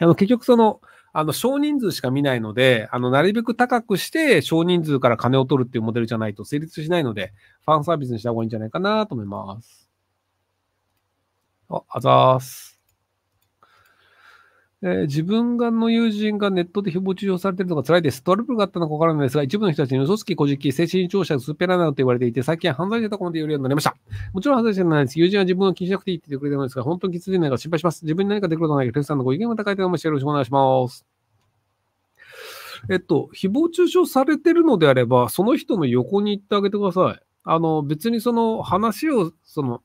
あの、結局その、あの、少人数しか見ないので、あの、なるべく高くして、少人数から金を取るっていうモデルじゃないと成立しないので、ファンサービスにした方がいいんじゃないかなと思います。あ、あざーす。えー、自分がの友人がネットで誹謗中傷されてるのが辛いです。トラブルがあったのかわからないですが、一部の人たちに嘘つき、小じき、精神聴者、スペラなどと言われていて、最近は犯罪者とこまで言えるようになりました。もちろん犯罪者じゃないです。友人は自分を気にしなくていいって言ってくれてるのですが、本当にきついないか心配します。自分に何かできることないか、レスさんのご意見を高いと思います。よろしくお願いします。えっと、誹謗中傷されてるのであれば、その人の横に行ってあげてください。あの、別にその話を、その、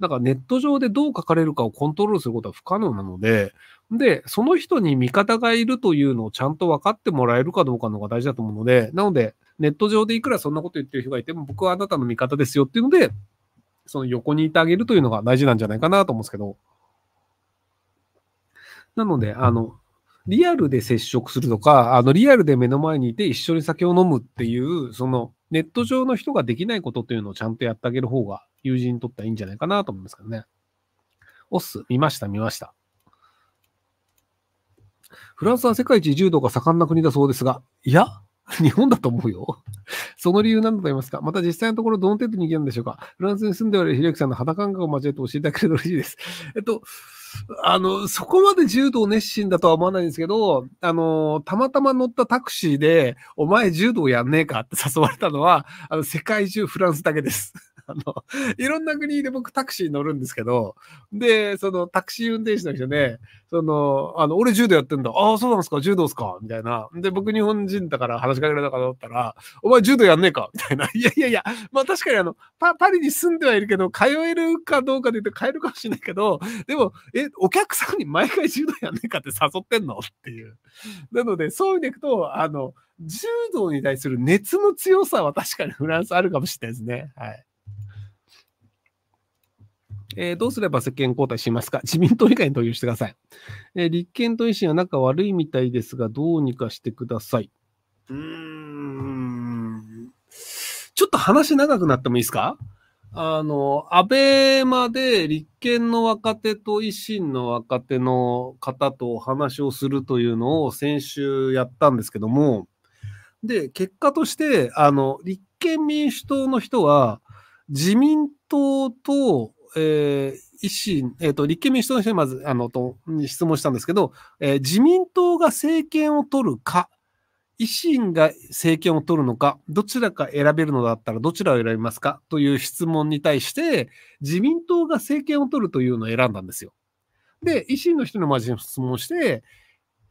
だからネット上でどう書かれるかをコントロールすることは不可能なので、で、その人に味方がいるというのをちゃんと分かってもらえるかどうかの方が大事だと思うので、なので、ネット上でいくらそんなこと言ってる人がいても、僕はあなたの味方ですよっていうので、その横にいてあげるというのが大事なんじゃないかなと思うんですけど。なので、あの、リアルで接触するとか、あの、リアルで目の前にいて一緒に酒を飲むっていう、その、ネット上の人ができないことというのをちゃんとやってあげる方が友人にとってはいいんじゃないかなと思いますけどね。オス、見ました、見ました。フランスは世界一柔道が盛んな国だそうですが、いや、日本だと思うよ。その理由何だと言いますかまた実際のところどの程度逃げるんでしょうかフランスに住んでおるひろゆきさんの肌感覚を交えて教えてあげると嬉しいです。えっと、あの、そこまで柔道熱心だとは思わないんですけど、あの、たまたま乗ったタクシーで、お前柔道やんねえかって誘われたのは、あの、世界中フランスだけです。あの、いろんな国で僕タクシー乗るんですけど、で、そのタクシー運転手の人ね、その、あの、俺柔道やってんだ。ああ、そうなんですか柔道っすかみたいな。で、僕日本人だから話しかけられたかと思ったら、お前柔道やんねえかみたいな。いやいやいや、まあ確かにあの、パパリに住んではいるけど、通えるかどうかで言って帰えるかもしれないけど、でも、え、お客さんに毎回柔道やんねえかって誘ってんのっていう。なので、そういう意味でいくと、あの、柔道に対する熱の強さは確かにフランスあるかもしれないですね。はい。えー、どうすれば世間交代しますか 自民党以外に投票してください。えー、立憲と維新は仲悪いみたいですが、どうにかしてください。うーん。ちょっと話長くなってもいいですかあの、安倍まで立憲の若手と維新の若手の方とお話をするというのを先週やったんですけども、で、結果として、あの、立憲民主党の人は、自民党とえー、維新、えっ、ー、と、立憲民主党の人にまず、あの、と、に質問したんですけど、えー、自民党が政権を取るか、維新が政権を取るのか、どちらか選べるのだったらどちらを選びますかという質問に対して、自民党が政権を取るというのを選んだんですよ。で、維新の人にまず質問して、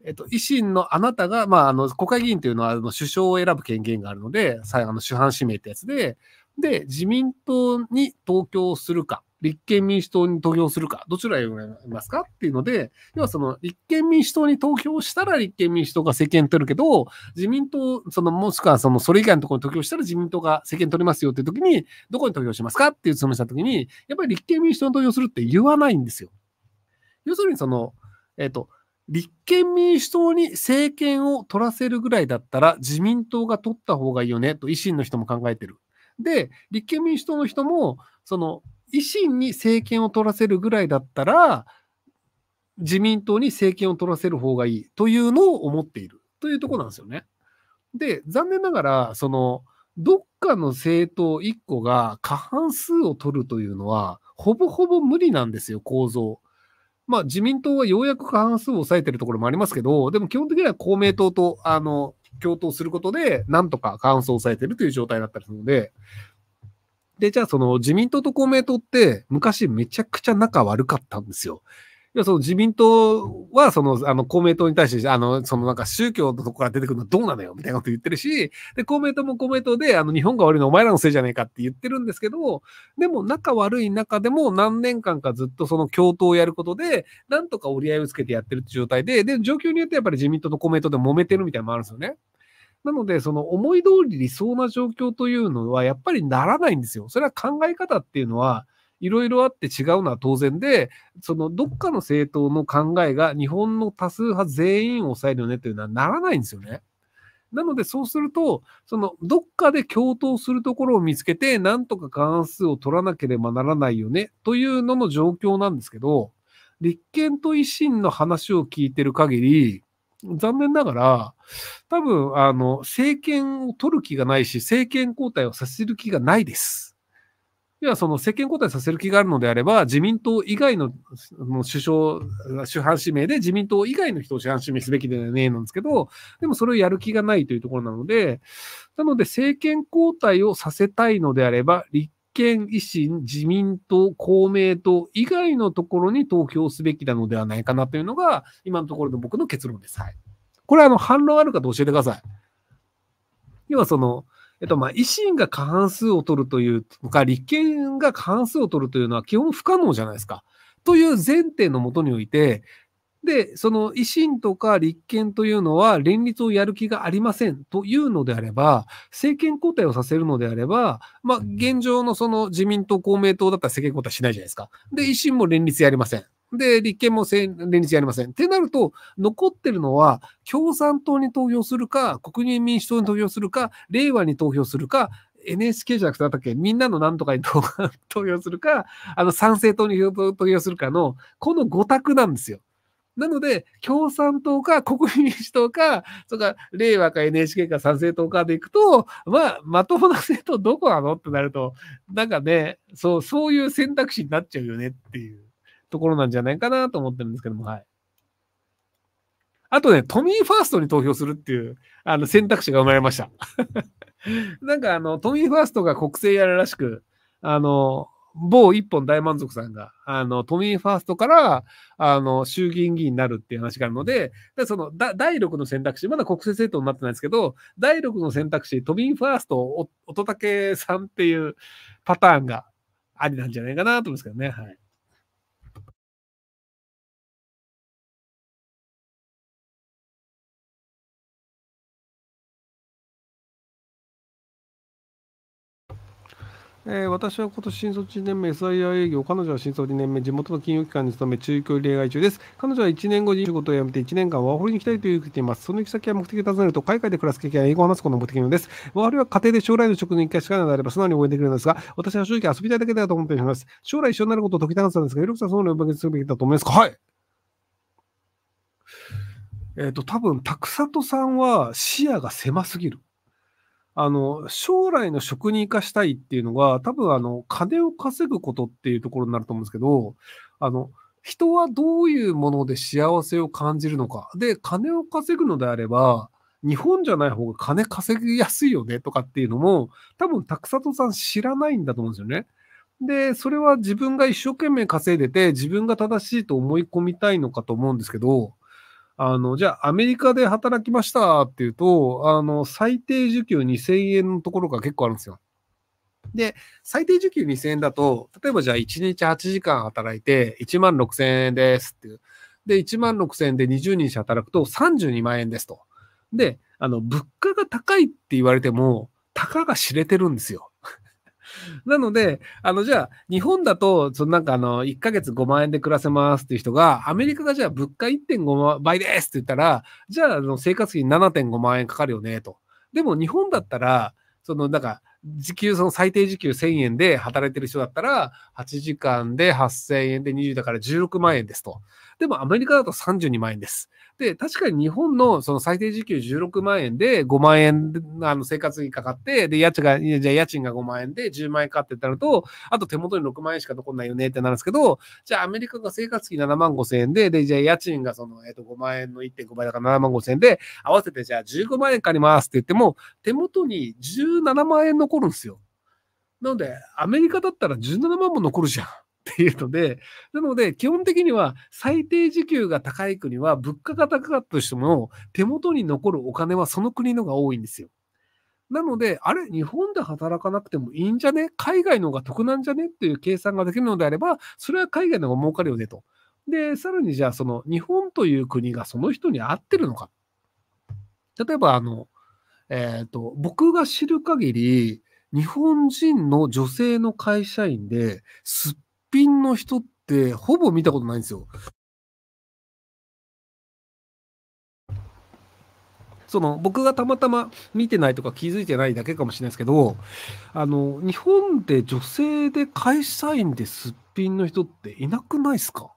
えっと、維新のあなたが、まあ、あの、国会議員というのは、あの、首相を選ぶ権限があるので、最後の主犯指名ってやつで、で、自民党に投票するか、立憲民主党に投票するか、どちらへ選びますかっていうので、要はその立憲民主党に投票したら立憲民主党が政権取るけど、自民党、そのもしくはそのそれ以外のところに投票したら自民党が政権取りますよっていう時に、どこに投票しますかっていう質問した時に、やっぱり立憲民主党に投票するって言わないんですよ。要するにその、えっ、ー、と、立憲民主党に政権を取らせるぐらいだったら自民党が取った方がいいよねと維新の人も考えてる。で、立憲民主党の人も、その維新に政権を取らせるぐらいだったら、自民党に政権を取らせる方がいいというのを思っているというとこなんですよね。で、残念ながら、その、どっかの政党1個が過半数を取るというのは、ほぼほぼ無理なんですよ、構造。まあ、自民党はようやく過半数を抑えてるところもありますけど、でも基本的には公明党と、あの、共闘することで、なんとか過半数を抑えてるという状態だったりするので、で、じゃあその自民党と公明党って昔めちゃくちゃ仲悪かったんですよ。要はその自民党は、その、あの、公明党に対して、あの、そのなんか宗教のとこから出てくるのはどうなのよ、みたいなこと言ってるし、で、公明党も公明党で、あの、日本が悪いのお前らのせいじゃねえかって言ってるんですけど、でも仲悪い中でも何年間かずっとその共闘をやることで、なんとか折り合いをつけてやってるって状態で、で、状況によってやっぱり自民党と公明党で揉めてるみたいなのもあるんですよね。なので、その思い通り理想な状況というのはやっぱりならないんですよ。それは考え方っていうのは、いろいろあって違うのは当然で、そのどっかの政党の考えが日本の多数派全員を抑えるよねというのはならないんですよね。なのでそうすると、そのどっかで共闘するところを見つけて、なんとか過半数を取らなければならないよねというのの状況なんですけど、立憲と維新の話を聞いてる限り、残念ながら、多分、あの、政権を取る気がないし、政権交代をさせる気がないです。いや、その政権交代させる気があるのであれば、自民党以外の首相、主犯指名で自民党以外の人を主犯指名すべきではねえなんですけど、でもそれをやる気がないというところなので、なので政権交代をさせたいのであれば、立憲、維新、自民党、公明党以外のところに投票すべきなのではないかなというのが、今のところの僕の結論です。はい。これ、あの、反論ある方教えてください。要は、その、えっと、まあ、維新が過半数を取るというか、立憲が過半数を取るというのは基本不可能じゃないですか。という前提のもとにおいて、で、その維新とか立憲というのは連立をやる気がありませんというのであれば、政権交代をさせるのであれば、まあ、現状のその自民党、公明党だったら政権交代しないじゃないですか。で、維新も連立やりません。で、立憲も連立やりません。ってなると、残ってるのは、共産党に投票するか、国民民主党に投票するか、令和に投票するか、NHK じゃなくて、だったっけ、みんなのなんとかに投票するか、あの、賛成党に投票するかの、この5択なんですよ。なので、共産党か国民民主党か、それから令和か NHK か賛成党かでいくと、まあ、まともな政党どこなのってなると、なんかね、そう、そういう選択肢になっちゃうよねっていうところなんじゃないかなと思ってるんですけども、はい。あとね、都民ファーストに投票するっていう、あの、選択肢が生まれました。なんかあの、都民ファーストが国政やるらしく、あの、某一本大満足さんが、あの、都民ファーストから、あの、衆議院議員になるっていう話があるので、でその、第六の選択肢、まだ国政政党になってないですけど、第六の選択肢、都民ファースト、乙武さんっていうパターンがありなんじゃないかなと思うんですけどね。はい。えー、私は今年新卒1年目 SIR 営業、彼女は新卒2年目、地元の金融機関に勤め、中距離恋愛中です。彼女は1年後に仕事を辞めて1年間ワーホリに行きたいと言っています。その行き先や目的を尋ねると、海外で暮らす経験や英語を話すことの目的なのです。ワーホリは家庭で将来の職に一回しかなれば素直に応援できるのですが、私は正直遊びたいだけだと思っています。将来一緒になることを解きたかったんですが、よろくさんそのようにお受けするべきだと思いますかはい。えっ、ー、と、多分、たくさとさんは視野が狭すぎる。あの、将来の職に生かしたいっていうのが、多分あの、金を稼ぐことっていうところになると思うんですけど、あの、人はどういうもので幸せを感じるのか。で、金を稼ぐのであれば、日本じゃない方が金稼ぎやすいよねとかっていうのも、多分、たくさとさん知らないんだと思うんですよね。で、それは自分が一生懸命稼いでて、自分が正しいと思い込みたいのかと思うんですけど、あの、じゃあアメリカで働きましたっていうと、あの、最低受給2000円のところが結構あるんですよ。で、最低受給2000円だと、例えばじゃあ1日8時間働いて1万6000円ですっていう。で、1万6000円で20人働くと32万円ですと。で、あの、物価が高いって言われても、たかが知れてるんですよ。なので、あの、じゃあ、日本だと、そのなんかあの、1ヶ月5万円で暮らせますっていう人が、アメリカがじゃあ物価1.5倍ですって言ったら、じゃあ、あの、生活費7.5万円かかるよね、と。でも日本だったら、その、なんか、時給、その最低時給1000円で働いてる人だったら、8時間で8000円で20だから16万円ですと。でもアメリカだと32万円です。で、確かに日本のその最低時給16万円で5万円あの生活費かかって、で、家賃が、じゃ家賃が5万円で10万円かってなると、あと手元に6万円しか残んないよねってなるんですけど、じゃあアメリカが生活費7万5千円で、で、じゃあ家賃がその、えっ、と、5万円の1.5倍だから7万5千円で、合わせてじゃあ15万円借りますって言っても、手元に17万円残るんですよ。なので、アメリカだったら17万も残るじゃん。っていうので、なので、基本的には最低時給が高い国は、物価が高かったとしても、手元に残るお金はその国のが多いんですよ。なので、あれ、日本で働かなくてもいいんじゃね海外の方が得なんじゃねっていう計算ができるのであれば、それは海外の方が儲かるよねと。で、さらにじゃあ、その日本という国がその人に合ってるのか。例えば、あの、えっ、ー、と、僕が知る限り、日本人の女性の会社員で、すっ品の人ってほぼ見たことないんですよ。その僕がたまたま見てないとか気づいてないだけかもしれないですけど、あの、日本で女性で会社員ですっぴんの人っていなくないですか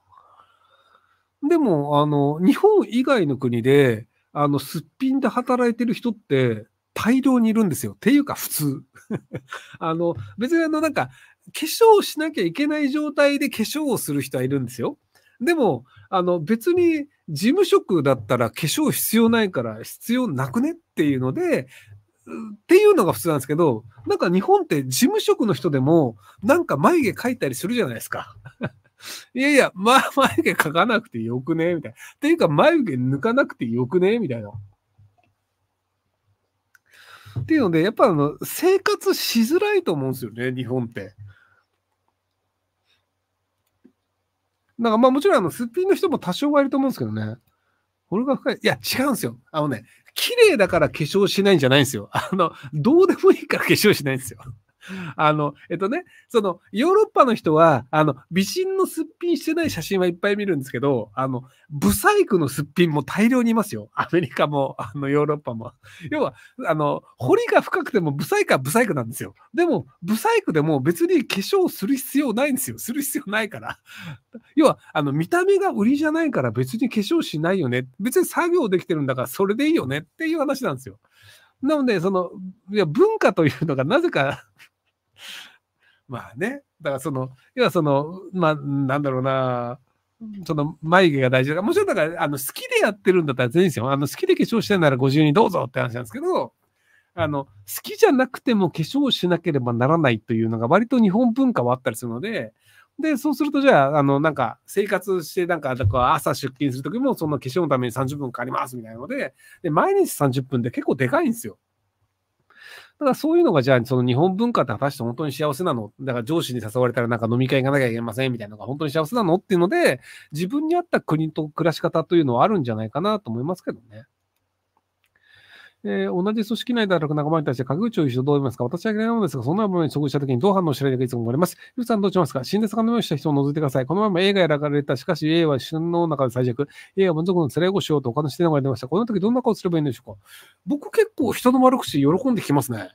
でも、あの、日本以外の国で、あの、すっぴんで働いてる人って大量にいるんですよ。っていうか普通。あの、別にあの、なんか、化粧をしなきゃいけない状態で化粧をする人はいるんですよ。でも、あの別に事務職だったら化粧必要ないから必要なくねっていうので、っていうのが普通なんですけど、なんか日本って事務職の人でもなんか眉毛描いたりするじゃないですか。いやいや、まあ、眉毛描かなくてよくねみたいな。っていうか眉毛抜かなくてよくねみたいな。っていうので、やっぱあの生活しづらいと思うんですよね、日本って。だからまあもちろんあのすっぴんの人も多少はいると思うんですけどね。俺が深い。いや、違うんですよ。あのね、綺麗だから化粧しないんじゃないんですよ。あの、どうでもいいから化粧しないんですよ。あの、えっとね、その、ヨーロッパの人は、あの、美人のすっぴんしてない写真はいっぱい見るんですけど、あの、ブサイクのすっぴんも大量にいますよ。アメリカも、あの、ヨーロッパも。要は、あの、彫りが深くても、ブサイクはブサイクなんですよ。でも、ブサイクでも別に化粧する必要ないんですよ。する必要ないから。要は、あの、見た目が売りじゃないから別に化粧しないよね。別に作業できてるんだからそれでいいよねっていう話なんですよ。なので、その、いや、文化というのがなぜか まあね、だからその、要はその、まあ、なんだろうな、その眉毛が大事だから、もちろんだから、あの、好きでやってるんだったら全然ですよ。あの、好きで化粧してんならご自由にどうぞって話なんですけど、あの、好きじゃなくても化粧をしなければならないというのが割と日本文化はあったりするので、で、そうするとじゃあ、あの、なんか、生活して、なんか、だから朝出勤するときも、その化粧のために30分かかりますみたいなので、で、毎日30分って結構でかいんですよ。ただそういうのが、じゃあ、その日本文化って果たして本当に幸せなのだから上司に誘われたらなんか飲み会行かなきゃいけませんみたいなのが本当に幸せなのっていうので、自分に合った国と暮らし方というのはあるんじゃないかなと思いますけどね。えー、同じ組織内で働く仲間に対して陰口を一度どう思いますか私は嫌いなのですが、そんな場面に遭遇したときにどう反応したらいいのかいつも思われます。ゆうさんどうしますか死んで魚のようにした人を除いてください。このまま A が選ばれた。しかし A は旬の中で最弱。A は満足の連れごしようと他の視点が出ました。この時どんな顔すればいいんでしょうか僕結構人の悪口喜んできますね。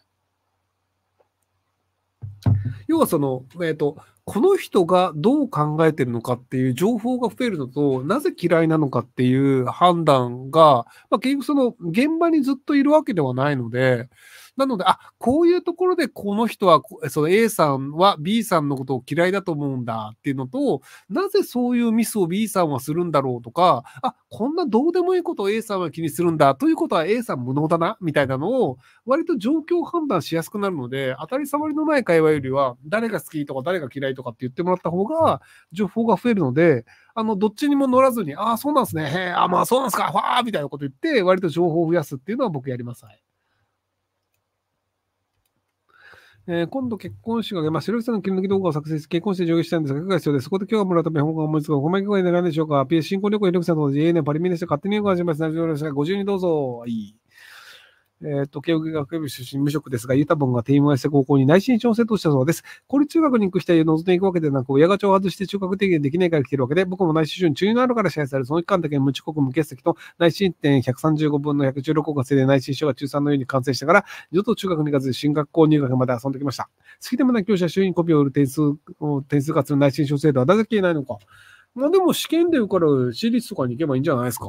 要はその、えっ、ー、と、この人がどう考えてるのかっていう情報が増えるのと、なぜ嫌いなのかっていう判断が、まあ、結局その現場にずっといるわけではないので、なので、あ、こういうところでこの人は、その A さんは B さんのことを嫌いだと思うんだっていうのと、なぜそういうミスを B さんはするんだろうとか、あ、こんなどうでもいいことを A さんは気にするんだということは A さん無能だなみたいなのを、割と状況判断しやすくなるので、当たり障りのない会話よりは、誰が好きとか誰が嫌いとかって言ってもらった方が、情報が増えるので、あの、どっちにも乗らずに、ああ、そうなんですね。へあまあそうなんですか。わあみたいなこと言って、割と情報を増やすっていうのは僕やります。はいえー、今度結婚式を挙げます。白木さんの切り抜き動画を作成して結婚式で上下したいんですが、いかが必要です。そこで今日はもらっため、本が思いつくお米業界にならないでしょうか。PS 新婚旅行、ひろきさんと同じ a n パリミネスで勝手に動画を始めます。大丈夫ですが、ご自由にどうぞ。はい。えー、と、慶応義学部出身無職ですが、ユタボンが定員をした高校に内申書をセットしたそうです。公立中学に行く人は望んでいくわけではなく、親ガチャを外して中学提言できないから来てるわけで、僕も内申書に注意のあるから支配され、その期間だけ無遅刻無欠席と、内申点135分の116合稼制で内申書が中3のように完成したから、二度と中学に行かず、新学校入学まで遊んできました。好きでもない教師は週にコピーを売る点数、点数活の内申書制度はなぜ消えないのか。まあでも試験で受かる私立とかに行けばいいんじゃないですか。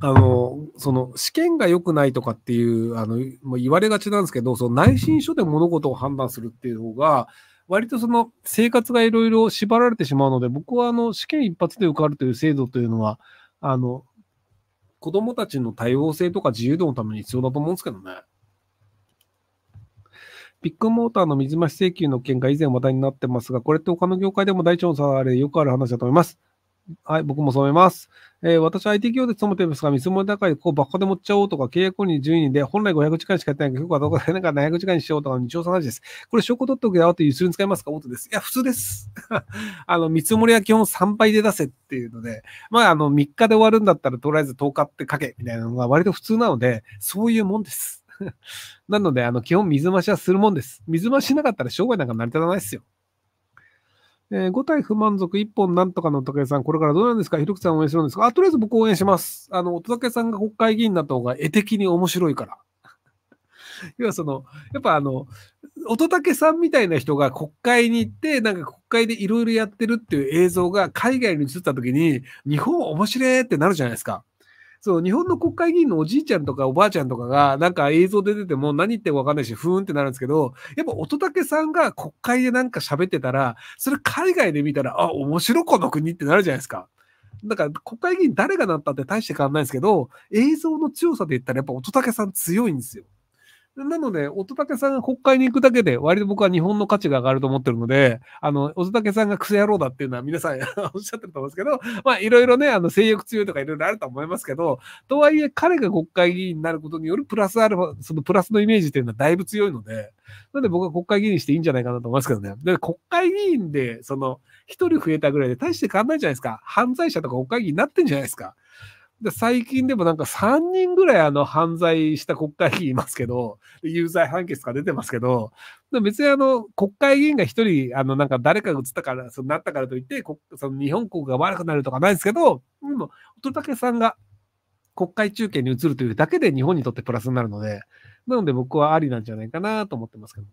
あの、その試験が良くないとかっていう、あの、もう言われがちなんですけど、その内申書で物事を判断するっていう方が、割とその生活がいろいろ縛られてしまうので、僕はあの試験一発で受かるという制度というのは、あの、子供たちの多様性とか自由度のために必要だと思うんですけどね。ビッグモーターの水増し請求の件が以前話題になってますが、これって他の業界でも大調査あれよくある話だと思います。はい、僕も染めます。えー、私は IT 企業で勤めていますが、見積もり高いうばバカで持っちゃおうとか、契約後に10人で、本来500時間しかやってないけど、今日はどこかでなんか700時間にしようとか、日常の話です。これ証拠取っておけよってゆすに使いますかトです。いや、普通です。あの、見積もりは基本3倍で出せっていうので、まあ、あの、3日で終わるんだったら、とりあえず10日って書けみたいなのが割と普通なので、そういうもんです。なので、あの、基本水増しはするもんです。水増しなかったら商売なんか成り立たないですよ。えー、5体不満足、1本なんとかのおたけさん、これからどうなんですかひろきさん応援するんですかあ、とりあえず僕応援します。あの、おたけさんが国会議員になった方が絵的に面白いから。要はその、やっぱあの、乙武さんみたいな人が国会に行って、なんか国会でいろいろやってるっていう映像が海外に映った時に、日本面白いってなるじゃないですか。そう、日本の国会議員のおじいちゃんとかおばあちゃんとかが、なんか映像で出ても何言ってもわかんないし、ふーんってなるんですけど、やっぱ乙武さんが国会でなんか喋ってたら、それ海外で見たら、あ、面白この国ってなるじゃないですか。だから国会議員誰がなったって大して変わんないんですけど、映像の強さで言ったらやっぱ乙武さん強いんですよ。なので、乙武さんが国会に行くだけで、割と僕は日本の価値が上がると思ってるので、あの、乙武さんがクソ野郎だっていうのは皆さん おっしゃってると思うんですけど、まあ、いろいろね、あの、性欲強いとかいろいろあると思いますけど、とはいえ、彼が国会議員になることによるプラスアルファ、そのプラスのイメージっていうのはだいぶ強いので、なので僕は国会議員にしていいんじゃないかなと思いますけどね。で、国会議員で、その、一人増えたぐらいで大して変わんないじゃないですか。犯罪者とか国会議員になってんじゃないですか。で最近でもなんか3人ぐらいあの犯罪した国会議員いますけど、有罪判決が出てますけど、別にあの国会議員が1人、あのなんか誰かが移ったから、そなったからといって、その日本国が悪くなるとかないですけど、でも乙武さんが国会中継に移るというだけで日本にとってプラスになるので、なので僕はありなんじゃないかなと思ってますけど。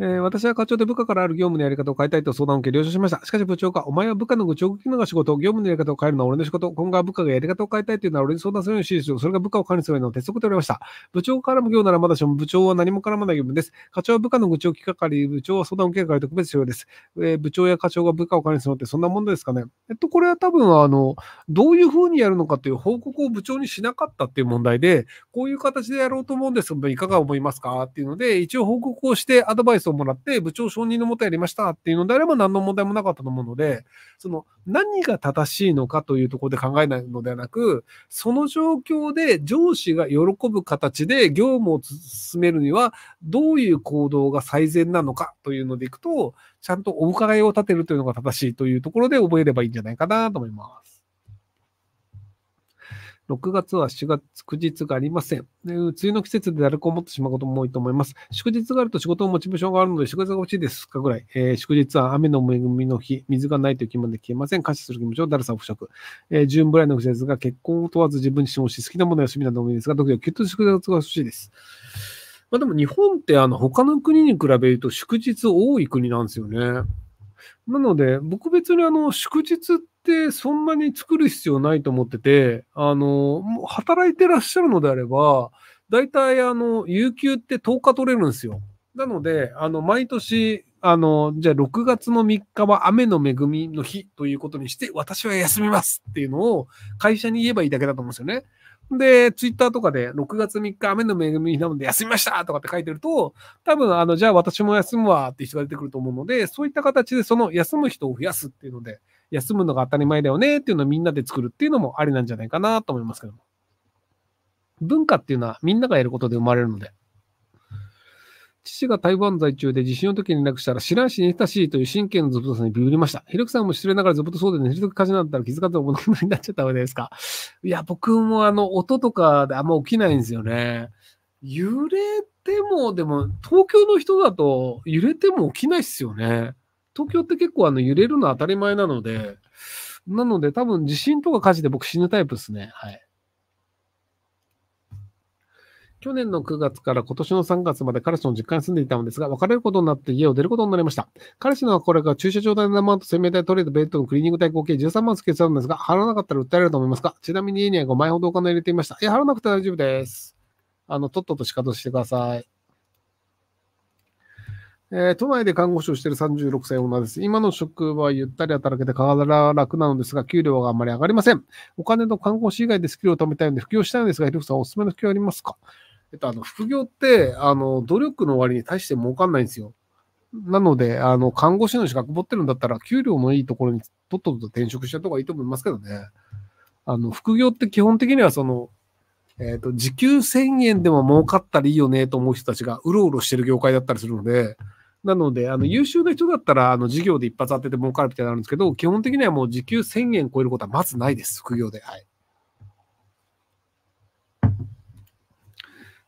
えー、私は課長で部下からある業務のやり方を変えたいと相談を受け、了承しました。しかし部長が、お前は部下の愚痴を聞くのが仕事、業務のやり方を変えるのは俺の仕事、今後は部下がやり方を変えたいというのは俺に相談するように指示しる、う。それが部下を管理するような鉄則でおりました。部長からも業ならまだしも、部長は何も絡まない業務です。課長は部下の愚痴を聞かかり、部長は相談を受けかかり特別仕様です。えー、部長や課長が部下を管理するのってそんなもんですかね。えっと、これは多分、あの、どういうふうにやるのかという報告を部長にしなかったっていう問題で、こういう形でやろうと思うんですが、いかが思いますかっていうので、一応報告をしてアドバイススをもらって部長承認のもとやりましたっていうのであれば何の問題もなかったと思うので、その何が正しいのかというところで考えないのではなく、その状況で上司が喜ぶ形で業務を進めるにはどういう行動が最善なのかというのでいくと、ちゃんとお伺いを立てるというのが正しいというところで覚えればいいんじゃないかなと思います。6月は4月、9日がありません。梅雨の季節で誰かく思ってしまうことも多いと思います。祝日があると仕事のモチベーションがあるので、祝日が欲しいですかぐらい。えー、祝日は雨の恵みの日、水がないという気まで消えません。感謝する気持ちをだるさを腐食。えー、ジブライの季節が結婚を問わず自分自身をし好きなものや趣味などもいいですが、特にきっと祝日が欲しいです。まあでも日本ってあの他の国に比べると祝日多い国なんですよね。なので、僕別にあの祝日ってってそんなに作る必要ないと思ってて、あの、働いてらっしゃるのであれば、大体あの、有給って10日取れるんですよ。なので、あの、毎年、あの、じゃあ6月の3日は雨の恵みの日ということにして、私は休みますっていうのを会社に言えばいいだけだと思うんですよね。で、ツイッターとかで6月3日雨の恵みなので休みましたとかって書いてると、多分あの、じゃあ私も休むわって人が出てくると思うので、そういった形でその休む人を増やすっていうので、休むのが当たり前だよねっていうのをみんなで作るっていうのもありなんじゃないかなと思いますけども。文化っていうのはみんながやることで生まれるので。父が台湾在中で地震の時に連絡したら知らんしに親しいという神経のずぶとさにビビりました。ひろきさんも失礼ながらずぶとそうで寝る時火事になったら気づかずお亡になっちゃったわけですか。いや、僕もあの音とかであんま起きないんですよね。揺れても、でも東京の人だと揺れても起きないっすよね。東京って結構あの揺れるの当たり前なので、なので多分地震とか火事で僕死ぬタイプですね。はい。去年の9月から今年の3月まで彼氏の実家に住んでいたのですが、別れることになって家を出ることになりました。彼氏のこれから駐車場代7万と生命体トイレとベッドのクリーニング代合計13万つけちゃうんですが、払わなかったら訴えられると思いますかちなみに家には5万円ほどお金を入れていました。いや、払わなくて大丈夫です。あの、とっとと仕方してください。えー、都内で看護師をしている36歳女です。今の職場はゆったり働けて体楽なのですが、給料があんまり上がりません。お金と看護師以外でスキルを貯めたいので、副業したいのですが、ひろふさんおすすめの副業ありますかえっと、あの、副業って、あの、努力の割に対して儲かんないんですよ。なので、あの、看護師の資格持ってるんだったら、給料のいいところにとっとと転職した方がいいと思いますけどね。あの、副業って基本的には、その、えっ、ー、と、時給1000円でも儲かったらいいよねと思う人たちがうろうろしてる業界だったりするので、なので、あの優秀な人だったら、あの事業で一発当てて儲かるみたいなるんですけど、基本的にはもう時給1000円超えることはまずないです、副業で。はい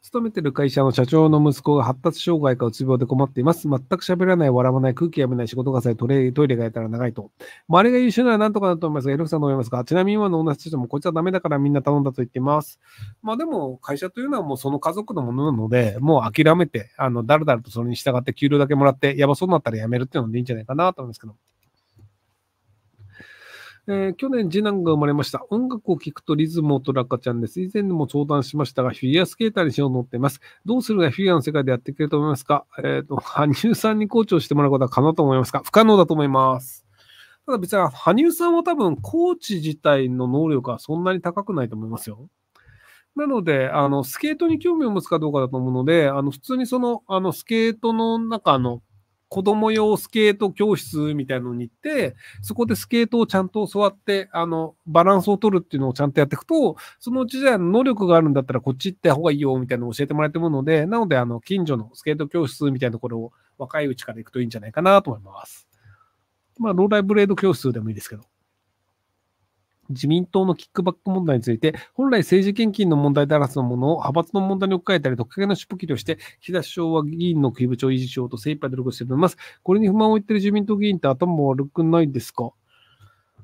勤めてる会社の社長の息子が発達障害かうつ病で困っています。全く喋らない、笑わない、空気読めない、仕事がさえトイレがやったら長いと。周りが優秀ならなんとかなと思いますが、エルフさんと思いますが、ちなみに今の同じ人もこいつはダメだからみんな頼んだと言っています。まあでも、会社というのはもうその家族のものなので、もう諦めて、あの、だるだるとそれに従って給料だけもらって、やばそうになったらやめるっていうのでいいんじゃないかなと思いますけど。えー、去年次男が生まれました。音楽を聴くとリズムを取る赤ちゃんです。以前にも相談しましたが、フィギュアスケーターにしようと思っています。どうするがフィギュアの世界でやってくれると思いますかえっ、ー、と、羽生さんにコーチをしてもらうことは可能と思いますか不可能だと思います。ただ別に、羽生さんは多分、コーチ自体の能力はそんなに高くないと思いますよ。なので、あの、スケートに興味を持つかどうかだと思うので、あの、普通にその、あの、スケートの中の、子供用スケート教室みたいのに行って、そこでスケートをちゃんと教わって、あの、バランスを取るっていうのをちゃんとやっていくと、そのうちじゃ能力があるんだったらこっち行った方がいいよみたいなのを教えてもらえてもので、なので、あの、近所のスケート教室みたいなところを若いうちから行くといいんじゃないかなと思います。まあ、ローライブレード教室でもいいですけど。自民党のキックバック問題について、本来政治献金の問題ですのものを派閥の問題に置き換えたり、特権の出尾切りをして、岸田首相は議員の首部長維持しようと精一杯努力しております。これに不満を言っている自民党議員って頭悪くないですか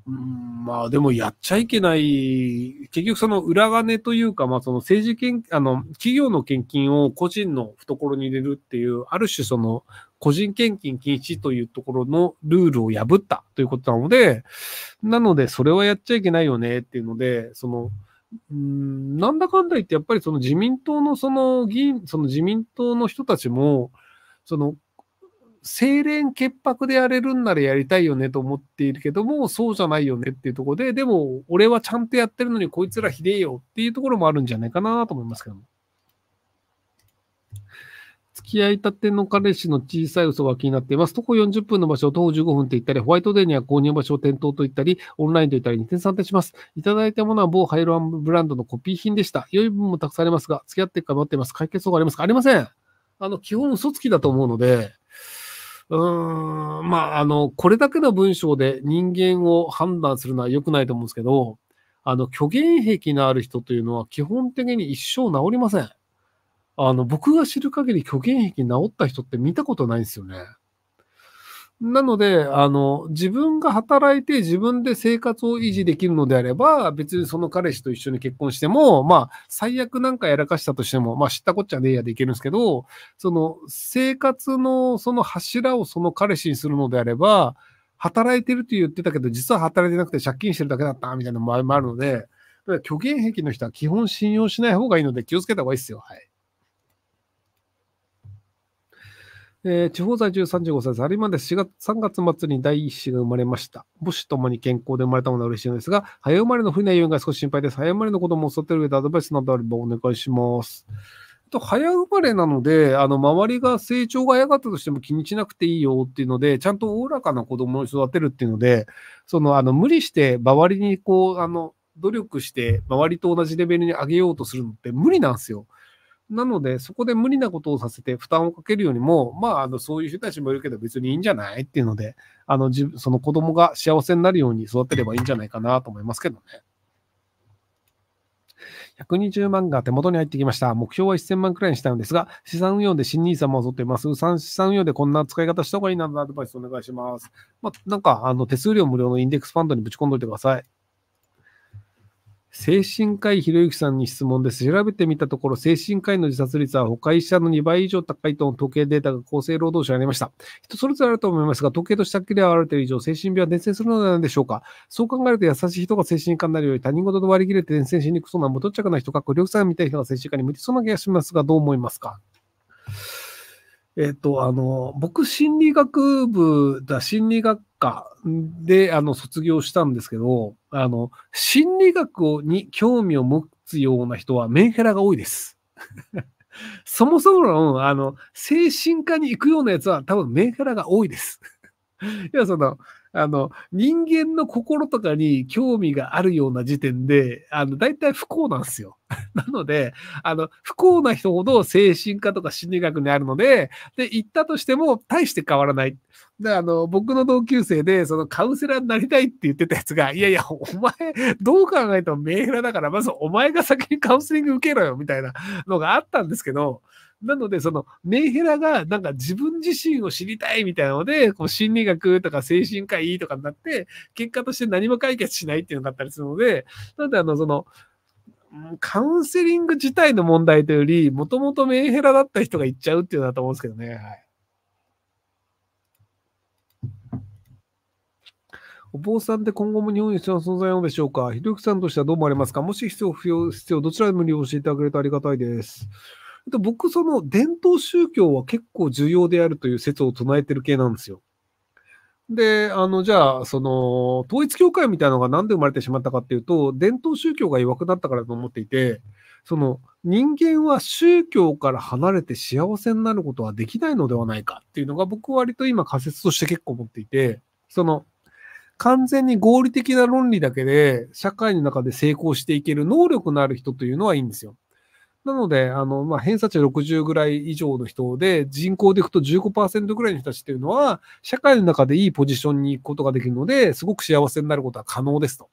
うん、まあでもやっちゃいけない、結局その裏金というか、まあその政治献、あの、企業の献金を個人の懐に入れるっていう、ある種その個人献金禁止というところのルールを破ったということなので、なのでそれはやっちゃいけないよねっていうので、その、うん、なんだかんだ言ってやっぱりその自民党のその議員、その自民党の人たちも、その清廉潔白でやれるんならやりたいよねと思っているけども、そうじゃないよねっていうところで、でも、俺はちゃんとやってるのにこいつらひでえよっていうところもあるんじゃないかなと思いますけども。付き合いたての彼氏の小さい嘘が気になっています。徒歩40分の場所を徒歩15分って言ったり、ホワイトデーには購入場所を店頭と言ったり、オンラインと言ったり2点っ点します。いただいたものは某ハイロアンブランドのコピー品でした。良い部分もたくさんありますが、付き合っていくか待っています。解決法がありますかありません。あの、基本嘘つきだと思うので、うん、まあ、あの、これだけの文章で人間を判断するのは良くないと思うんですけど、あの、虚言癖のある人というのは基本的に一生治りません。あの、僕が知る限り虚言癖治った人って見たことないんですよね。なので、あの、自分が働いて自分で生活を維持できるのであれば、別にその彼氏と一緒に結婚しても、まあ、最悪なんかやらかしたとしても、まあ、知ったこっちゃねえやでいけるんですけど、その、生活のその柱をその彼氏にするのであれば、働いてるって言ってたけど、実は働いてなくて借金してるだけだった、みたいな場合もあるので、虚言癖の人は基本信用しない方がいいので気をつけた方がいいですよ。はい。えー、地方在住35歳、サラリマンです。4月、3月末に第一子が生まれました。母子ともに健康で生まれたものは嬉しいのですが、早生まれの不利な要因が少し心配です。早生まれの子供を育てる上でアドバイスなどあればお願いします。と早生まれなので、あの周りが成長が早かったとしても気にしなくていいよっていうので、ちゃんとおおらかな子供を育てるっていうので、そのあの無理して周りにこうあの努力して周りと同じレベルに上げようとするのって無理なんですよ。なので、そこで無理なことをさせて負担をかけるよりも、まあ、あの、そういう人たちもいるけど別にいいんじゃないっていうので、あの、自その子供が幸せになるように育てればいいんじゃないかなと思いますけどね。120万が手元に入ってきました。目標は1000万くらいにしたんですが、資産運用で新 n さんも襲っています。資産運用でこんな使い方した方がいいなどアドバイスお願いします。まあ、なんか、あの、手数料無料のインデックスファンドにぶち込んどいてください。精神科医ひろゆきさんに質問です。調べてみたところ、精神科医の自殺率は他医者の2倍以上高いとの統計データが厚生労働省にありました。人それぞれあると思いますが、統計としてはっきり表れている以上、精神病は伝染するのではないでしょうか。そう考えると優しい人が精神科になるより他人事と割り切れて伝染しにくそうな無頓着な人か、ご両さんみたいな人が精神科に向いてそうな気がしますが、どう思いますかえっ、と、あの、僕、心理学部だ、心理学科で、あの、卒業したんですけど、あの、心理学に興味を持つような人はメンヘラが多いです。そもそも論、あの、精神科に行くようなやつは多分メンヘラが多いです。いや、その、あの、人間の心とかに興味があるような時点で、あの、大体不幸なんですよ。なので、あの、不幸な人ほど精神科とか心理学にあるので、で、行ったとしても大して変わらない。で、あの、僕の同級生で、そのカウンセラーになりたいって言ってたやつが、いやいや、お前、どう考えてもメーラーだから、まずお前が先にカウンセリング受けろよ、みたいなのがあったんですけど、なので、その、メンヘラが、なんか自分自身を知りたいみたいなので、こう、心理学とか精神科医とかになって、結果として何も解決しないっていうのがあったりするので、なので、あの、その、カウンセリング自体の問題というより、もともとメンヘラだった人が行っちゃうっていうのだと思うんですけどね。はい。お坊さんって今後も日本に必要な存在なのでしょうかひろゆきさんとしてはどう思われますかもし必要、不要、必要、どちらでも利用していただけるとありがたいです。で僕、その伝統宗教は結構重要であるという説を唱えてる系なんですよ。で、あの、じゃあ、その、統一教会みたいなのがなんで生まれてしまったかっていうと、伝統宗教が弱くなったからと思っていて、その、人間は宗教から離れて幸せになることはできないのではないかっていうのが僕は割と今仮説として結構持っていて、その、完全に合理的な論理だけで社会の中で成功していける能力のある人というのはいいんですよ。なので、あの、まあ、偏差値60ぐらい以上の人で、人口でいくと15%ぐらいの人たちっていうのは、社会の中でいいポジションに行くことができるので、すごく幸せになることは可能ですと。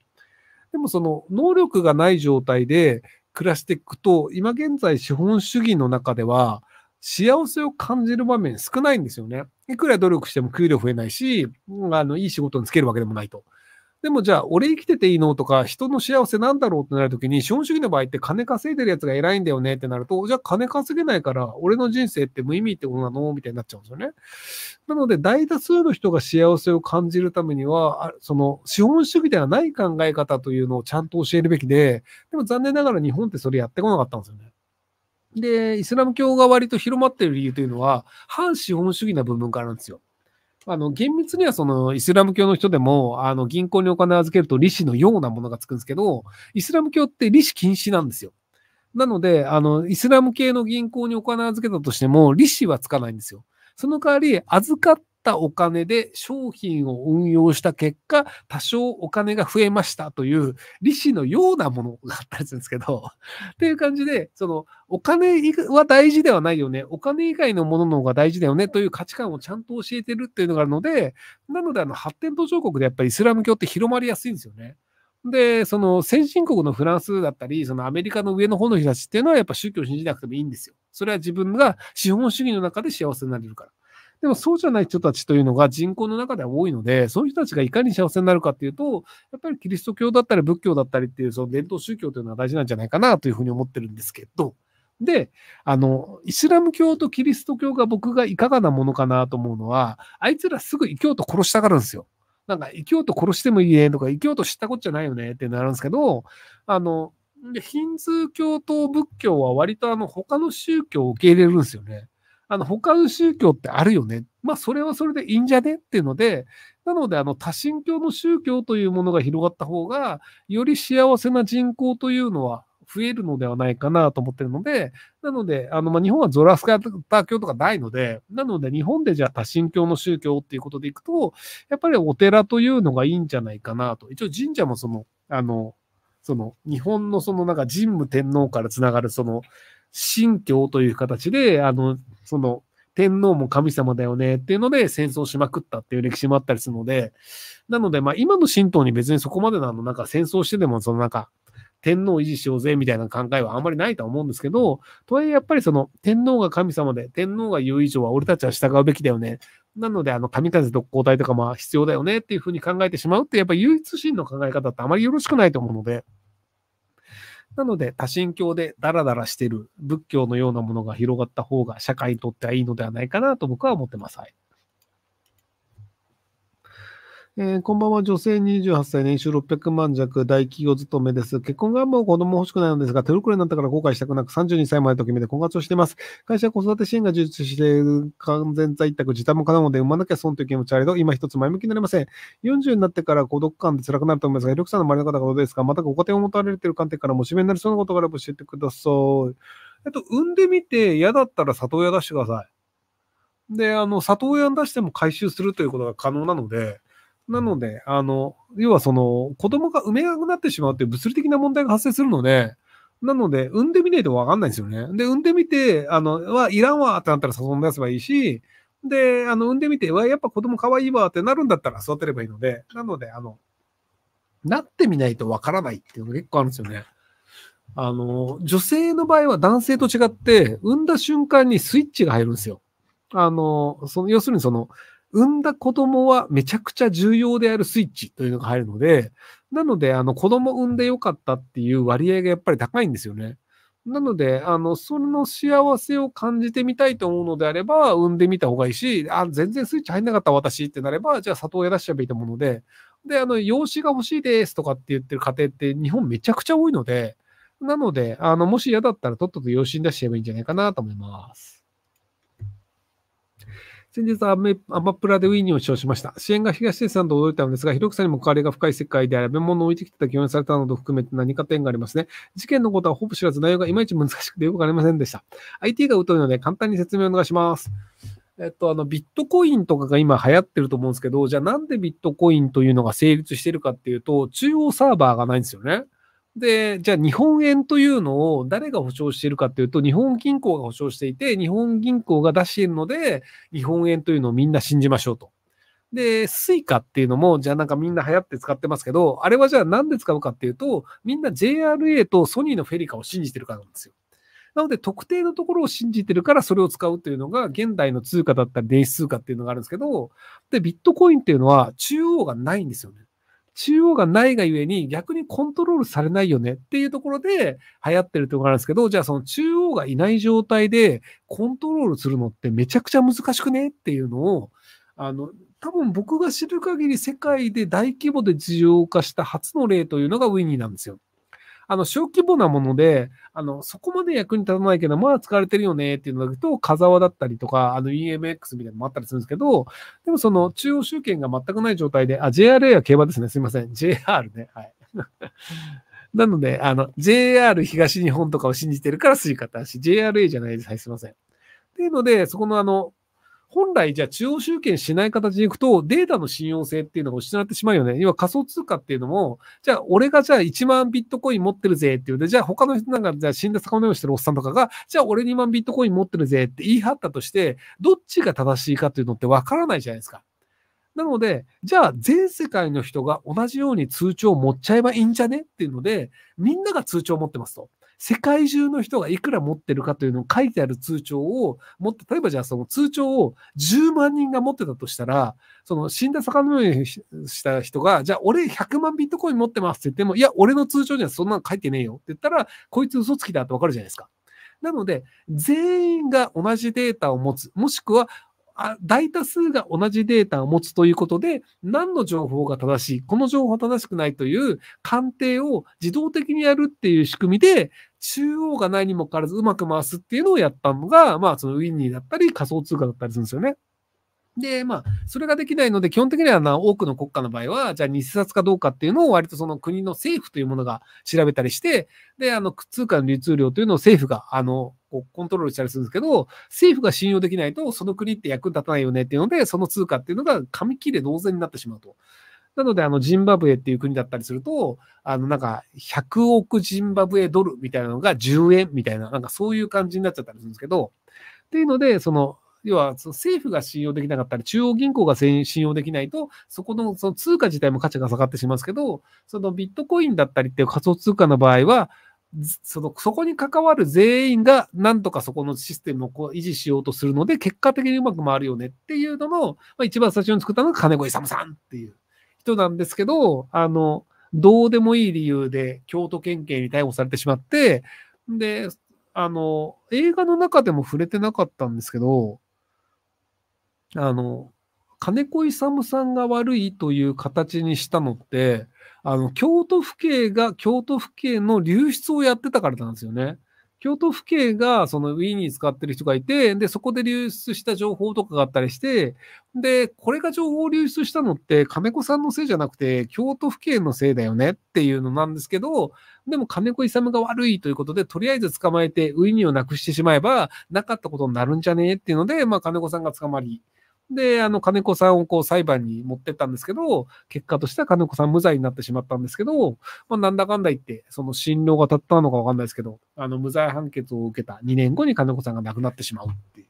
でもその、能力がない状態で暮らしていくと、今現在資本主義の中では、幸せを感じる場面少ないんですよね。いくら努力しても給料増えないし、あの、いい仕事につけるわけでもないと。でもじゃあ、俺生きてていいのとか、人の幸せなんだろうってなるときに、資本主義の場合って金稼いでるやつが偉いんだよねってなると、じゃあ金稼げないから、俺の人生って無意味ってことなのみたいになっちゃうんですよね。なので、大多数の人が幸せを感じるためには、その資本主義ではない考え方というのをちゃんと教えるべきで、でも残念ながら日本ってそれやってこなかったんですよね。で、イスラム教が割と広まってる理由というのは、反資本主義な部分からなんですよ。あの、厳密にはその、イスラム教の人でも、あの、銀行にお金を預けると利子のようなものがつくんですけど、イスラム教って利子禁止なんですよ。なので、あの、イスラム系の銀行にお金を預けたとしても、利子はつかないんですよ。その代わり、預かっったお金で商品を運用した結果、多少お金が増えましたという利子のようなものがあったりするんですけど、っていう感じで、そのお金は大事ではないよね、お金以外のものの方が大事だよねという価値観をちゃんと教えてるっていうのがあるので、なのであの発展途上国でやっぱりイスラム教って広まりやすいんですよね。で、その先進国のフランスだったり、そのアメリカの上の方の人たちっていうのはやっぱ宗教を信じなくてもいいんですよ。それは自分が資本主義の中で幸せになれるから。でもそうじゃない人たちというのが人口の中では多いので、そういう人たちがいかに幸せになるかっていうと、やっぱりキリスト教だったり仏教だったりっていうその伝統宗教というのは大事なんじゃないかなというふうに思ってるんですけど、で、あの、イスラム教とキリスト教が僕がいかがなものかなと思うのは、あいつらすぐ異教徒殺したがるんですよ。なんか、異教徒殺してもいいねとか、異教徒知ったことじゃないよねってなるんですけど、あの、ヒンズー教と仏教は割とあの他の宗教を受け入れるんですよね。あの、他の宗教ってあるよね。まあ、それはそれでいいんじゃねっていうので、なので、あの、多神教の宗教というものが広がった方が、より幸せな人口というのは増えるのではないかなと思ってるので、なので、あの、ま日本はゾラスカタ教とかないので、なので、日本でじゃあ多神教の宗教っていうことでいくと、やっぱりお寺というのがいいんじゃないかなと。一応神社もその、あの、その、日本のそのなんか神武天皇から繋がるその、信教という形で、あの、その、天皇も神様だよねっていうので戦争しまくったっていう歴史もあったりするので、なので、まあ今の神道に別にそこまでのあの、なんか戦争してでも、そのなんか、天皇を維持しようぜみたいな考えはあんまりないとは思うんですけど、とはいえやっぱりその天皇が神様で、天皇が言う以上は俺たちは従うべきだよね。なので、あの、神風特攻隊とかまあ必要だよねっていうふうに考えてしまうって、やっぱ唯一神の考え方ってあまりよろしくないと思うので、なので、多神教でダラダラしてる仏教のようなものが広がった方が社会にとってはいいのではないかなと僕は思ってます。はいえー、こんばんは、女性28歳、年収600万弱、大企業勤めです。結婚願望、子供欲しくないのですが、手遅れになったから後悔したくなく、32歳までと決めて婚活をしています。会社は子育て支援が充実して、完全在宅、時短も可能ので、産まなきゃ損という気持ちはありど、今一つ前向きになりません。40になってから孤独感で辛くなると思いますが、緑さんの周りの方がどうですかまたご家庭を持たれている観点から、もしめになりそうなことがあれば教えてください。えっと、産んでみて嫌だったら里親出してください。で、あの、里親出しても回収するということが可能なので、なので、あの、要はその、子供が産めなくなってしまうっていう物理的な問題が発生するので、なので、産んでみないとわかんないんですよね。で、産んでみて、あの、はいらんわってなったら誘ん出せばいいし、で、あの、産んでみて、わ、やっぱ子供可愛いわってなるんだったら育てればいいので、なので、あの、なってみないとわからないっていうのが結構あるんですよね。あの、女性の場合は男性と違って、産んだ瞬間にスイッチが入るんですよ。あの、その、要するにその、産んだ子供はめちゃくちゃ重要であるスイッチというのが入るので、なので、あの、子供産んでよかったっていう割合がやっぱり高いんですよね。なので、あの、その幸せを感じてみたいと思うのであれば、産んでみた方がいいし、あ、全然スイッチ入んなかった私ってなれば、じゃあ里親出しちゃえばいいと思うので、で、あの、養子が欲しいですとかって言ってる家庭って日本めちゃくちゃ多いので、なので、あの、もし嫌だったらとっとと養子に出しちゃえばいいんじゃないかなと思います。先日アメ、アマプラでウィーニーを視聴しました。支援が東出さんと驚いたのですが、広くさにも関わりが深い世界であれ、弁物を置いてきてた共演されたなど含めて何か点がありますね。事件のことはほぼ知らず、内容がいまいち難しくてよくありませんでした。IT が疎いので簡単に説明お願いします。えっと、あの、ビットコインとかが今流行ってると思うんですけど、じゃあなんでビットコインというのが成立してるかっていうと、中央サーバーがないんですよね。で、じゃあ日本円というのを誰が保証しているかというと、日本銀行が保証していて、日本銀行が出しているので、日本円というのをみんな信じましょうと。で、スイカっていうのも、じゃあなんかみんな流行って使ってますけど、あれはじゃあなんで使うかっていうと、みんな JRA とソニーのフェリカを信じてるからなんですよ。なので、特定のところを信じてるからそれを使うというのが、現代の通貨だったり、電子通貨っていうのがあるんですけど、で、ビットコインっていうのは中央がないんですよね。中央がないがゆえに逆にコントロールされないよねっていうところで流行ってるってことなんですけど、じゃあその中央がいない状態でコントロールするのってめちゃくちゃ難しくねっていうのを、あの、多分僕が知る限り世界で大規模で自由化した初の例というのがウィニーなんですよ。あの、小規模なもので、あの、そこまで役に立たないけど、まあ使われてるよねっていうのだと、風沢だったりとか、あの EMX みたいなのもあったりするんですけど、でもその中央集権が全くない状態で、あ、JRA は競馬ですね。すいません。JR ね。はい。なので、あの、JR 東日本とかを信じてるからスイカし、JRA じゃないです。はい、すいません。っていうので、そこのあの、本来じゃあ中央集権しない形に行くと、データの信用性っていうのが失われてしまうよね。今仮想通貨っていうのも、じゃあ俺がじゃあ1万ビットコイン持ってるぜっていうで、じゃあ他の人なんか、じゃあ死んだ魚をしてるおっさんとかが、じゃあ俺2万ビットコイン持ってるぜって言い張ったとして、どっちが正しいかっていうのってわからないじゃないですか。なので、じゃあ全世界の人が同じように通帳を持っちゃえばいいんじゃねっていうので、みんなが通帳を持ってますと。世界中の人がいくら持ってるかというのを書いてある通帳を持って、例えばじゃあその通帳を10万人が持ってたとしたら、その死んだ魚のようにした人が、じゃあ俺100万ビットコイン持ってますって言っても、いや、俺の通帳にはそんなの書いてねえよって言ったら、こいつ嘘つきだってわかるじゃないですか。なので、全員が同じデータを持つ、もしくはあ大多数が同じデータを持つということで、何の情報が正しい、この情報正しくないという鑑定を自動的にやるっていう仕組みで、中央がないにもかかわらずうまく回すっていうのをやったのが、まあ、そのウィンニーだったり仮想通貨だったりするんですよね。で、まあ、それができないので、基本的にはな、多くの国家の場合は、じゃあ偽札かどうかっていうのを割とその国の政府というものが調べたりして、で、あの、通貨の流通量というのを政府が、あの、こうコントロールしたりするんですけど、政府が信用できないと、その国って役に立たないよねっていうので、その通貨っていうのが紙切れ同然になってしまうと。なので、あの、ジンバブエっていう国だったりすると、あの、なんか、100億ジンバブエドルみたいなのが10円みたいな、なんかそういう感じになっちゃったりするんですけど、っていうので、その、要は、政府が信用できなかったり、中央銀行が信用できないと、そこのその通貨自体も価値が下がってしまうんすけど、そのビットコインだったりっていう仮想通貨の場合は、そのそこに関わる全員がなんとかそこのシステムをこう維持しようとするので、結果的にうまく回るよねっていうのの、まあ、一番最初に作ったのが金子勇さんっていう人なんですけど、あの、どうでもいい理由で京都県警に逮捕されてしまって、で、あの、映画の中でも触れてなかったんですけど、あの、金子勇さんが悪いという形にしたのって、あの、京都府警が京都府警の流出をやってたからなんですよね。京都府警がそのィーニに使ってる人がいて、で、そこで流出した情報とかがあったりして、で、これが情報流出したのって金子さんのせいじゃなくて、京都府警のせいだよねっていうのなんですけど、でも金子勇が悪いということで、とりあえず捕まえてウィニーをなくしてしまえば、なかったことになるんじゃねえっていうので、まあ金子さんが捕まり、で、あの、金子さんをこう裁判に持ってったんですけど、結果としては金子さん無罪になってしまったんですけど、まあ、なんだかんだ言って、その心労が経ったのかわかんないですけど、あの、無罪判決を受けた2年後に金子さんが亡くなってしまうっていう。っ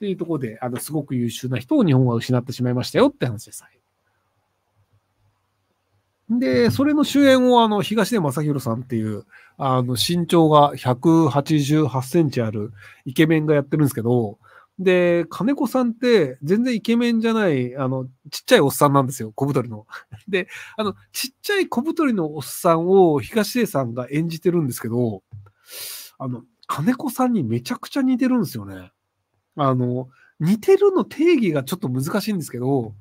ていうところで、あの、すごく優秀な人を日本は失ってしまいましたよって話です。で、それの主演をあの、東出正宏さんっていう、あの、身長が188センチあるイケメンがやってるんですけど、で、金子さんって全然イケメンじゃない、あの、ちっちゃいおっさんなんですよ、小太りの。で、あの、ちっちゃい小太りのおっさんを東出さんが演じてるんですけど、あの、金子さんにめちゃくちゃ似てるんですよね。あの、似てるの定義がちょっと難しいんですけど、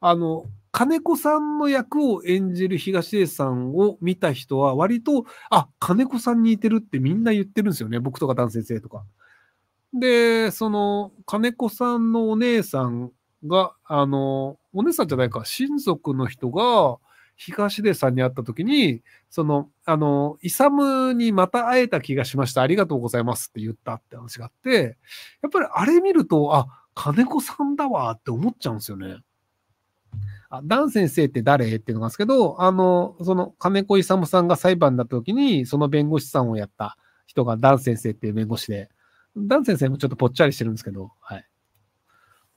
あの、金子さんの役を演じる東出さんを見た人は割と、あ、金子さんに似てるってみんな言ってるんですよね。僕とか男性性とか。で、その、金子さんのお姉さんが、あの、お姉さんじゃないか、親族の人が、東出さんに会った時に、その、あの、イサムにまた会えた気がしました。ありがとうございますって言ったって話があって、やっぱりあれ見ると、あ、金子さんだわって思っちゃうんですよね。あ、ダン先生って誰っていうのがあるんですけど、あの、その金子勇さんが裁判だなった時に、その弁護士さんをやった人がダン先生っていう弁護士で、ダン先生もちょっとぽっちゃりしてるんですけど、はい。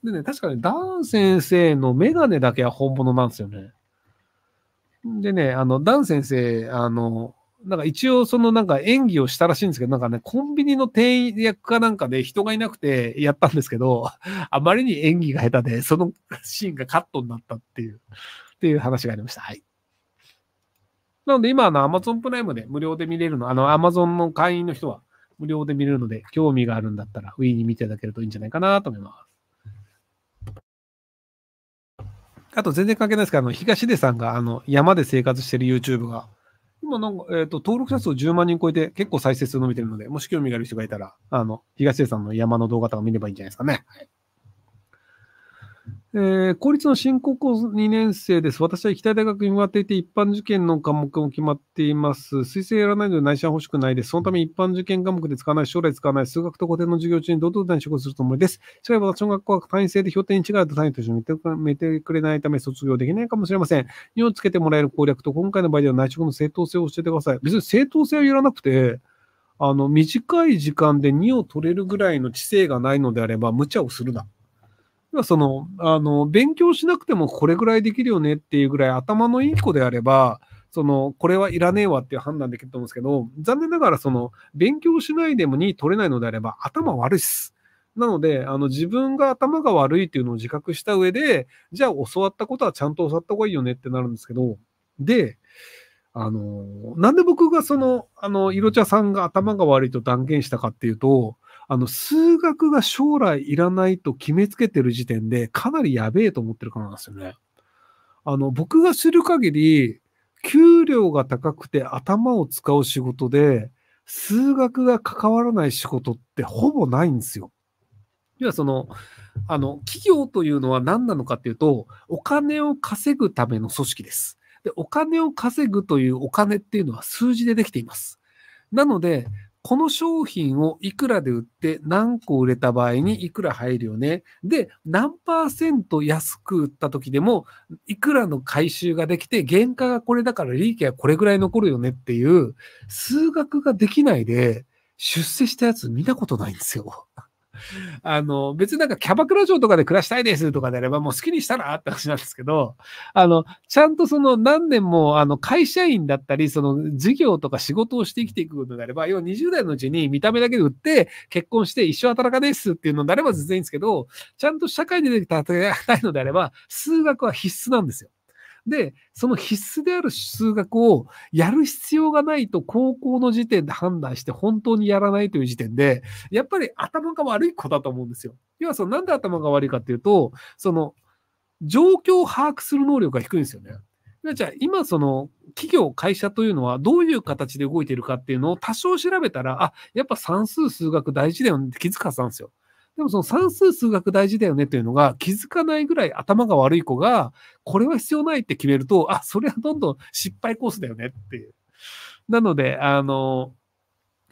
でね、確かにダン先生のメガネだけは本物なんですよね。でね、あの、ダン先生、あの、なんか一応そのなんか演技をしたらしいんですけど、なんかね、コンビニの店員役かなんかで人がいなくてやったんですけど、あまりに演技が下手で、そのシーンがカットになったっていう、っていう話がありました。はい。なので今、あの、アマゾンプライムで無料で見れるの、あの、アマゾンの会員の人は、無料で見れるので、興味があるんだったら、不ーに見ていただけるといいんじゃないかなと思います。あと、全然関係ないですけど、あの東出さんがあの山で生活してる YouTube が、今なんか、えーと、登録者数10万人超えて結構再生数伸びてるので、もし興味がある人がいたら、あの東出さんの山の動画とか見ればいいんじゃないですかね。はいえー、公立の新高校2年生です。私は行きたい大学に向かっていて、一般受験の科目も決まっています。推薦やらないので内心は欲しくないです。そのため一般受験科目で使わない、将来使わない、数学と古典の授業中に堂々とに仕事すると思います。しかし私の学校は単位制で評定に違うと単位としてめてくれないため卒業できないかもしれません。2をつけてもらえる攻略と、今回の場合では内職の正当性を教えてください。別に正当性は言わなくて、あの、短い時間で2を取れるぐらいの知性がないのであれば、無茶をするな。要はその、あの、勉強しなくてもこれぐらいできるよねっていうぐらい頭のいい子であれば、その、これはいらねえわっていう判断できると思うんですけど、残念ながらその、勉強しないでもに取れないのであれば、頭悪いっす。なので、あの、自分が頭が悪いっていうのを自覚した上で、じゃあ教わったことはちゃんと教わった方がいいよねってなるんですけど、で、あの、なんで僕がその、あの、いろちゃさんが頭が悪いと断言したかっていうと、あの、数学が将来いらないと決めつけてる時点で、かなりやべえと思ってるからなんですよね。あの、僕が知る限り、給料が高くて頭を使う仕事で、数学が関わらない仕事ってほぼないんですよ。要はその、あの、企業というのは何なのかっていうと、お金を稼ぐための組織です。で、お金を稼ぐというお金っていうのは数字でできています。なので、この商品をいくらで売って何個売れた場合にいくら入るよね。で、何パーセント安く売った時でも、いくらの回収ができて、原価がこれだから利益はこれぐらい残るよねっていう、数学ができないで出世したやつ見たことないんですよ。あの、別になんかキャバクラ嬢とかで暮らしたいですとかであれば、もう好きにしたらって話なんですけど、あの、ちゃんとその何年も、あの、会社員だったり、その事業とか仕事をして生きていくのであれば、要は20代のうちに見た目だけで売って、結婚して一生働かですっていうのであれば全然いいんですけど、ちゃんと社会に出てきた働きたいのであれば、数学は必須なんですよ。で、その必須である数学をやる必要がないと高校の時点で判断して本当にやらないという時点で、やっぱり頭が悪い子だと思うんですよ。要はそのなんで頭が悪いかっていうと、その状況を把握する能力が低いんですよね。じゃあ今その企業、会社というのはどういう形で動いているかっていうのを多少調べたら、あ、やっぱ算数、数学大事だよねって気づかせたんですよ。でもその算数数学大事だよねっていうのが気づかないぐらい頭が悪い子が、これは必要ないって決めると、あ、それはどんどん失敗コースだよねっていう。なので、あの、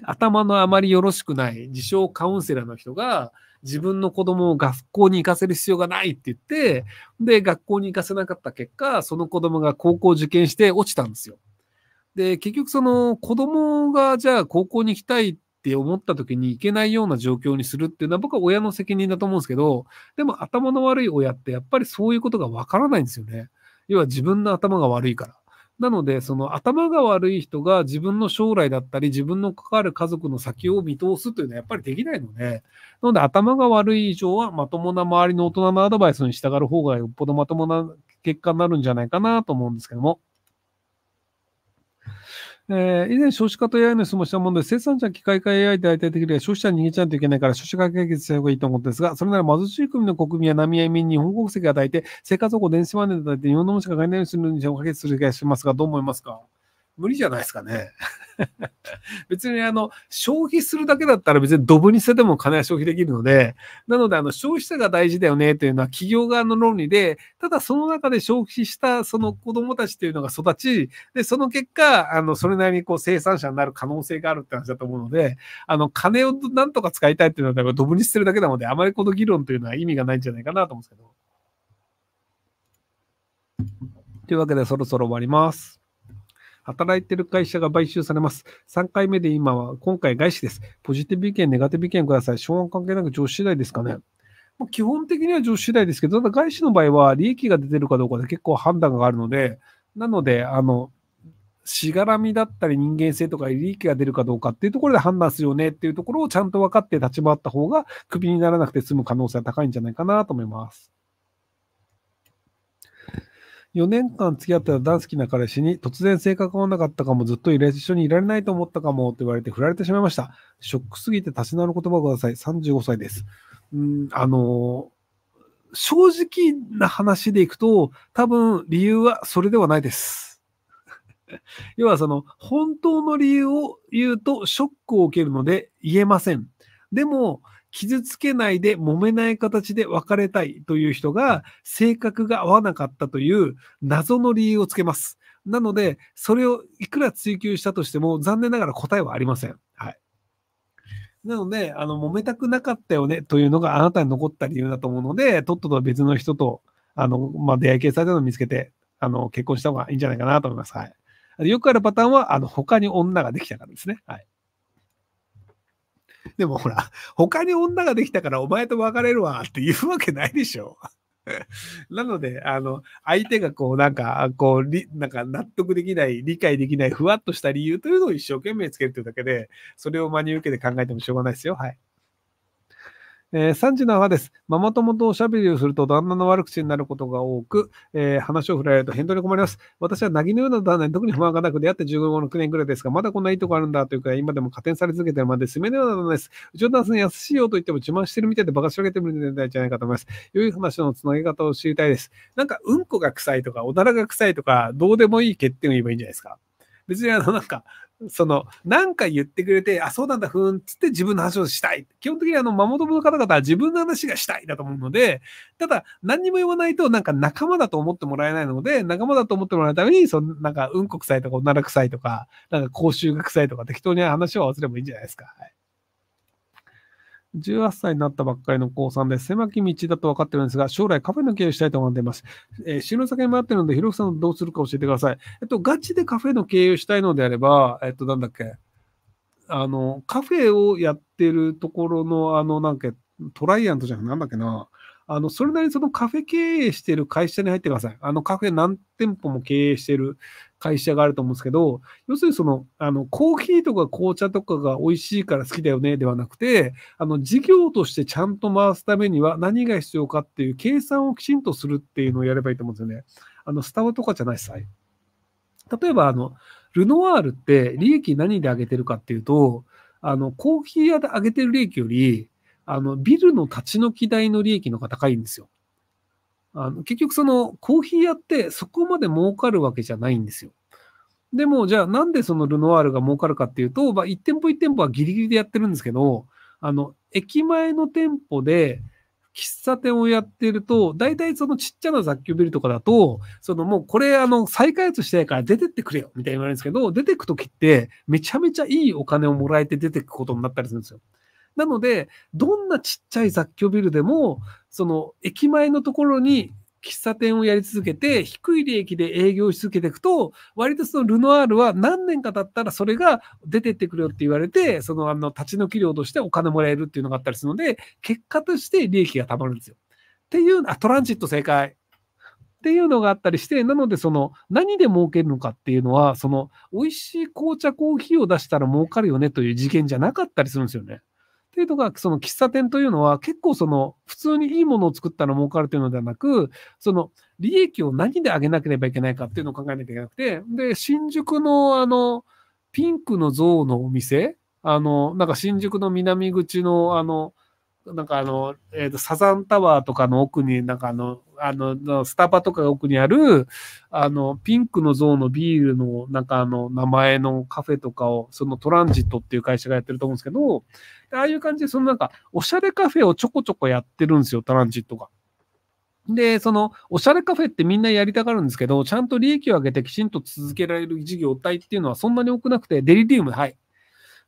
頭のあまりよろしくない自称カウンセラーの人が、自分の子供を学校に行かせる必要がないって言って、で、学校に行かせなかった結果、その子供が高校受験して落ちたんですよ。で、結局その子供がじゃあ高校に行きたいってって思った時にいけないような状況にするっていうのは僕は親の責任だと思うんですけど、でも頭の悪い親ってやっぱりそういうことがわからないんですよね。要は自分の頭が悪いから。なので、その頭が悪い人が自分の将来だったり、自分のかかる家族の先を見通すというのはやっぱりできないので、なので頭が悪い以上はまともな周りの大人のアドバイスに従う方がよっぽどまともな結果になるんじゃないかなと思うんですけども。えー、以前、少子化と AI の質問した問題、生産者機械化 AI で相対的には消費者逃げちゃうといけないから、少子化解決した方がいいと思ったんですが、それなら貧しい国の国民や波や移民に日本国籍を与えて、生活保護電子マネーで与えて、日本のものしか買えないようにするのに解決する気がしますが、どう思いますか無理じゃないですかね。別にあの、消費するだけだったら別にドブに捨てても金は消費できるので、なのであの、消費者が大事だよねというのは企業側の論理で、ただその中で消費したその子供たちというのが育ち、で、その結果、あの、それなりにこう生産者になる可能性があるって話だと思うので、あの、金をなんとか使いたいっていうのはだからドブに捨てるだけなので、あまりこの議論というのは意味がないんじゃないかなと思うんですけど。というわけでそろそろ終わります。働いてる会社が買収されます。3回目で今は、今回外資です。ポジティブ意見、ネガティブ意見ください。昭和関係なく上司次第ですかね。まあ、基本的には上司次第ですけど、ただ外資の場合は利益が出てるかどうかで結構判断があるので、なので、あの、しがらみだったり人間性とか利益が出るかどうかっていうところで判断するよねっていうところをちゃんと分かって立ち回った方がクビにならなくて済む可能性は高いんじゃないかなと思います。4年間付き合ってた大好きな彼氏に突然性格合わなかったかもずっと一緒にいられないと思ったかもって言われて振られてしまいました。ショックすぎて立ち直る言葉ください。35歳です。うん、あのー、正直な話でいくと多分理由はそれではないです。要はその本当の理由を言うとショックを受けるので言えません。でも、傷つけないで揉めない形で別れたいという人が性格が合わなかったという謎の理由をつけます。なので、それをいくら追求したとしても残念ながら答えはありません。はい。なので、あの、揉めたくなかったよねというのがあなたに残った理由だと思うので、とっとと別の人と、あの、まあ、出会い系されたのを見つけて、あの、結婚した方がいいんじゃないかなと思います。はい。よくあるパターンは、あの、他に女ができたからですね。はい。でもほら、他に女ができたからお前と別れるわって言うわけないでしょ。なので、あの、相手がこう、なんか、こう、なんか納得できない、理解できない、ふわっとした理由というのを一生懸命つけるというだけで、それを真に受けて考えてもしょうがないですよ。はい。えー、3時の母です。ママ友とおしゃべりをすると旦那の悪口になることが多く、えー、話を振られると返答に困ります。私はなぎのような旦那に特に不満がなく出会って15後の9年くらいですが、まだこんないいとこあるんだというか、今でも加点され続けてるまで、すめのような旦那です。うちの旦那に優しいよと言っても自慢してるみたいで馬鹿し上げてるみたいじゃないかと思います。良い話のつなげ方を知りたいです。なんか、うんこが臭いとか、おだらが臭いとか、どうでもいい欠点を言えばいいんじゃないですか。別にあの、なんか、その、なんか言ってくれて、あ、そうなんだ、ふーん、つって自分の話をしたい。基本的にあの、ママ友の方々は自分の話がしたいだと思うので、ただ、何にも言わないと、なんか仲間だと思ってもらえないので、仲間だと思ってもらうために、その、なんか、うんこ臭いとか、おなら臭いとか、なんか、口臭が臭いとか、適当に話を合わせればいいんじゃないですか。はい18歳になったばっかりの高3で狭き道だと分かってるんですが、将来カフェの経営したいと思っています。えー、収納先に回ってるので、ひろふさんどうするか教えてください。えっと、ガチでカフェの経営をしたいのであれば、えっと、なんだっけ、あの、カフェをやってるところの、あの、なんか、トライアントじゃん。なんだっけな、あの、それなりにそのカフェ経営してる会社に入ってください。あの、カフェ何店舗も経営してる会社があると思うんですけど、要するにその、あの、コーヒーとか紅茶とかが美味しいから好きだよね、ではなくて、あの、事業としてちゃんと回すためには何が必要かっていう計算をきちんとするっていうのをやればいいと思うんですよね。あの、スタバとかじゃないっす。はい。例えば、あの、ルノワールって利益何で上げてるかっていうと、あの、コーヒー屋で上げてる利益より、あの、ビルの立ち退き代の利益の方が高いんですよ。あの結局そのコーヒー屋ってそこまで儲かるわけじゃないんですよ。でも、じゃあなんでそのルノワールが儲かるかっていうと、まあ、1店舗1店舗はギリギリでやってるんですけど、あの、駅前の店舗で喫茶店をやってると、大体そのちっちゃな雑居ビルとかだと、そのもうこれあの再開発したいから出てってくれよみたいに言われるんですけど、出てくときってめちゃめちゃいいお金をもらえて出てくことになったりするんですよ。なので、どんなちっちゃい雑居ビルでも、その駅前のところに喫茶店をやり続けて、低い利益で営業し続けていくと、割とそのルノアールは何年か経ったらそれが出てってくれよって言われて、そのあの立ち退き料としてお金もらえるっていうのがあったりするので、結果として利益がたまるんですよ。っていう、あ、トランジット正解。っていうのがあったりして、なのでその何で儲けるのかっていうのは、その美味しい紅茶コーヒーを出したら儲かるよねという次元じゃなかったりするんですよね。ていうのが、その喫茶店というのは結構その普通にいいものを作ったら儲かるというのではなく、その利益を何で上げなければいけないかっていうのを考えなきゃいけなくて、で、新宿のあの、ピンクの像のお店、あの、なんか新宿の南口のあの、なんかあの、えっ、ー、と、サザンタワーとかの奥に、なんかあの、あの、スタバとかが奥にある、あの、ピンクの像のビールの、なんかあの、名前のカフェとかを、そのトランジットっていう会社がやってると思うんですけど、ああいう感じで、そのなんか、おしゃれカフェをちょこちょこやってるんですよ、トランジットが。で、その、おしゃれカフェってみんなやりたがるんですけど、ちゃんと利益を上げてきちんと続けられる事業体っていうのはそんなに多くなくて、デリリウム、はい。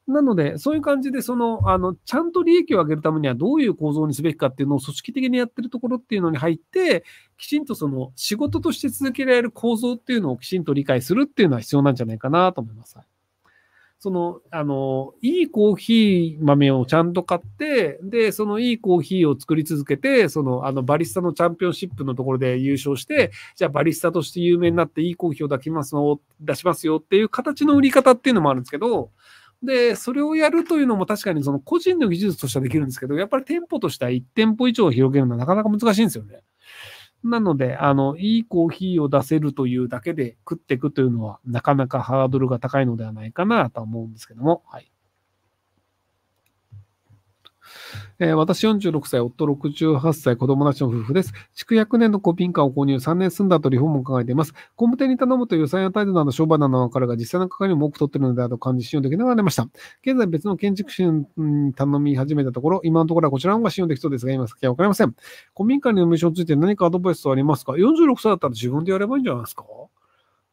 なので、そういう感じで、その、あの、ちゃんと利益を上げるためにはどういう構造にすべきかっていうのを組織的にやってるところっていうのに入って、きちんとその仕事として続けられる構造っていうのをきちんと理解するっていうのは必要なんじゃないかなと思います。その、あの、いいコーヒー豆をちゃんと買って、で、そのいいコーヒーを作り続けて、その、あの、バリスタのチャンピオンシップのところで優勝して、じゃあバリスタとして有名になっていいコーヒーを出きますの、出しますよっていう形の売り方っていうのもあるんですけど、で、それをやるというのも確かにその個人の技術としてはできるんですけど、やっぱり店舗としては1店舗以上広げるのはなかなか難しいんですよね。なので、あの、いいコーヒーを出せるというだけで食っていくというのは、なかなかハードルが高いのではないかなと思うんですけども、はい。えー、私46歳、夫68歳、子供なしの夫婦です。築100年の古民家を購入、3年住んだとリフォームを考えています。工務店に頼むと予算や態度など商売など分かるが、実際の価格にも多く取っているのであると感じ信用できなくなりました。現在別の建築士に頼み始めたところ、今のところはこちらの方が信用できそうですが、今先は分かりません。古民家にの無償について何かアドバイスはありますか ?46 歳だったら自分でやればいいんじゃないですか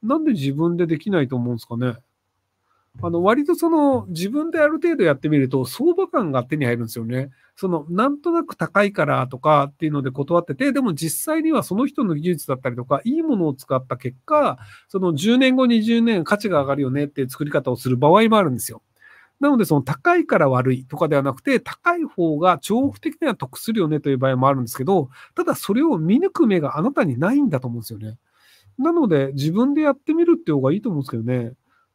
なんで自分でできないと思うんですかねあの割とその自分である程度やってみると相場感が手に入るんですよね。そのなんとなく高いからとかっていうので断ってて、でも実際にはその人の技術だったりとか、いいものを使った結果、その10年後、20年価値が上がるよねっていう作り方をする場合もあるんですよ。なので、その高いから悪いとかではなくて、高い方が重複的には得するよねという場合もあるんですけど、ただそれを見抜く目があなたにないんだと思うんですよね。なので、自分でやってみるっていう方がいいと思うんですけどね。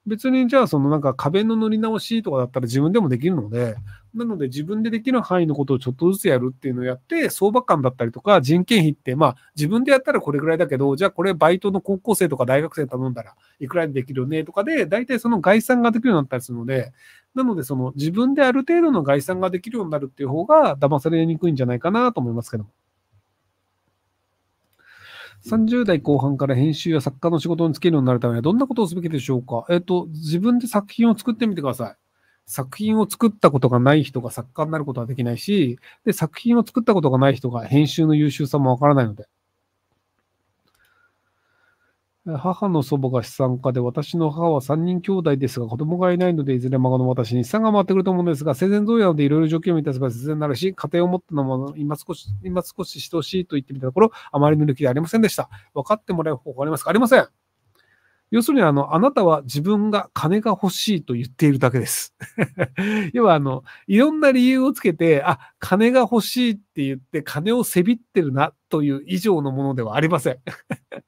別にじゃあそのなんか壁の塗り直しとかだったら自分でもできるので、なので自分でできる範囲のことをちょっとずつやるっていうのをやって、相場感だったりとか人件費って、まあ自分でやったらこれぐらいだけど、じゃあこれバイトの高校生とか大学生頼んだらいくらでできるよねとかで、大体その概算ができるようになったりするので、なのでその自分である程度の概算ができるようになるっていう方が騙されにくいんじゃないかなと思いますけども。30代後半から編集や作家の仕事に就けるようになるためにはどんなことをすべきでしょうかえっ、と、自分で作品を作ってみてください。作品を作ったことがない人が作家になることはできないし、で、作品を作ったことがない人が編集の優秀さもわからないので。母の祖母が資産家で、私の母は三人兄弟ですが、子供がいないので、いずれ孫の私に資産が回ってくると思うのですが、生前贈与なのでいろいろ条件を満たせば自然になるし、家庭を持ったのも今少し、今少ししてほしいと言ってみたところ、あまりの抜きでありませんでした。分かってもらえる方法ありますかありません。要するに、あの、あなたは自分が金が欲しいと言っているだけです。要は、あの、いろんな理由をつけて、あ、金が欲しいって言って金をせびってるなという以上のものではありません。だか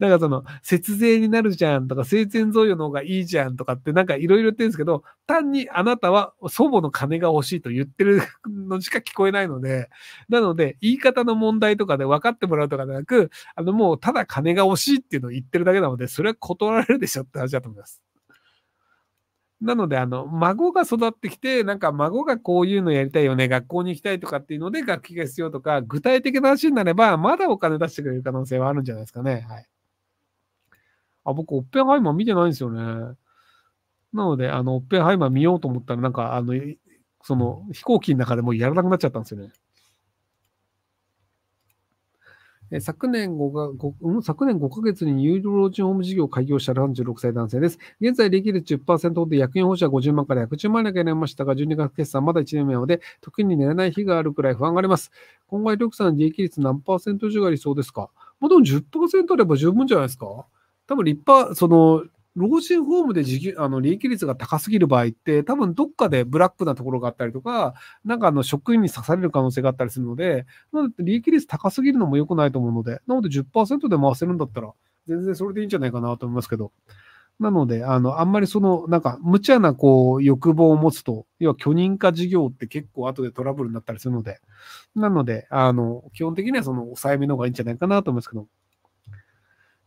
らその、節税になるじゃんとか、生前贈与の方がいいじゃんとかってなんかいろいろ言ってるんですけど、単にあなたは祖母の金が欲しいと言ってるのしか聞こえないので、なので、言い方の問題とかで分かってもらうとかでなく、あのもうただ金が欲しいっていうのを言ってるだけなので、それは断られるでしょって話だと思います。なので、あの、孫が育ってきて、なんか孫がこういうのやりたいよね、学校に行きたいとかっていうので、楽器が必要とか、具体的な話になれば、まだお金出してくれる可能性はあるんじゃないですかね。はい。あ、僕、オッペンハイマー見てないんですよね。なので、あの、オッペンハイマー見ようと思ったら、なんか、あの、その、飛行機の中でもうやらなくなっちゃったんですよね。え昨年 5, が5昨年5ヶ月に有料老人ホーム事業を開業した36歳男性です。現在、利益率10%ほどで役員報酬は50万から110万円が得りましたが、12月決算まだ1年目なので、特に寝れない日があるくらい不安があります。今後緑さん利益率何パーセント以上がそうですかまあ、でも10%あれば十分じゃないですか多分立派、その、老人ホームで時給あの利益率が高すぎる場合って、多分どっかでブラックなところがあったりとか、なんかあの職員に刺される可能性があったりするので、なので利益率高すぎるのも良くないと思うので、なので10%で回せるんだったら、全然それでいいんじゃないかなと思いますけど。なので、あの、あんまりその、なんか、無茶な、こう、欲望を持つと、要は、許認可事業って結構後でトラブルになったりするので、なので、あの、基本的にはその、抑えめの方がいいんじゃないかなと思いますけど、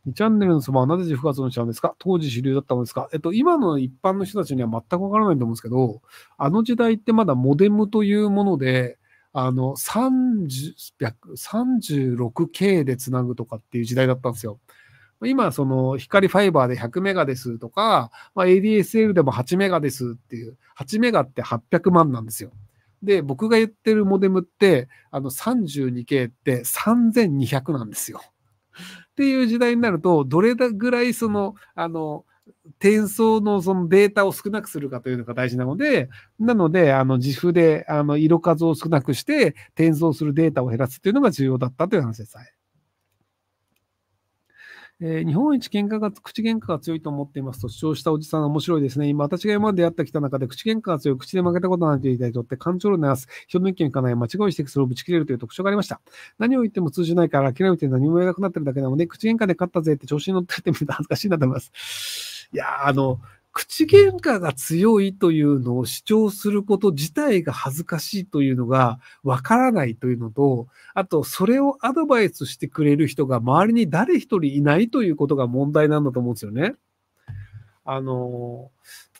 2チャンネルのそばはなぜ自負活動にしたんですか当時主流だったのですかえっと、今の一般の人たちには全くわからないと思うんですけど、あの時代ってまだモデムというもので、あの、36K でつなぐとかっていう時代だったんですよ。今、その光ファイバーで100メガですとか、まあ、ADSL でも8メガですっていう、8メガって800万なんですよ。で、僕が言ってるモデムって、あの 32K って3200なんですよ。っていう時代になると、どれぐらいその、あの、転送のそのデータを少なくするかというのが大事なので、なので、あの、自負で、あの、色数を少なくして、転送するデータを減らすというのが重要だったという話です。はいえー、日本一喧嘩が、口喧嘩が強いと思っていますと主張したおじさん面白いですね。今、私が今までやってきた中で、口喧嘩が強い、口で負けたことなんて言いたいとって、感情論を流す、人の意見を聞かない、間違いを指摘するをぶち切れるという特徴がありました。何を言っても通じないから諦めて何も言えなくなってるだけなので、口喧嘩で勝ったぜって調子に乗っててみると恥ずかしいなと思います。いやあの、口喧嘩が強いというのを主張すること自体が恥ずかしいというのがわからないというのと、あと、それをアドバイスしてくれる人が周りに誰一人いないということが問題なんだと思うんですよね。あの、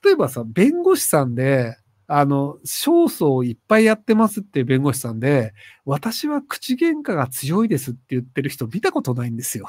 例えばさ、弁護士さんで、あの、勝訴をいっぱいやってますっていう弁護士さんで、私は口喧嘩が強いですって言ってる人見たことないんですよ。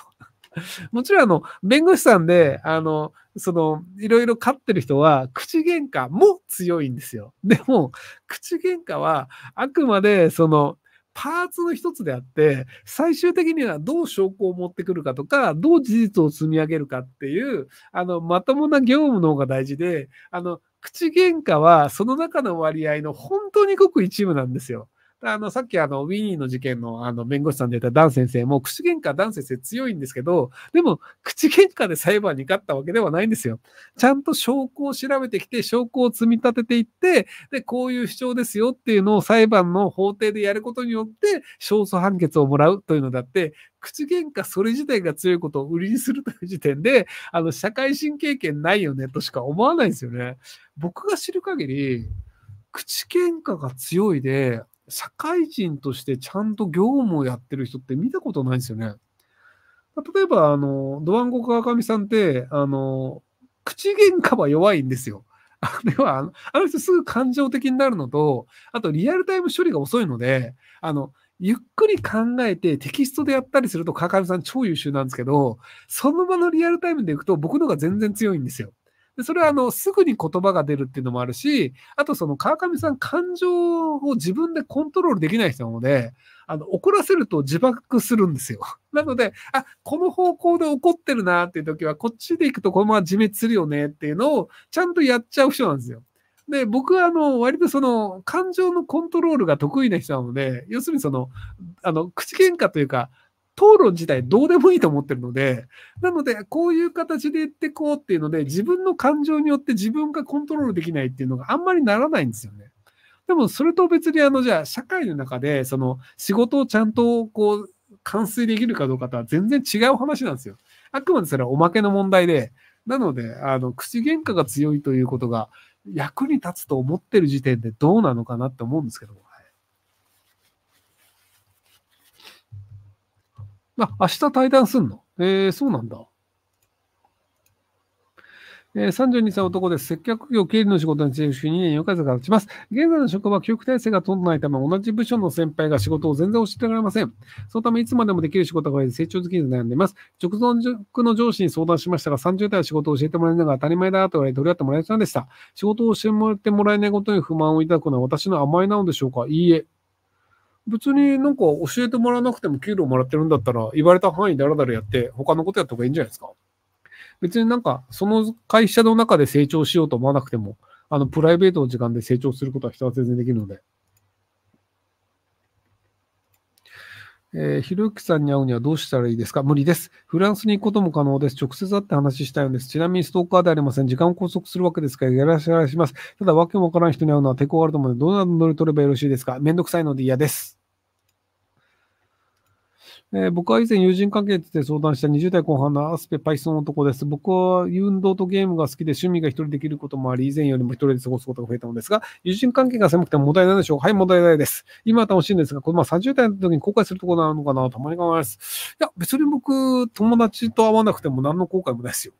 もちろん、あの、弁護士さんで、あの、その、いろいろ飼ってる人は、口喧嘩も強いんですよ。でも、口喧嘩は、あくまで、その、パーツの一つであって、最終的にはどう証拠を持ってくるかとか、どう事実を積み上げるかっていう、あの、まともな業務の方が大事で、あの、口喧嘩はその中の割合の本当にごく一部なんですよ。あの、さっきあの、ウィニーの事件のあの、弁護士さんで言ったダン先生も、口喧嘩ダン先生強いんですけど、でも、口喧嘩で裁判に勝ったわけではないんですよ。ちゃんと証拠を調べてきて、証拠を積み立てていって、で、こういう主張ですよっていうのを裁判の法廷でやることによって、勝訴判決をもらうというのだって、口喧嘩それ自体が強いことを売りにするという時点で、あの、社会人経験ないよねとしか思わないんですよね。僕が知る限り、口喧嘩が強いで、社会人としてちゃんと業務をやってる人って見たことないですよね。例えば、あの、ドワンゴ川上さんって、あの、口喧嘩は弱いんですよ。あれは、あのあの人すぐ感情的になるのと、あとリアルタイム処理が遅いので、あの、ゆっくり考えてテキストでやったりすると川上さん超優秀なんですけど、その場のリアルタイムでいくと僕のが全然強いんですよ。でそれはあのすぐに言葉が出るっていうのもあるし、あとその川上さん、感情を自分でコントロールできない人なので、あの怒らせると自爆するんですよ。なので、あこの方向で怒ってるなっていう時は、こっちで行くとこのまま自滅するよねっていうのをちゃんとやっちゃう人なんですよ。で、僕はあの、割とその、感情のコントロールが得意な人なので、要するにその、あの、口喧嘩というか、討論自体どうでもいいと思ってるので、なので、こういう形で言ってこうっていうので、自分の感情によって自分がコントロールできないっていうのがあんまりならないんですよね。でも、それと別に、あの、じゃあ、社会の中で、その、仕事をちゃんと、こう、完遂できるかどうかとは全然違う話なんですよ。あくまでそれはおまけの問題で、なので、あの、口喧嘩が強いということが、役に立つと思ってる時点でどうなのかなって思うんですけど、あ、明日対談すんのえー、そうなんだ。えー、32歳男です。接客業経理の仕事に就職2年4ヶ月が経ちます。現在の職場は教育体制が整ないため、同じ部署の先輩が仕事を全然教えてくれません。そのため、いつまでもできる仕事が増え成長できず悩んでいます。直属の上司に相談しましたが、30代は仕事を教えてもらえないが当たり前だと言われ、取り合ってもらえませんでした。仕事を教えてもらえないことに不満を抱くのは私の甘えなのでしょうかいいえ。別になんか教えてもらわなくても給料もらってるんだったら、言われた範囲でだらだらやって、他のことやった方がいいんじゃないですか。別になんか、その会社の中で成長しようと思わなくても、あの、プライベートの時間で成長することは人は全然できるので。えー、ひろゆきさんに会うにはどうしたらいいですか無理です。フランスに行くことも可能です。直接会って話したいのです。ちなみにストーカーではありません。時間を拘束するわけですから、よろしくお願いします。ただ、わけもわからん人に会うのは抵抗があると思うので、どんな乗り取ればよろしいですかめんどくさいので嫌です。えー、僕は以前友人関係て相談した20代後半のアスペパイソン男です。僕は運動とゲームが好きで趣味が一人できることもあり、以前よりも一人で過ごすことが増えたのですが、友人関係が狭くても問題ないでしょうはい、問題ないです。今は楽しいんですが、このまあ30代の時に後悔するところなのかなたまに考えます。いや、別に僕、友達と会わなくても何の後悔もないですよ。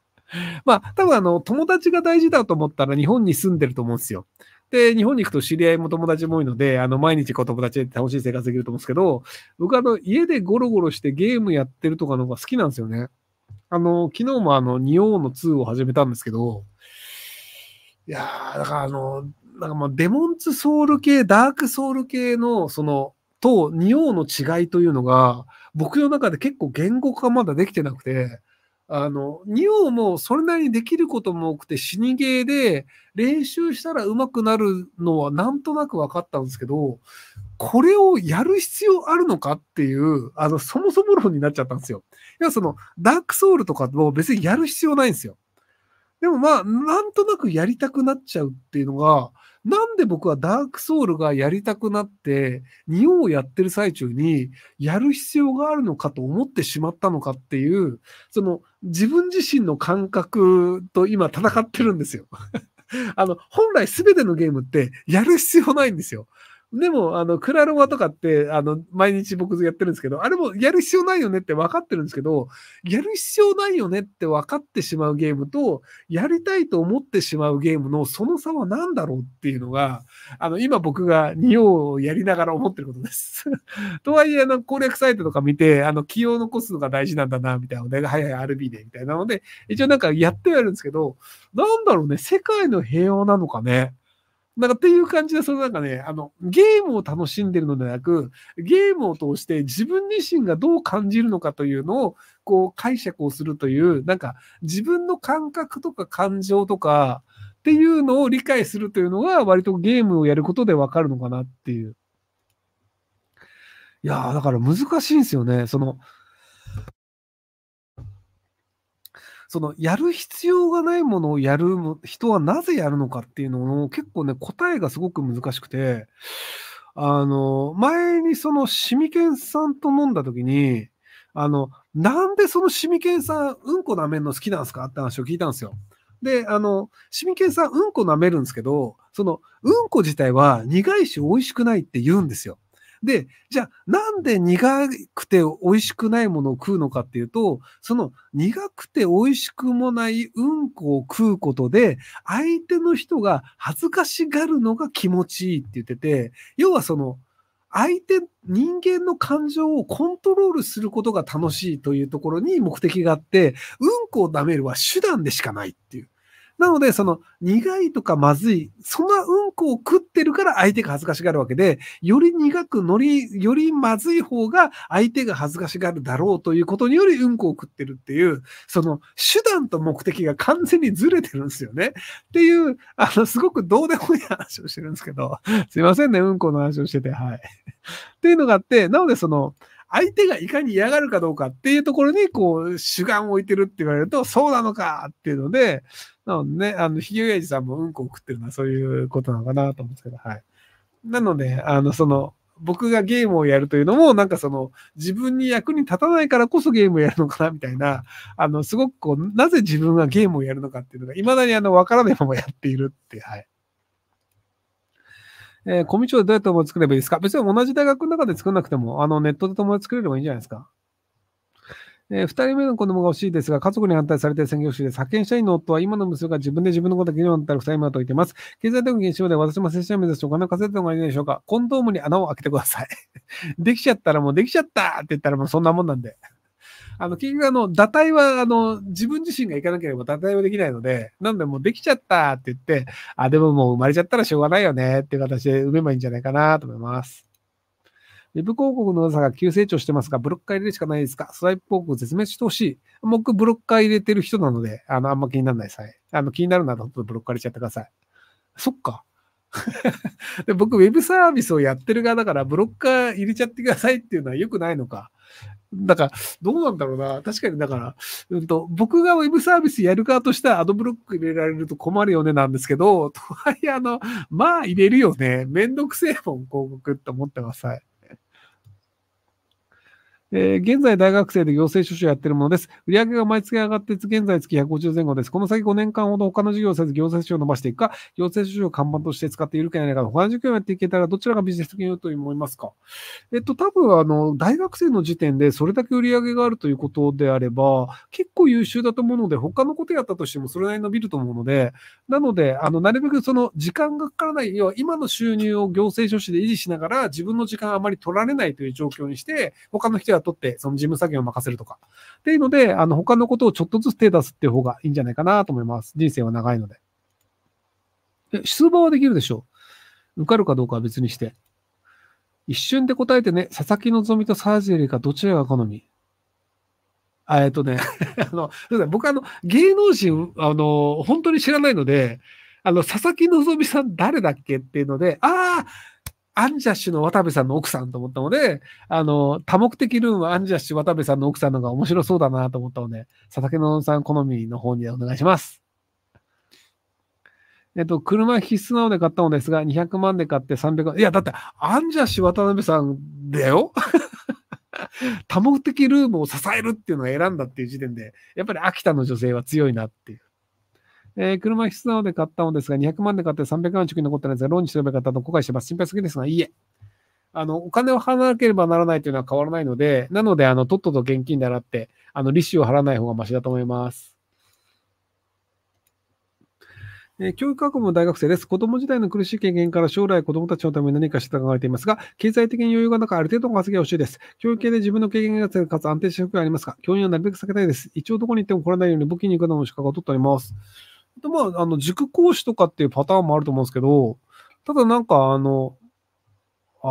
まあ、多分あの、友達が大事だと思ったら日本に住んでると思うんですよ。で、日本に行くと知り合いも友達も多いので、あの、毎日こう友達で楽しい生活できると思うんですけど、僕あの、家でゴロゴロしてゲームやってるとかの方が好きなんですよね。あの、昨日もあの、仁王の2を始めたんですけど、いやー、だからあの、なんかまあ、デモンズソウル系、ダークソウル系の、その、と、仁王の違いというのが、僕の中で結構言語化まだできてなくて、あの、仁王もそれなりにできることも多くて、死にゲーで練習したら上手くなるのはなんとなく分かったんですけど、これをやる必要あるのかっていう、あの、そもそも論になっちゃったんですよ。いや、その、ダークソウルとかも別にやる必要ないんですよ。でもまあ、なんとなくやりたくなっちゃうっていうのが、なんで僕はダークソウルがやりたくなって、仁王をやってる最中にやる必要があるのかと思ってしまったのかっていう、その自分自身の感覚と今戦ってるんですよ。あの、本来全てのゲームってやる必要ないんですよ。でも、あの、クラロワとかって、あの、毎日僕やってるんですけど、あれもやる必要ないよねって分かってるんですけど、やる必要ないよねって分かってしまうゲームと、やりたいと思ってしまうゲームのその差は何だろうっていうのが、あの、今僕が仁をやりながら思ってることです。とはいえ、あの、攻略サイトとか見て、あの、気を残すのが大事なんだな、みたいなので、早、い、RB で、みたいなので、一応なんかやってはやるんですけど、なんだろうね、世界の平和なのかね。なんかっていう感じで、そのなんかね、あの、ゲームを楽しんでるのではなく、ゲームを通して自分自身がどう感じるのかというのを、こう解釈をするという、なんか自分の感覚とか感情とかっていうのを理解するというのが、割とゲームをやることでわかるのかなっていう。いやだから難しいんですよね。その、そのやる必要がないものをやる人はなぜやるのかっていうのを結構ね答えがすごく難しくてあの前にそのシミケンさんと飲んだ時にあのなんでそのシミケンさんうんこ舐めるの好きなんですかって話を聞いたんですよ。であのシミケンさんうんこ舐めるんですけどそのうんこ自体は苦いし美味しくないって言うんですよ。で、じゃあなんで苦くて美味しくないものを食うのかっていうと、その苦くて美味しくもないうんこを食うことで、相手の人が恥ずかしがるのが気持ちいいって言ってて、要はその、相手、人間の感情をコントロールすることが楽しいというところに目的があって、うんこを舐めるは手段でしかないっていう。なので、その苦いとかまずい、そのうんこを食ってるから相手が恥ずかしがるわけで、より苦く、乗り、よりまずい方が相手が恥ずかしがるだろうということによりうんこを食ってるっていう、その手段と目的が完全にずれてるんですよね。っていう、あの、すごくどうでもいい話をしてるんですけど、すいませんね、うんこの話をしてて、はい。っていうのがあって、なのでその、相手がいかに嫌がるかどうかっていうところに、こう、主眼を置いてるって言われると、そうなのかっていうので、なのでね、あの、ひげおやじさんもうんこを食ってるのはそういうことなのかなと思うんですけど、はい。なので、あの、その、僕がゲームをやるというのも、なんかその、自分に役に立たないからこそゲームをやるのかな、みたいな、あの、すごくこう、なぜ自分がゲームをやるのかっていうのが、未だにあの、わからないままやっているってはい。えー、コミュ障でどうやって友達作ればいいですか別に同じ大学の中で作んなくても、あの、ネットで友達作れればいいんじゃないですかえー、2人目の子供が欲しいですが、家族に反対されて専業主で、派遣社員の夫は今の娘が自分で自分のことようになったら2人目だと言ってます。経済的にしよで、私も接種を目指してお金を稼いでもいいでしょうか。コンドームに穴を開けてください。できちゃったらもうできちゃったって言ったらもうそんなもんなんで。あの、結局あの、打体は、あの、自分自身が行かなければ打体はできないので、なんでもうできちゃったって言って、あ、でももう生まれちゃったらしょうがないよねっていう形で埋めばいいんじゃないかなと思います。ウェブ広告の良さが急成長してますが、ブロッカー入れるしかないですかスワイプ広告絶滅してほしい。僕、ブロッカー入れてる人なので、あの、あんま気にならないさえ。あの、気になるなら、ほんとブロッカー入れちゃってください。そっか。で僕、ウェブサービスをやってる側だから、ブロッカー入れちゃってくださいっていうのは良くないのか。だから、どうなんだろうな。確かに、だから、うんと、僕がウェブサービスやる側としてはアドブロック入れられると困るよねなんですけど、とはいえ、あの、まあ入れるよね。めんどくせえもん、広告って思ってください。えー、現在大学生で行政書士をやっているものです。売上が毎月上がって、現在月150前後です。この先5年間ほど他の事業をせず行政書士を伸ばしていくか、行政書士を看板として使っているかやないか、他の事業をやっていけたらどちらがビジネス的に良いと思いますかえっと、多分あの、大学生の時点でそれだけ売上があるということであれば、結構優秀だと思うので、他のことやったとしてもそれなりに伸びると思うので、なので、あの、なるべくその時間がかからない、要は今の収入を行政書士で維持しながら自分の時間あまり取られないという状況にして、他の人は雇って、その事務作業を任せるとか。っていうので、あの、他のことをちょっとずつ手出すっていう方がいいんじゃないかなと思います。人生は長いので。出馬はできるでしょう。受かるかどうかは別にして。一瞬で答えてね、佐々木希とサージェリーかどちらが好みえっとね、あの、僕あの、芸能人、あの、本当に知らないので、あの、佐々木希さん誰だっけっていうので、ああ、アンジャッシュの渡部さんの奥さんと思ったので、あの、多目的ルームはアンジャッシュ渡部さんの奥さんの方が面白そうだなと思ったので、佐竹のさん好みの方にお願いします。えっと、車必須なので買ったのですが、200万で買って300万。いや、だって、アンジャッシュ渡辺さんだよ 多目的ルームを支えるっていうのを選んだっていう時点で、やっぱり秋田の女性は強いなっていう。えー、車室なので買ったのですが、200万で買って300万貯金残ったんですが、ローンにすればよかったと後悔してます。心配すぎですが、いいえ。あの、お金を払わなければならないというのは変わらないので、なので、あの、とっとと現金で払って、あの、利子を払わない方がましだと思います。えー、教育学部の大学生です。子供時代の苦しい経験から将来子供たちのために何かした考えていますが、経済的に余裕がなくある程度の稼ぎが欲しいです。教育系で自分の経験がつかつ安定した服がありますが、教員はなるべく避けたいです。一応どこに行っても来れないように武器に行くのも資格を取っております。でまあ、あの、塾講師とかっていうパターンもあると思うんですけど、ただなんか、あの、あ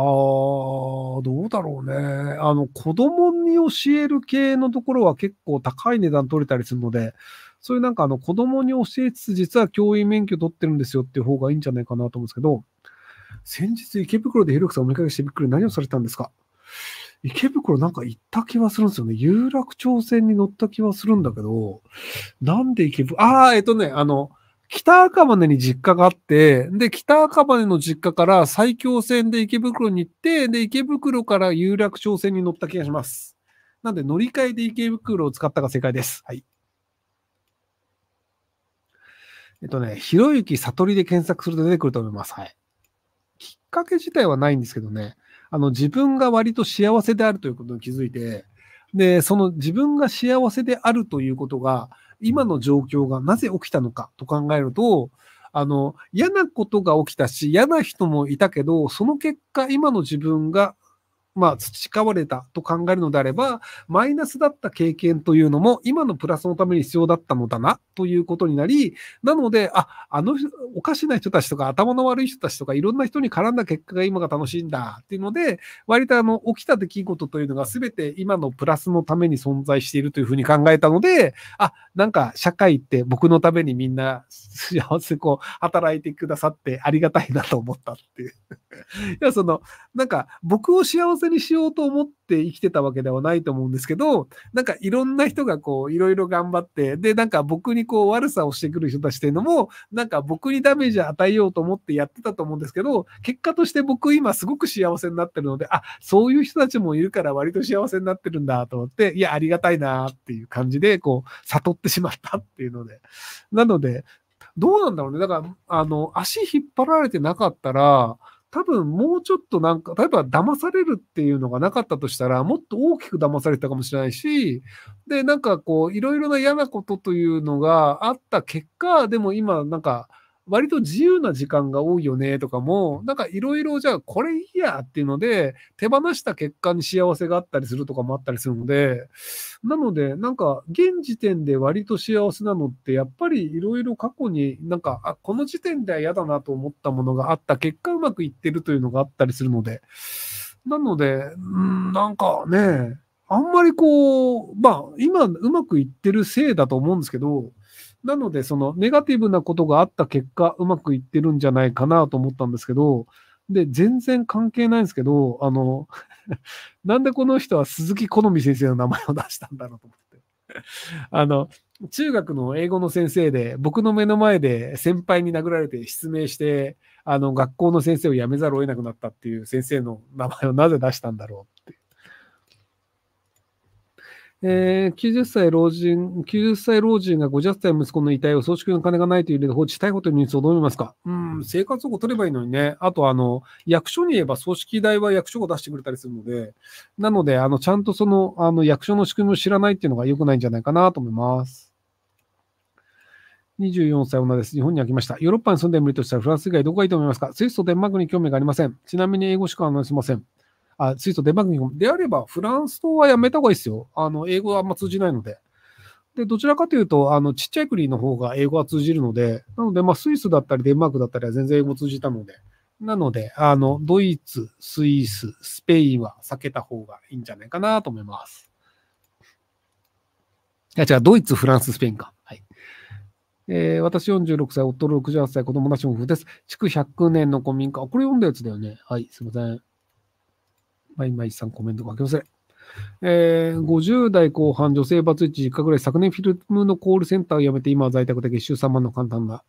どうだろうね。あの、子供に教える系のところは結構高い値段取れたりするので、そういうなんかあの子供に教えつつ、実は教員免許取ってるんですよっていう方がいいんじゃないかなと思うんですけど、先日池袋でヘルクさんお見かけしてびっくり何をされたんですか池袋なんか行った気はするんですよね。有楽町線に乗った気はするんだけど、なんで池袋、ああ、えっとね、あの、北赤羽に実家があって、で、北赤羽の実家から埼京線で池袋に行って、で、池袋から有楽町線に乗った気がします。なんで、乗り換えで池袋を使ったが正解です。はい。えっとね、ひろゆき悟りで検索すると出てくると思います。はい。きっかけ自体はないんですけどね、あの、自分が割と幸せであるということに気づいて、で、その自分が幸せであるということが、今の状況がなぜ起きたのかと考えると、あの、嫌なことが起きたし、嫌な人もいたけど、その結果、今の自分がまあ、培われたと考えるのであれば、マイナスだった経験というのも、今のプラスのために必要だったのだな、ということになり、なので、あ、あの、おかしな人たちとか、頭の悪い人たちとか、いろんな人に絡んだ結果が今が楽しいんだ、っていうので、割とあの、起きた出来事というのが全て今のプラスのために存在しているというふうに考えたので、あ、なんか、社会って僕のためにみんな幸せこう、働いてくださってありがたいなと思ったっていう。いや、その、なんか、僕を幸せせにしようと思って生きてたわけではないと思うんですけど、なんかいろんな人がこう、いろいろ頑張って、で、なんか僕にこう悪さをしてくる人たちっていうのも、なんか僕にダメージを与えようと思ってやってたと思うんですけど、結果として僕今すごく幸せになってるので、あ、そういう人たちもいるから割と幸せになってるんだと思って、いや、ありがたいなっていう感じで、こう、悟ってしまったっていうので。なので、どうなんだろうね。だから、あの、足引っ張られてなかったら、多分もうちょっとなんか、例えば騙されるっていうのがなかったとしたら、もっと大きく騙されたかもしれないし、で、なんかこう、いろいろな嫌なことというのがあった結果、でも今、なんか、割と自由な時間が多いよねとかも、なんかいろいろじゃあこれいいやっていうので、手放した結果に幸せがあったりするとかもあったりするので、なのでなんか現時点で割と幸せなのって、やっぱりいろいろ過去になんか、あ、この時点では嫌だなと思ったものがあった結果うまくいってるというのがあったりするので、なので、んなんかね、あんまりこう、まあ今うまくいってるせいだと思うんですけど、なので、そのネガティブなことがあった結果、うまくいってるんじゃないかなと思ったんですけど、で、全然関係ないんですけど、あの、なんでこの人は鈴木好美先生の名前を出したんだろうと思って。あの、中学の英語の先生で、僕の目の前で先輩に殴られて失明して、あの、学校の先生を辞めざるを得なくなったっていう先生の名前をなぜ出したんだろうえー、90歳老人、90歳老人が50歳息子の遺体を葬式の金がないという理由で放置したいことのニュースをどう思いますかうん、生活保護取ればいいのにね。あと、あの、役所に言えば葬式代は役所が出してくれたりするので、なので、あの、ちゃんとその、あの、役所の仕組みを知らないっていうのが良くないんじゃないかなと思います。24歳女です。日本には来ました。ヨーロッパに住んでみるとしたらフランス以外どこがいいと思いますかスイスとデンマークに興味がありません。ちなみに英語しか話しません。あ、イスとデバッグングであれば、フランス語はやめた方がいいですよ。あの、英語はあんま通じないので。で、どちらかというと、あの、ちっちゃい国の方が英語は通じるので、なので、まあ、スイスだったり、デンマークだったりは全然英語通じたので、なので、あの、ドイツ、スイス、スペインは避けた方がいいんじゃないかなと思います。いや、違う、ドイツ、フランス、スペインか。はい。えー、私46歳、夫68歳、子供なし夫です。築100年の古民家。これ読んだやつだよね。はい、すいません。まいまいさんコメント書きせん。えー、50代後半、女性バツイチ実家ぐらい、昨年フィルムのコールセンターを辞めて、今は在宅で月収3万の簡単な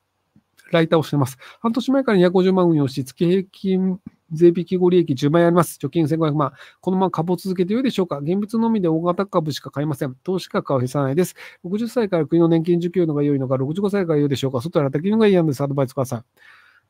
ライターをしてます。半年前から250万運用し、月平均税引き後利益10万円あります。貯金1500万。このまま株を続けてよいでしょうか現物のみで大型株しか買いません。投資価格は減さないです。60歳から国の年金受給のが良いのか、65歳から良いでしょうか外で働きのがいいんです。アドバイスください。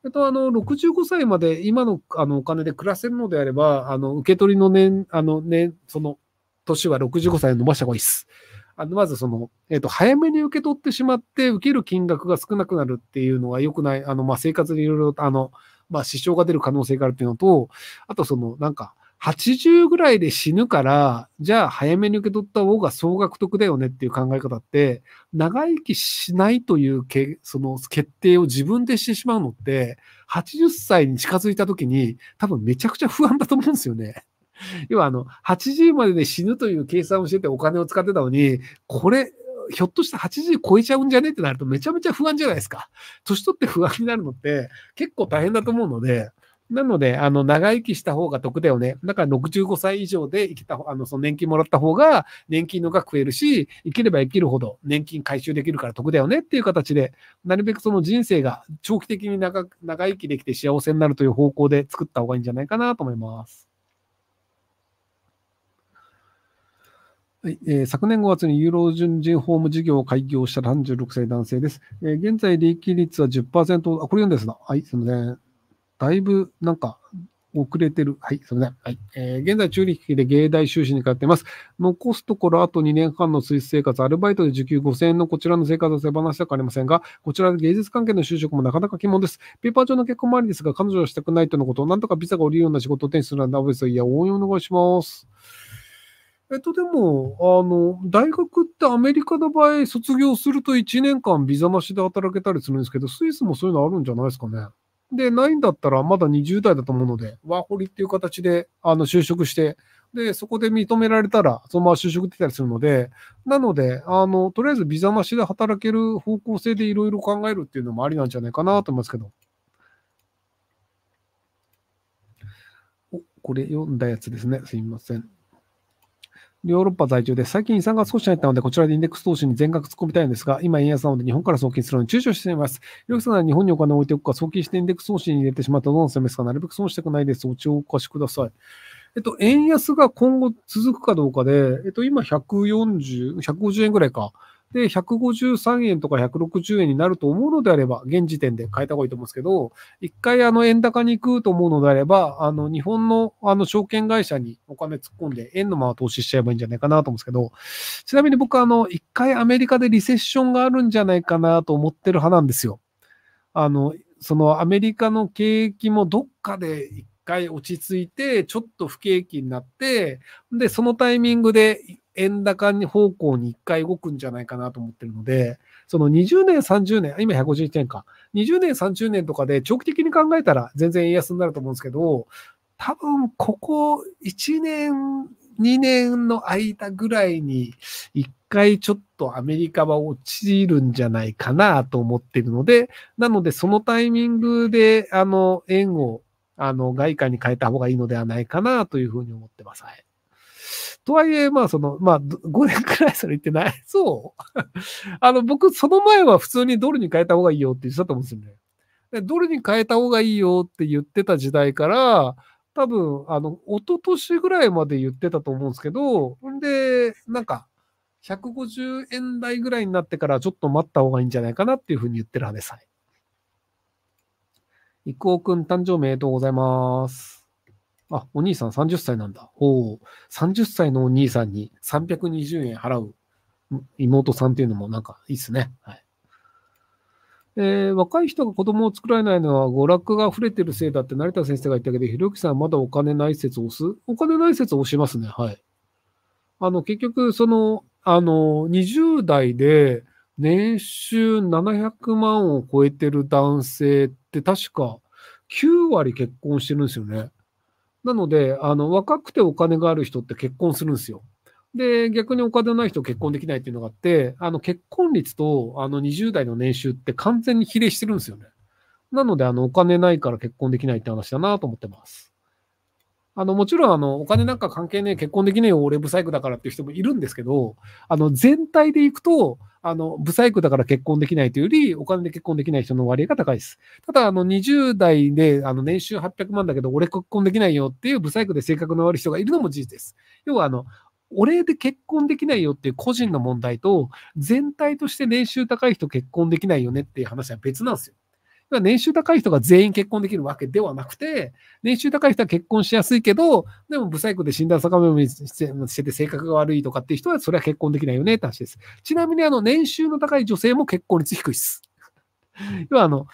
えっと、あの、65歳まで今のあのお金で暮らせるのであれば、あの、受け取りの年、あの、年、その、年は65歳を伸ばした方がいいです。あの、まずその、えっ、と、早めに受け取ってしまって、受ける金額が少なくなるっていうのは良くない、あの、まあ、生活にいろいろ、あの、まあ、支障が出る可能性があるっていうのと、あとその、なんか、80ぐらいで死ぬから、じゃあ早めに受け取った方が総額得だよねっていう考え方って、長生きしないというけその決定を自分でしてしまうのって、80歳に近づいた時に多分めちゃくちゃ不安だと思うんですよね。要はあの、80までで死ぬという計算をしててお金を使ってたのに、これ、ひょっとして80超えちゃうんじゃねってなるとめちゃめちゃ不安じゃないですか。年取って不安になるのって結構大変だと思うので、なので、あの、長生きした方が得だよね。だから65歳以上で生きた、あの、その年金もらった方が、年金の額増えるし、生きれば生きるほど年金回収できるから得だよねっていう形で、なるべくその人生が長期的に長長生きできて幸せになるという方向で作った方がいいんじゃないかなと思います。はいえー、昨年5月にユーロ純人ホーム事業を開業した36歳男性です。えー、現在、利益率は10%、あ、これ読んですな。はい、すみません。だいぶなんか遅れてる。はい、すみません。はい。えー、現在、中力で芸大修士に通っています。残すところ、あと2年半のスイス生活、アルバイトで時給5000円のこちらの生活を手放したくありませんが、こちらで芸術関係の就職もなかなか疑問です。ペーパー上の結婚もありですが、彼女はしたくないとのこと、なんとかビザが下りるような仕事を手するのはダブでいや、応援お願いします。えっと、でも、あの、大学ってアメリカの場合、卒業すると1年間ビザなしで働けたりするんですけど、スイスもそういうのあるんじゃないですかね。で、ないんだったらまだ20代だと思うので、ワーホリっていう形で、あの、就職して、で、そこで認められたら、そのまま就職できたりするので、なので、あの、とりあえずビザなしで働ける方向性でいろいろ考えるっていうのもありなんじゃないかなと思いますけど。お、これ読んだやつですね。すいません。ヨーロッパ在住です。最近遺産が少し入ったので、こちらでインデックス投資に全額突っ込みたいんですが、今円安なので日本から送金するのに躊躇しています。洋ろさんは日本にお金を置いておくか、送金してインデックス投資に入れてしまったらどうなるんですかなるべく損したくないです。おちをお貸しください。えっと、円安が今後続くかどうかで、えっと、今140、150円ぐらいか。で、153円とか160円になると思うのであれば、現時点で変えた方がいいと思うんですけど、一回あの円高に行くと思うのであれば、あの日本のあの証券会社にお金突っ込んで円のまま投資しちゃえばいいんじゃないかなと思うんですけど、ちなみに僕あの一回アメリカでリセッションがあるんじゃないかなと思ってる派なんですよ。あの、そのアメリカの景気もどっかで一回落ち着いて、ちょっと不景気になって、で、そのタイミングで円高に方向に1回動くんじゃないかなと思ってるので、その20年、30年、今151年か、20年、30年とかで長期的に考えたら全然円安になると思うんですけど、多分ここ1年、2年の間ぐらいに1回ちょっとアメリカは落ちるんじゃないかなと思ってるので、なのでそのタイミングであの円をあの外貨に変えた方がいいのではないかなというふうに思ってます。はいとはいえ、まあ、その、まあ、5年くらいそれ言ってない。そう あの、僕、その前は普通にドルに変えた方がいいよって言ってたと思うんですよね。ドルに変えた方がいいよって言ってた時代から、多分、あの、一昨年ぐらいまで言ってたと思うんですけど、んで、なんか、150円台ぐらいになってからちょっと待った方がいいんじゃないかなっていうふうに言ってるはでさはい。郁夫君誕生日おめでとうございます。あ、お兄さん30歳なんだ。おお、30歳のお兄さんに320円払う妹さんっていうのもなんかいいっすね。はい。えー、若い人が子供を作られないのは娯楽が溢れてるせいだって成田先生が言ったけど、ひろゆきさんまだお金ない説を押すお金ない説を押しますね。はい。あの、結局、その、あの、20代で年収700万を超えてる男性って確か9割結婚してるんですよね。なので、あの、若くてお金がある人って結婚するんですよ。で、逆にお金のない人結婚できないっていうのがあって、あの、結婚率と、あの、20代の年収って完全に比例してるんですよね。なので、あの、お金ないから結婚できないって話だなと思ってます。あの、もちろん、あの、お金なんか関係ねえ、結婚できねえよ、俺、ブサイクだからっていう人もいるんですけど、あの、全体でいくと、あの、ブサイクだから結婚できないというより、お金で結婚できない人の割合が高いです。ただ、あの、20代で、あの、年収800万だけど、俺結婚できないよっていうブサイクで性格の悪い人がいるのも事実です。要は、あの、俺で結婚できないよっていう個人の問題と、全体として年収高い人結婚できないよねっていう話は別なんですよ。年収高い人が全員結婚できるわけではなくて、年収高い人は結婚しやすいけど、でも不細工で診断坂目をしてて性格が悪いとかっていう人は、それは結婚できないよねって話です。ちなみに、あの、年収の高い女性も結婚率低いです。要は、あの、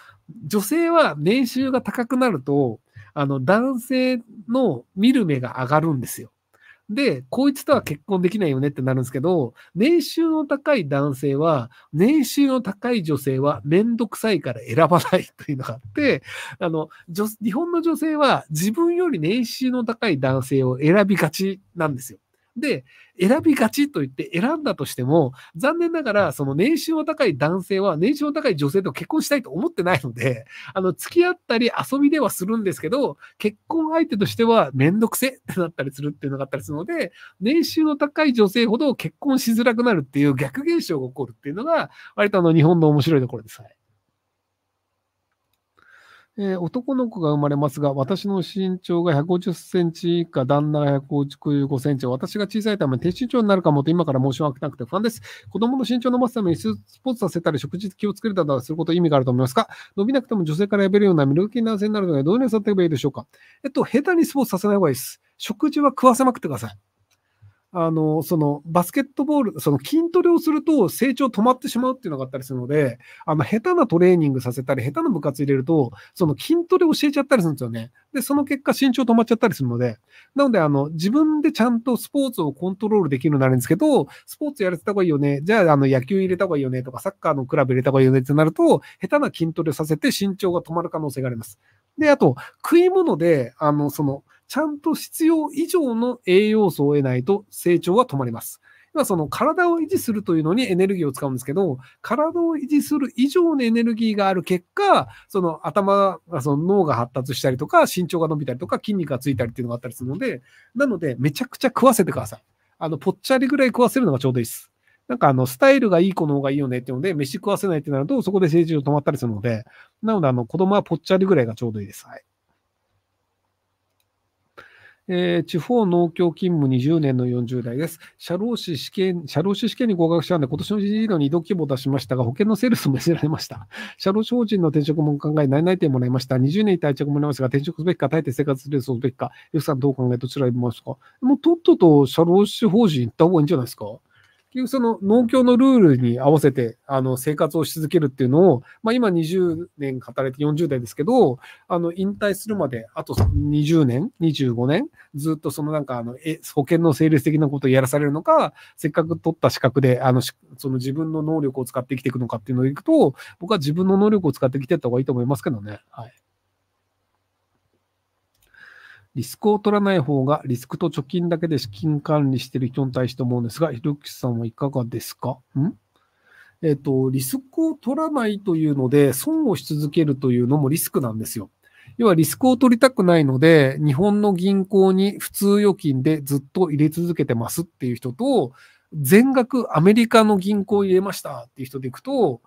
女性は年収が高くなると、あの、男性の見る目が上がるんですよ。で、こいつとは結婚できないよねってなるんですけど、年収の高い男性は、年収の高い女性はめんどくさいから選ばないというのがあって、あの、日本の女性は自分より年収の高い男性を選びがちなんですよ。で、選びがちと言って選んだとしても、残念ながら、その年収の高い男性は年収の高い女性と結婚したいと思ってないので、あの、付き合ったり遊びではするんですけど、結婚相手としてはめんどくせってなったりするっていうのがあったりするので、年収の高い女性ほど結婚しづらくなるっていう逆現象が起こるっていうのが、割とあの、日本の面白いところです。はいえー、男の子が生まれますが、私の身長が150センチ以下、旦那が155センチ、私が小さいため低身長になるかもと今から申し訳なくて不安です。子供の身長を伸ばすためにスポーツさせたり、食事気をつけるなどすること意味があると思いますか伸びなくても女性からやべるような魅力的な男性になるので、どういうにればいいでしょうかえっと、下手にスポーツさせない方がいいです。食事は食わせまくってください。あの、そのバスケットボール、その筋トレをすると成長止まってしまうっていうのがあったりするので、あの、下手なトレーニングさせたり、下手な部活入れると、その筋トレ教えちゃったりするんですよね。で、その結果身長止まっちゃったりするので、なので、あの、自分でちゃんとスポーツをコントロールできるようになるんですけど、スポーツやれてた方がいいよね、じゃあ、あの、野球入れた方がいいよねとか、サッカーのクラブ入れた方がいいよねってなると、下手な筋トレさせて身長が止まる可能性があります。で、あと、食い物で、あの、その、ちゃんと必要以上の栄養素を得ないと成長は止まります。今その体を維持するというのにエネルギーを使うんですけど、体を維持する以上のエネルギーがある結果、その頭が、その脳が発達したりとか、身長が伸びたりとか、筋肉がついたりっていうのがあったりするので、なので、めちゃくちゃ食わせてください。あの、ぽっちゃりぐらい食わせるのがちょうどいいです。なんかあの、スタイルがいい子の方がいいよねっていうので、飯食わせないってなると、そこで成長止まったりするので、なのであの、子供はぽっちゃりぐらいがちょうどいいです。はい。えー、地方農協勤務20年の40代です。社労士試験、社労士試験に合格したので、今年の人事異動に異動規模を出しましたが、保険のセールスも知られました。社労士法人の転職も考え、内々点もらいました。20年に退職もらいますが、転職すべきか、耐えて生活するすべきか、F さんどう考え、どちらにいますかもうとっとと社労士法人行った方がいいんじゃないですか局その農協のルールに合わせてあの生活をし続けるっていうのを、まあ、今20年働いて40代ですけど、あの引退するまであと20年、25年、ずっとそのなんかあの保険の整列的なことをやらされるのか、せっかく取った資格であのその自分の能力を使って生きていくのかっていうのをいくと、僕は自分の能力を使って生きていった方がいいと思いますけどね。はいリスクを取らない方がリスクと貯金だけで資金管理している人に対して思うんですが、ひろきさんはいかがですかんえっ、ー、と、リスクを取らないというので、損をし続けるというのもリスクなんですよ。要はリスクを取りたくないので、日本の銀行に普通預金でずっと入れ続けてますっていう人と、全額アメリカの銀行入れましたっていう人でいくと、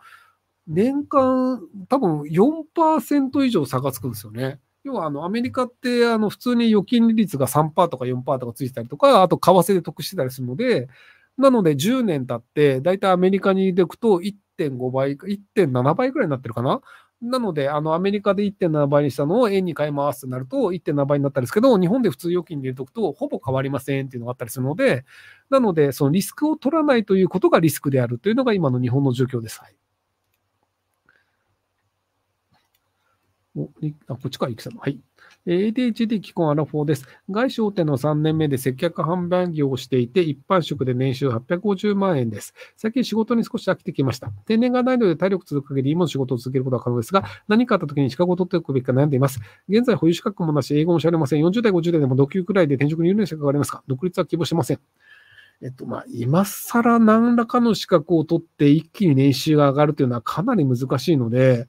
年間多分4%以上差がつくんですよね。要はあのアメリカってあの普通に預金利率が3%とか4%とかついてたりとか、あと為替で得してたりするので、なので10年経って、だいたいアメリカに出くと1.5倍、1.7倍ぐらいになってるかな。なので、あの、アメリカで1.7倍にしたのを円に買いますってなると1.7倍になったんですけど、日本で普通預金に入れておくとほぼ変わりませんっていうのがあったりするので、なので、そのリスクを取らないということがリスクであるというのが今の日本の状況です。はいあこっちか、ゆきさん。はい。ADHD 既婚アラフォーです。外商店の3年目で接客販売業をしていて、一般職で年収850万円です。最近仕事に少し飽きてきました。定年がないので体力続く限り、今の仕事を続けることは可能ですが、何かあった時に資格を取っておくべきか悩んでいます。現在保有資格もなし、英語もしゃれません。40代、50代でも同級くらいで転職に有利な資格がありますか独立は希望してません。えっと、まあ、今更何らかの資格を取って一気に年収が上がるというのはかなり難しいので、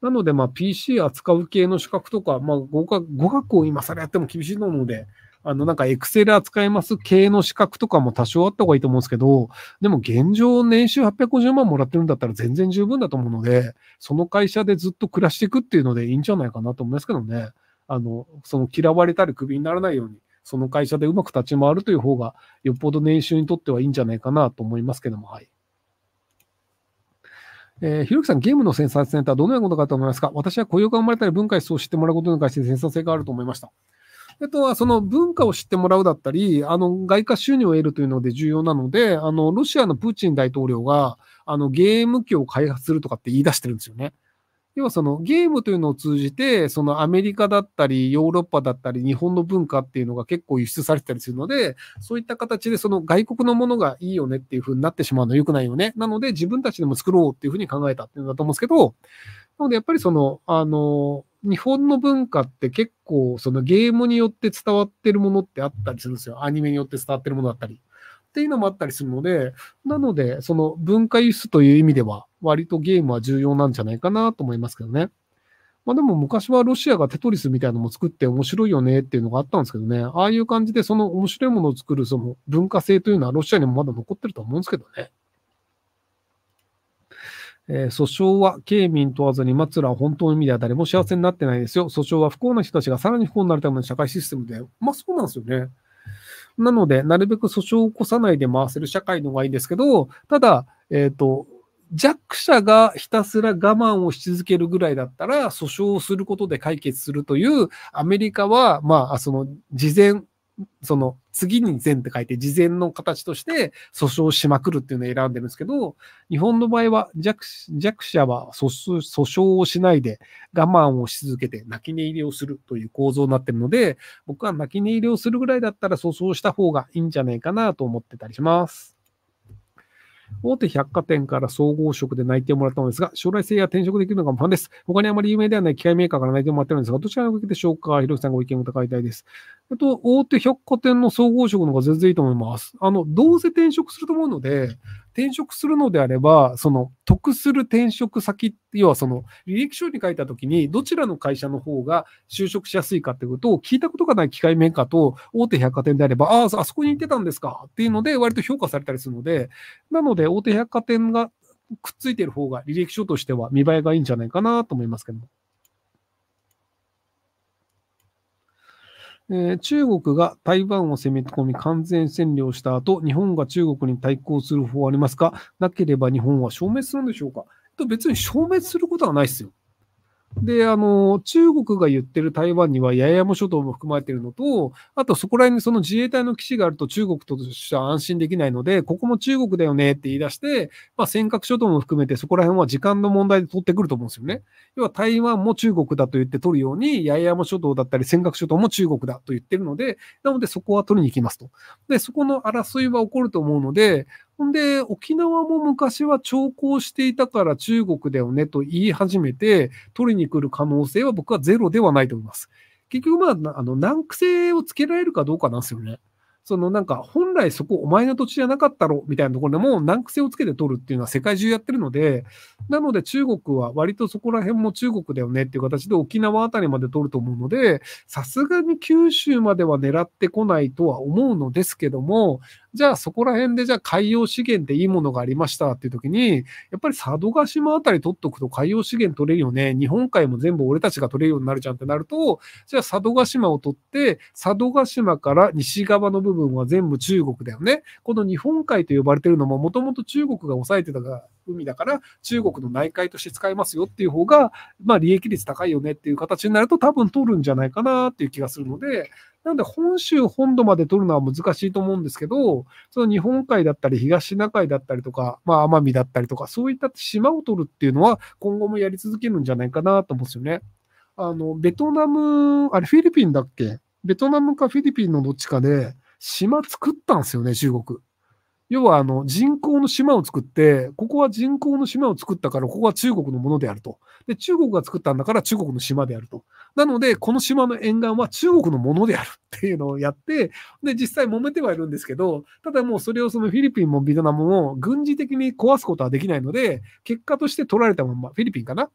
なので、まあ、PC 扱う系の資格とか、まあ語学、語学を今更やっても厳しいと思うので、あの、なんか Excel 扱います系の資格とかも多少あった方がいいと思うんですけど、でも現状年収850万もらってるんだったら全然十分だと思うので、その会社でずっと暮らしていくっていうのでいいんじゃないかなと思いますけどね。あの、その嫌われたりクビにならないように、その会社でうまく立ち回るという方が、よっぽど年収にとってはいいんじゃないかなと思いますけども、はい。えー、ひろきさん、ゲームのセンサー性とはどのようなことかと思いますか私は雇用が生まれたり文化思想を知ってもらうことに関してセンサー性があると思いました。あとは、その文化を知ってもらうだったり、あの、外貨収入を得るというので重要なので、あの、ロシアのプーチン大統領が、あの、ゲーム機を開発するとかって言い出してるんですよね。要はそのゲームというのを通じて、そのアメリカだったり、ヨーロッパだったり、日本の文化っていうのが結構輸出されてたりするので、そういった形でその外国のものがいいよねっていう風になってしまうのは良くないよね。なので自分たちでも作ろうっていう風に考えたっていうのだと思うんですけど、なのでやっぱりその、あの、日本の文化って結構そのゲームによって伝わってるものってあったりするんですよ。アニメによって伝わってるものだったり。っていうのもあったりするので、なので、その文化輸出という意味では、割とゲームは重要なんじゃないかなと思いますけどね。まあでも昔はロシアがテトリスみたいなのも作って面白いよねっていうのがあったんですけどね。ああいう感じでその面白いものを作るその文化性というのはロシアにもまだ残ってると思うんですけどね。えー、訴訟は刑民問わずに末ら本当の意味では誰も幸せになってないですよ。訴訟は不幸な人たちがさらに不幸になるための社会システムで。まあそうなんですよね。なので、なるべく訴訟を起こさないで回せる社会の方がいいんですけど、ただ、えっ、ー、と、弱者がひたすら我慢をし続けるぐらいだったら、訴訟をすることで解決するという、アメリカは、まあ、その、事前その次に善って書いて、事前の形として訴訟しまくるっていうのを選んでるんですけど、日本の場合は弱弱者は訴訟をしないで我慢をし続けて泣き寝入りをするという構造になってるので、僕は泣き寝入りをするぐらいだったら訴訟した方がいいんじゃないかなと思ってたりします。大手百貨店から総合職で内定をもらったのですが、将来性や転職できるのが不安です。他にあまり有名ではない機械メーカーから内定をもらってるんですが、どちらが受けでしょうかひろきさんご意見を伺いたいです。あと、大手百貨店の総合職の方が全然いいと思います。あの、どうせ転職すると思うので、転職するのであれば、その、得する転職先、要はその、履歴書に書いたときに、どちらの会社の方が就職しやすいかってことを聞いたことがない機械メーカーと、大手百貨店であれば、ああ、あそこに行ってたんですかっていうので、割と評価されたりするので、なので、大手百貨店がくっついてる方が、履歴書としては見栄えがいいんじゃないかなと思いますけども。え中国が台湾を攻め込み完全占領した後、日本が中国に対抗する方はありますかなければ日本は消滅するんでしょうかと別に消滅することはないですよ。で、あの、中国が言ってる台湾には八重山諸島も含まれているのと、あとそこら辺にその自衛隊の基地があると中国としては安心できないので、ここも中国だよねって言い出して、まあ尖閣諸島も含めてそこら辺は時間の問題で取ってくると思うんですよね。要は台湾も中国だと言って取るように、八重山諸島だったり尖閣諸島も中国だと言ってるので、なのでそこは取りに行きますと。で、そこの争いは起こると思うので、ほんで、沖縄も昔は調校していたから中国だよねと言い始めて、取りに来る可能性は僕はゼロではないと思います。結局、まあ、あの、難癖をつけられるかどうかなんですよね。そのなんか本来そこお前の土地じゃなかったろみたいなところでもう難癖をつけて取るっていうのは世界中やってるので、なので中国は割とそこら辺も中国だよねっていう形で沖縄あたりまで取ると思うので、さすがに九州までは狙ってこないとは思うのですけども、じゃあそこら辺でじゃあ海洋資源っていいものがありましたっていう時に、やっぱり佐渡島あたり取っとくと海洋資源取れるよね。日本海も全部俺たちが取れるようになるじゃんってなると、じゃあ佐渡島を取って、佐渡島から西側の部分軍は全部中国だよね。この日本海と呼ばれてるのも、もともと中国が抑えてたが海だから、中国の内海として使えますよっていう方が、まあ利益率高いよねっていう形になると多分取るんじゃないかなっていう気がするので、なんで本州本土まで取るのは難しいと思うんですけど、その日本海だったり東シナ海だったりとか、まあ奄美だったりとか、そういった島を取るっていうのは今後もやり続けるんじゃないかなと思うんですよね。あの、ベトナム、あれフィリピンだっけベトナムかフィリピンのどっちかで、島作ったんですよね、中国。要はあの人口の島を作って、ここは人口の島を作ったから、ここは中国のものであると。で、中国が作ったんだから中国の島であると。なので、この島の沿岸は中国のものであるっていうのをやって、で、実際揉めてはいるんですけど、ただもうそれをそのフィリピンもビトナムも軍事的に壊すことはできないので、結果として取られたまま、フィリピンかなっ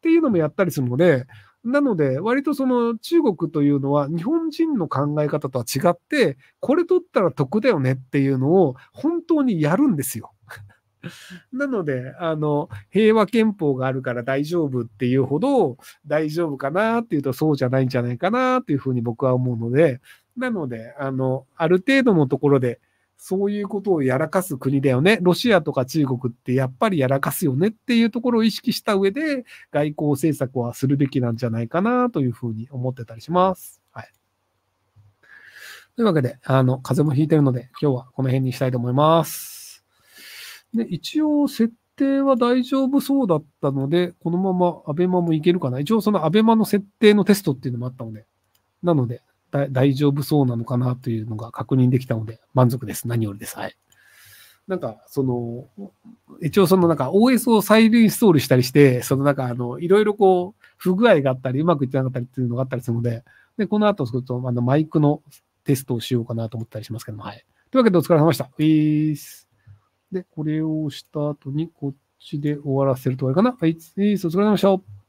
ていうのもやったりするので、なので、割とその中国というのは日本人の考え方とは違って、これ取ったら得だよねっていうのを本当にやるんですよ。なので、あの、平和憲法があるから大丈夫っていうほど大丈夫かなっていうとそうじゃないんじゃないかなっていうふうに僕は思うので、なので、あの、ある程度のところでそういうことをやらかす国だよね。ロシアとか中国ってやっぱりやらかすよねっていうところを意識した上で、外交政策はするべきなんじゃないかなというふうに思ってたりします。はい。というわけで、あの、風邪も引いてるので、今日はこの辺にしたいと思います。で、一応、設定は大丈夫そうだったので、このまま abema もいけるかな。一応、その abema の設定のテストっていうのもあったので、なので、大丈夫そうなのかなというのが確認できたので、満足です。何よりです。はい。なんか、その、一応そのなんか OS を再インストールしたりして、そのなんかあの、いろいろこう、不具合があったり、うまくいってなかったりっていうのがあったりするので、で、この後、ちょっとあの、マイクのテストをしようかなと思ったりしますけども、はい。というわけでお疲れ様でした。えーす。で、これをした後に、こっちで終わらせるとあれかな。はい、えーす。お疲れ様でした。